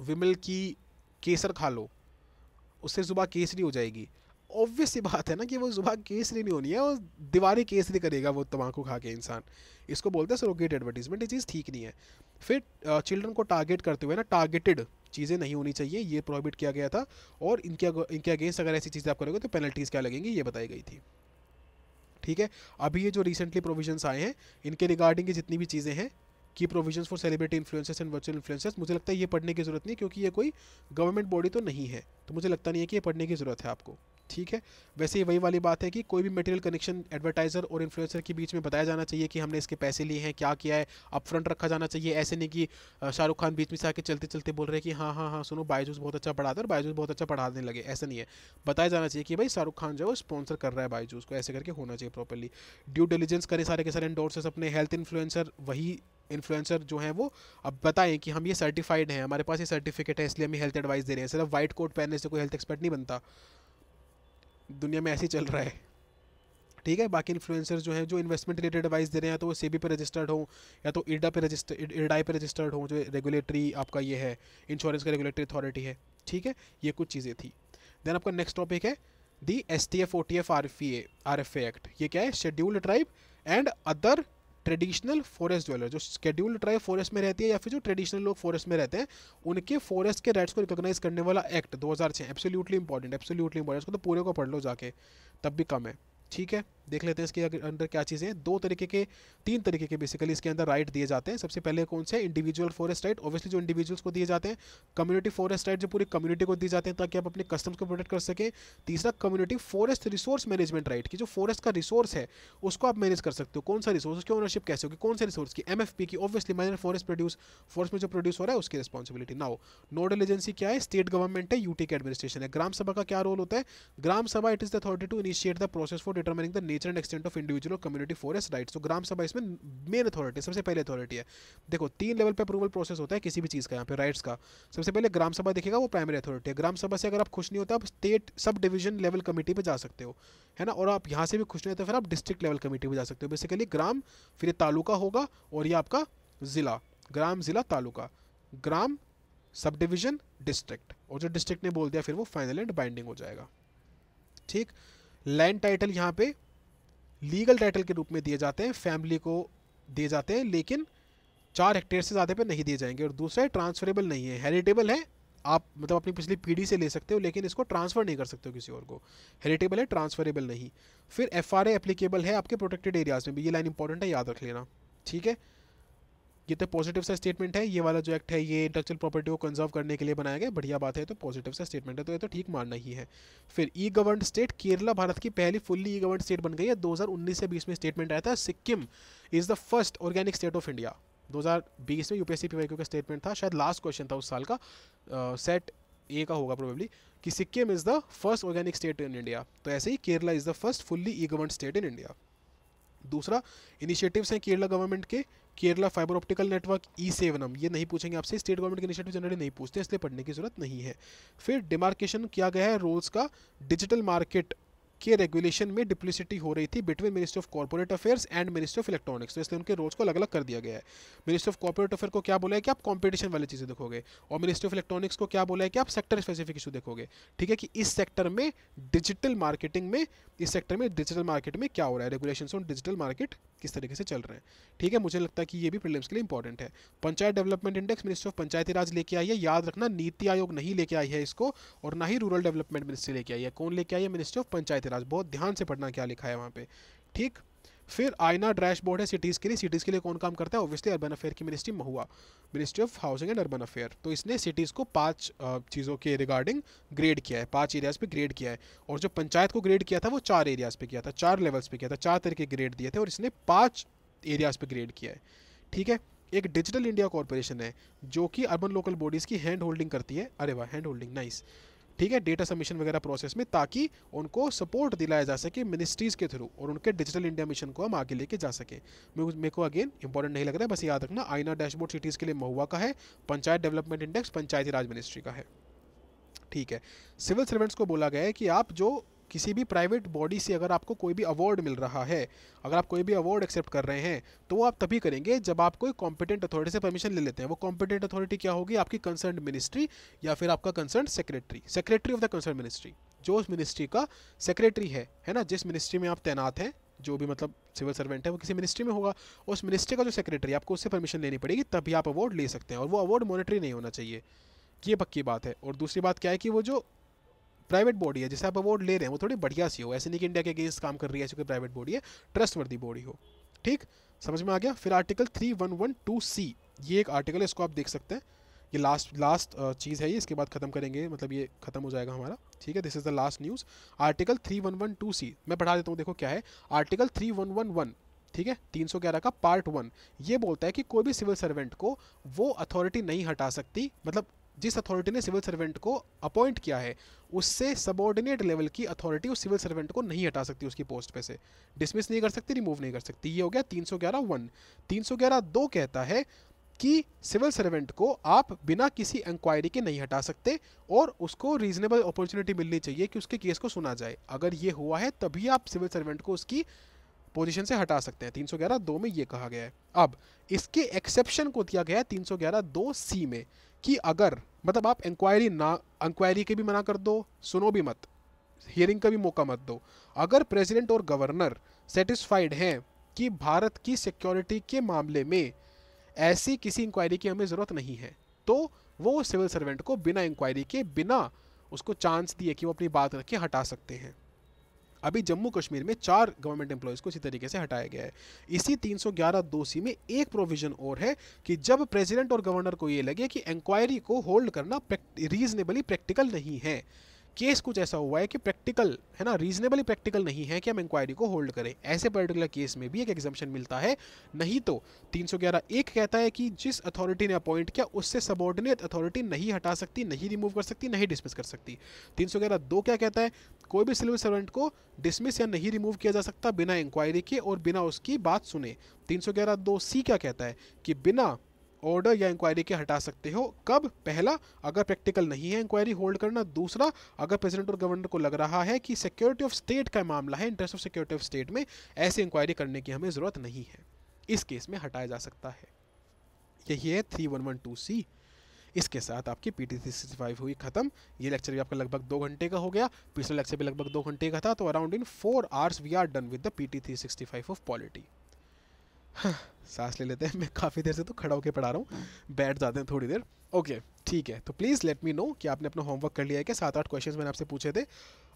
Speaker 1: विमल की केसर खा लो उससे सुबह केसरी हो जाएगी ऑब्वियस सी बात है ना कि वो जुबा केसरी नहीं होनी है और दीवारी केसरी करेगा वो तम्बाकू खा के इंसान इसको बोलते हैं सरोगेट एडवर्टीजमेंट ये चीज़ ठीक नहीं है फिर चिल्ड्रन को टारगेट करते हुए ना टारगेटेड चीज़ें नहीं होनी चाहिए ये प्रोहिबिट किया गया था और इनके इनके अगेंस्ट अगर ऐसी चीज़ें आप करोगे तो पेनल्टीज़ क्या लगेंगी ये बताई गई थी ठीक है अभी ये जो रिसेंटली प्रोविजंस आए हैं इनके रिगार्डिंग की जितनी भी चीज़ें हैं की provision for celebrity influences and virtual influences मुझे लगता है ये पढ़ने की ज़रूरत नहीं क्योंकि ये कोई गवर्नमेंट बॉडी तो नहीं है तो मुझे लगता नहीं है कि ये पढ़ने की ज़रूरत है आपको ठीक है वैसे ही वही वाली बात है कि कोई भी मटेरियल कनेक्शन एडवर्टाइज़र और इन्फ्लुएंसर के बीच में बताया जाना चाहिए कि हमने इसके पैसे लिए हैं क्या किया है अपफ्रंट रखा जाना चाहिए ऐसे नहीं कि शाहरुख खान बीच में से आके चलते चलते बोल रहे हैं कि हाँ हाँ हाँ सुनो बायजूस बहुत अच्छा पढ़ाते और बायजूस बहुत अच्छा पढ़ाने लगे ऐसा नहीं है बताया जाना चाहिए कि भाई शाहरुख खान जो है वो स्पॉन्सर कर रहा है बायजूस को ऐसे करके होना चाहिए प्रॉपरली ड्यू डिलीजेंस करें सारे के सारे इंडोर्सेस अपने हेल्थ इन्फ्लुएंसर वही इन्फ्लुएंसर जो हैं वो अब बताएं कि हम ये सर्टिफाइड हैं हमारे पास ये सर्टिफिकेट है इसलिए हम हेल्थ एडवाइस दे रहे हैं सिर्फ वाइट कोट पहनने से कोई हेल्थ एक्सपर्ट नहीं बनता दुनिया में ऐसे ही चल रहा है ठीक है बाकी इन्फ्लुएंसर जो हैं जो इन्वेस्टमेंट रिलेटेड एडवाइस दे रहे हैं तो वो सेबी पर रजिस्टर्ड हों या तो इडा पे रजिस्टर इडाई पर रजिस्टर्ड हों जो रेगुलेटरी आपका ये है इंश्योरेंस का रेगुलेटरी अथॉरिटी है ठीक है ये कुछ चीज़ें थी देन आपका नेक्स्ट टॉपिक है the S T F O T F R F A R F A act ये क्या है scheduled tribe and other traditional forest dweller जो शेड्यूल्ड ट्राइब फॉरेस्ट में रहती है या फिर जो ट्रेडिशनल लोग फॉरेस्ट में रहते हैं उनके फॉरेस्ट के राइट्स को रिकोगनाइज करने वाला एक्ट दो हज़ार छः एब्सोल्यूटली इंपॉर्टेंट एब्सोल्यूटली इंपॉर्टेंट उसको तो पूरे को पढ़ लो जाके तब भी कम है ठीक है देख लेते हैं इसके अंदर क्या चीज़ें दो तरीके के तीन तरीके के बेसिकली इसके अंदर राइट दिए जाते हैं सबसे पहले कौन से इंडिविजुअल फॉरेस्ट राइट ऑब्वियसली जो इंडिविजुअल्स को दिए जाते हैं कम्युनिटी फॉरेस्ट राइट जो पूरी कम्युनिटी को दिए जाते हैं ताकि आप अपने कस्टम्स को प्रोटेक्ट कर सकें तीसरा community forest resource management right की जो फॉरेस्ट का रिसोर्स है उसको आप मैनेज कर सकते हो कौन सा रिसोर्स उसकी ओनरशिप कैसे होगी कौन सा रिसोर्स की एम की obviously minor forest produce forest में जो प्रोड्यूस हो रहा है उसकी रिस्पॉसिबिलिटी नाउ नोडल एजेंसी क्या है स्टेट गवर्नमेंट है यूटी के एडमिनिस्ट्रेशन है ग्राम सभा का क्या रोल होता है gram sabha it is the authority to initiate the process for determining the nature and extent of individual community forest right तो ग्राम सभा इसमें मेन अथॉरिटी सबसे पहले अथॉरिटी है देखो तीन लेवल पर अप्रूवल प्रोसेस होता है किसी भी चीज़ का यहाँ पे राइट्स का सबसे पहले ग्राम सभा देखेगा वो प्राइमरी अथॉरिटी है ग्राम सभा से अगर आप खुश नहीं होता आप state sub division level committee पर जा सकते हो है ना और आप यहाँ से भी खुश नहीं होते फिर आप डिस्ट्रिक्ट लेवल कमेटी पर जा सकते हो बेसिकली ग्राम फिर तालुका होगा और ये आपका ज़िला ग्राम ज़िला तालुका ग्राम सब डिवीजन डिस्ट्रिक्ट और जो डिस्ट्रिक्ट ने बोल दिया फिर वो फाइनल एंड बाइंडिंग हो जाएगा ठीक लैंड टाइटल यहाँ पे लीगल टाइटल के रूप में दिए जाते हैं फैमिली को दिए जाते हैं लेकिन चार हेक्टेयर से ज़्यादा पे नहीं दिए जाएंगे और दूसरा ट्रांसफरेबल नहीं है हेरिटेबल है आप मतलब अपनी पिछली पीढ़ी से ले सकते हो लेकिन इसको ट्रांसफ़र नहीं कर सकते हो किसी और को हेरिटेबल है ट्रांसफरेबल नहीं फिर एफ आर एप्लीकेबल है आपके प्रोटेक्टेड एरियाज़ में भी ये लाइन इंपॉर्टेंट है याद रख लेना ठीक है ये तो पॉजिटिव सा स्टेटमेंट है ये वाला जो एक्ट है ये इंटेलेक्चुअल प्रॉपर्टी को कंजर्व करने के लिए बनाया गया बढ़िया बात है तो पॉजिटिव सा स्टेटमेंट है तो ये तो ठीक मानना ही है फिर e govern state Kerala Bharat की पहली फुल्ली ई गवर्न स्टेट बन गई है दो से बीस में स्टेटमेंट आया था Sikkim is the first organic state of India 2020 में यूपीएससी पी का स्टेटमेंट था शायद लास्ट क्वेश्चन था उस साल का सेट ए का होगा प्रोबेबली कि Sikkim is the first organic state in India तो ऐसे ही Kerala is the first fully e govern state in India दूसरा इनिशिएटिव्स हैं केरला गवर्नमेंट के Kerala fiber optical network e Sevanam ये नहीं पूछेंगे आपसे स्टेट गवर्नमेंट के इनिशिएटिव जनरली नहीं पूछते इसलिए पढ़ने की जरूरत नहीं है फिर डिमार्केशन किया गया है रोल्स का डिजिटल मार्केट के रेगुलेशन में डिप्लिसिटी हो रही थी between ministry of corporate affairs and ministry of electronics तो इसलिए उनके रोल्स को अलग अलग कर दिया गया है मिनिस्ट्री ऑफ कॉर्पोरेट अफेयर को क्या बोला है कि आप कॉम्पिटिशन वाली चीज़ें देखोगे और मिनिस्ट्री ऑफ इलेक्ट्रॉनिक्स को क्या बोला है कि आप सेक्टर स्पेसिफिक इशू देखोगे ठीक है कि इस सेक्टर में डिजिटल मार्केटिंग में इस सेक्टर में डिजिटल मार्केट में क्या हो रहा है रेगुलेशन ऑन डिजिटल मार्केट किस तरीके से चल रहे हैं ठीक है मुझे लगता है कि ये भी प्रिलिम्स के लिए इंपॉर्टेंट है panchayat development index ministry of panchayati raj लेके आई है याद रखना नीति आयोग नहीं लेके आई है इसको और ना ही रूरल डेवलपमेंट मिनिस्ट्री लेके आई है कौन लेके आई है मिनिस्ट्री ऑफ पंचायती गैराज बहुत ध्यान से पढ़ना क्या लिखा है वहाँ पे ठीक फिर आईना डैशबोर्ड है सिटीज़ के लिए सिटीज़ के लिए कौन काम करता है ऑब्वियसली अर्बन अफेयर की ministry MoHUA ministry of housing and urban affair तो इसने सिटीज़ को पांच चीज़ों के रिगार्डिंग ग्रेड किया है पांच एरियाज़ पे ग्रेड किया है और जो पंचायत को ग्रेड किया था वो चार एरियाज़ पे किया था चार लेवल्स पे किया था चार तरह के ग्रेड दिए थे और इसने पाँच एरियाज़ पर ग्रेड किया है ठीक है एक डिजिटल इंडिया कॉरपोरेशन है जो कि अर्बन लोकल बॉडीज़ की हैंड होल्डिंग करती है अरे वाह हैंड होल्डिंग नाइस nice. ठीक है डेटा सबमिशन वगैरह प्रोसेस में ताकि उनको सपोर्ट दिलाया जा सके मिनिस्ट्रीज़ के थ्रू और उनके डिजिटल इंडिया मिशन को हम आगे लेके जा सके मेरे को अगेन इंपॉर्टेंट नहीं लग रहा है बस याद रखना आईना डैशबोर्ड सिटीज़ के लिए महुआ का है panchayat development index panchayati raj ministry का है ठीक है सिविल सर्वेंट्स को बोला गया है कि आप जो किसी भी प्राइवेट बॉडी से अगर आपको कोई भी अवार्ड मिल रहा है अगर आप कोई भी अवार्ड एक्सेप्ट कर रहे हैं तो वो आप तभी करेंगे जब आप कोई कॉम्पिटेंट अथॉरिटी से परमिशन ले लेते हैं वो कॉम्पिटेंट अथॉरिटी क्या होगी आपकी कंसर्न मिनिस्ट्री या फिर आपका concern secretary secretary of the concern ministry जो उस मिनिस्ट्री का सेक्रेटरी है है ना जिस मिनिस्ट्री में आप तैनात हैं जो भी मतलब सिविल सर्वेंट है वो किसी मिनिस्ट्री में होगा उस मिनिस्ट्री का जो सेक्रेटरी आपको उससे परमिशन लेनी पड़ेगी तभी आप अवार्ड ले सकते हैं और वो अवार्ड मॉनिटरी नहीं होना चाहिए ये पक्की बात है और दूसरी बात क्या है कि वो जो प्राइवेट बॉडी है जिसे आप अवार्ड ले रहे हैं वो थोड़ी बढ़िया सी हो ऐसे नहीं कि इंडिया के अगेंस्ट काम कर रही है ऐसी कोई प्राइवेट बॉडी है ट्रस्ट वर्दी बॉडी हो ठीक समझ में आ गया फिर article three one one two C ये एक आर्टिकल है इसको आप देख सकते हैं ये लास्ट लास्ट चीज़ है ये इसके बाद ख़त्म करेंगे मतलब ये ख़त्म हो जाएगा हमारा ठीक है this is the last news article three one one two C मैं पढ़ा देता हूँ देखो क्या है article three one one one ठीक है तीन सौ ग्यारह का पार्ट वन ये बोलता है कि कोई भी सिविल सर्वेंट को वो अथॉरिटी नहीं हटा सकती मतलब जिस अथॉरिटी ने सिविल सर्वेंट को अपॉइंट किया है उससे सबॉर्डिनेट लेवल की अथॉरिटी उस सिविल सर्वेंट को नहीं हटा सकती उसकी पोस्ट पे से डिसमिस नहीं कर सकती रिमूव नहीं कर सकती ये हो गया तीन सौ ग्यारह वन तीन सौ ग्यारह दो कहता है कि सिविल सर्वेंट को आप बिना किसी इंक्वायरी के नहीं हटा सकते और उसको रीजनेबल अपॉर्चुनिटी मिलनी चाहिए कि उसके केस को सुना जाए अगर ये हुआ है तभी आप सिविल सर्वेंट को उसकी पोजीशन से हटा सकते हैं 311 दो में ये कहा गया है अब इसके एक्सेप्शन को दिया गया है 311 दो सी में कि अगर मतलब आप इंक्वायरी ना इंक्वायरी के भी मना कर दो सुनो भी मत हियरिंग का भी मौका मत दो अगर प्रेसिडेंट और गवर्नर सेटिस्फाइड हैं कि भारत की सिक्योरिटी के मामले में ऐसी किसी इंक्वायरी की हमें ज़रूरत नहीं है तो वो सिविल सर्वेंट को बिना इंक्वायरी के बिना उसको चांस दिए कि वो अपनी बात रख हटा सकते हैं अभी जम्मू कश्मीर में चार गवर्नमेंट एम्प्लॉयज़ को इसी तरीके से हटाया गया है इसी तीन सौ ग्यारह दो सी में एक प्रोविजन और है कि जब प्रेसिडेंट और गवर्नर को ये लगे कि इंक्वायरी को होल्ड करना रीजनेबली प्रैक्टिकल नहीं है केस कुछ ऐसा हुआ है कि प्रैक्टिकल है ना रीजनेबली प्रैक्टिकल नहीं है कि हम इंक्वायरी को होल्ड करें ऐसे पर्टिकुलर केस में भी एक एग्जामेशन मिलता है नहीं तो तीन सौ ग्यारह एक कहता है कि जिस अथॉरिटी ने अपॉइंट किया उससे सबॉर्डिनेट अथॉरिटी नहीं हटा सकती नहीं रिमूव कर सकती नहीं डिसमिस कर सकती तीन सौ ग्यारह दो क्या कहता है कोई भी सिविल सर्वेंट को डिसमिस या नहीं रिमूव किया जा सकता बिना इंक्वायरी के और बिना उसकी बात सुने तीन सौ ग्यारह दो सी क्या कहता है कि बिना ऑर्डर या इंक्वायरी के हटा सकते हो कब पहला अगर प्रैक्टिकल नहीं है इंक्वायरी होल्ड करना दूसरा अगर प्रेसिडेंट और गवर्नर को लग रहा है कि सिक्योरिटी ऑफ स्टेट का मामला है interest of security of state में ऐसी इंक्वायरी करने की हमें ज़रूरत नहीं है इस केस में हटाया जा सकता है यही है three one one two C इसके साथ आपकी पी टी सिक्सटी फाइव हुई खत्म ये लेक्चर भी आपका लगभग दो घंटे का हो गया पिछला लेक्चर भी लगभग दो घंटे का था तो around in four hours we are done with the P T three sixty five of polity सांस ले लेते हैं मैं काफ़ी देर से तो खड़ा होकर पढ़ा रहा हूँ बैठ जाते हैं थोड़ी देर ओके ठीक है तो प्लीज़ लेट मी नो कि आपने अपना होमवर्क कर लिया है कि सात आठ क्वेश्चन मैंने आपसे पूछे थे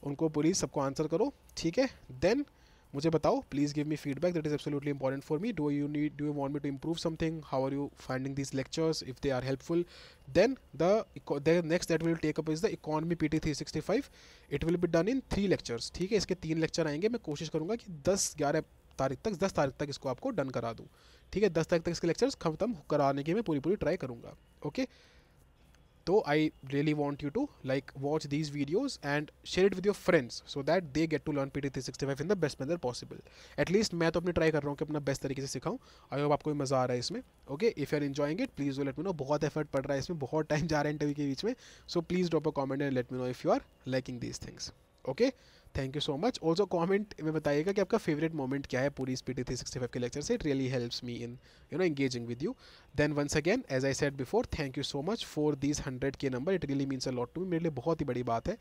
Speaker 1: उनको प्लीज़ सबको आंसर करो ठीक है देन मुझे बताओ please give me feedback that is absolutely important for me do you need do you want me to improve something how are you finding this lectures if they are helpful then the next that will take up is the economy P T three sixty five it will be done in three lectures ठीक है इसके तीन लेक्चर आएंगे मैं कोशिश करूँगा कि दस ग्यारह तारीख तक दस तारीख तक इसको आपको डन करा दूँ ठीक है दस तारीख तक इसके लेक्चर्स खत्म कराने की मैं पूरी पूरी ट्राई करूँगा ओके तो I really want you to like watch these videos and share it with your friends so that they get to learn P T three sixty five in the best manner possible at least मैं तो अपनी ट्राई कर रहा हूँ कि अपना बेस्ट तरीके से सिखाऊँ आई होप आपको भी मज़ा आ रहा है इसमें okay if you are enjoying it please वो लेट मी नो बहुत एफर्ट पड़ रहा है इसमें बहुत टाइम जा रहा है इंटरव्यू के बीच में so please drop a comment and let me know if you are liking these things okay thank you so much also comment में बताइएगा कि आपका फेवरेट मोमेंट क्या है पूरी स्पीटी थ्री सिक्सटी फाइव के लेक्चर से it really helps me in you know engaging with you then once again as I said before thank you so much for this hundred K number it really means a lot to me मेरे लिए बहुत ही बड़ी बात है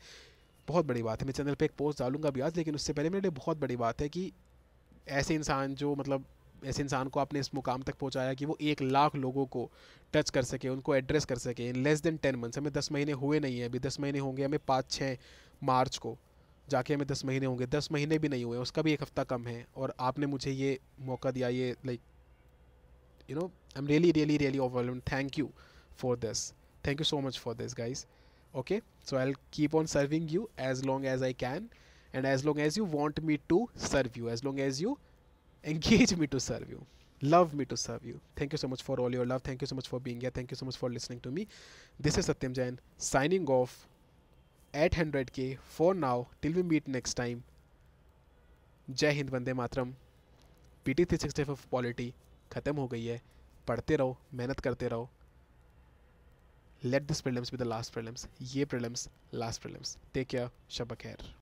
Speaker 1: बहुत बड़ी बात है मैं चैनल पर एक पोस्ट डालूंगा अभी आज लेकिन उससे पहले मेरे लिए बहुत बड़ी बात है कि ऐसे इंसान जो मतलब ऐसे इंसान को आपने इस मुकाम तक पहुंचाया कि वो एक लाख लोगों को टच कर सके उनको एड्रेस कर सके in less than ten months हमें दस महीने हुए नहीं हैं अभी दस महीने होंगे हमें पाँच छः मार्च को जाके हमें दस महीने होंगे दस महीने भी नहीं हुए उसका भी एक हफ़्ता कम है और आपने मुझे ये मौका दिया ये like you know I am really really really overwhelmed thank you for this thank you so much for this guys okay so I keep on serving you as long as I can and as long as you want me to serve you as long as you engage me to serve you love me to serve you thank you so much for all your love thank you so much for being thank you so much for listening to me this is Satyam Jain signing off at hundred K for now till we meet next time जय हिंद वंदे मातरम P T three sixty five polity ख़त्म हो गई है पढ़ते रहो मेहनत करते रहो let this problems be the last problems ये problems last problems take care शब खैर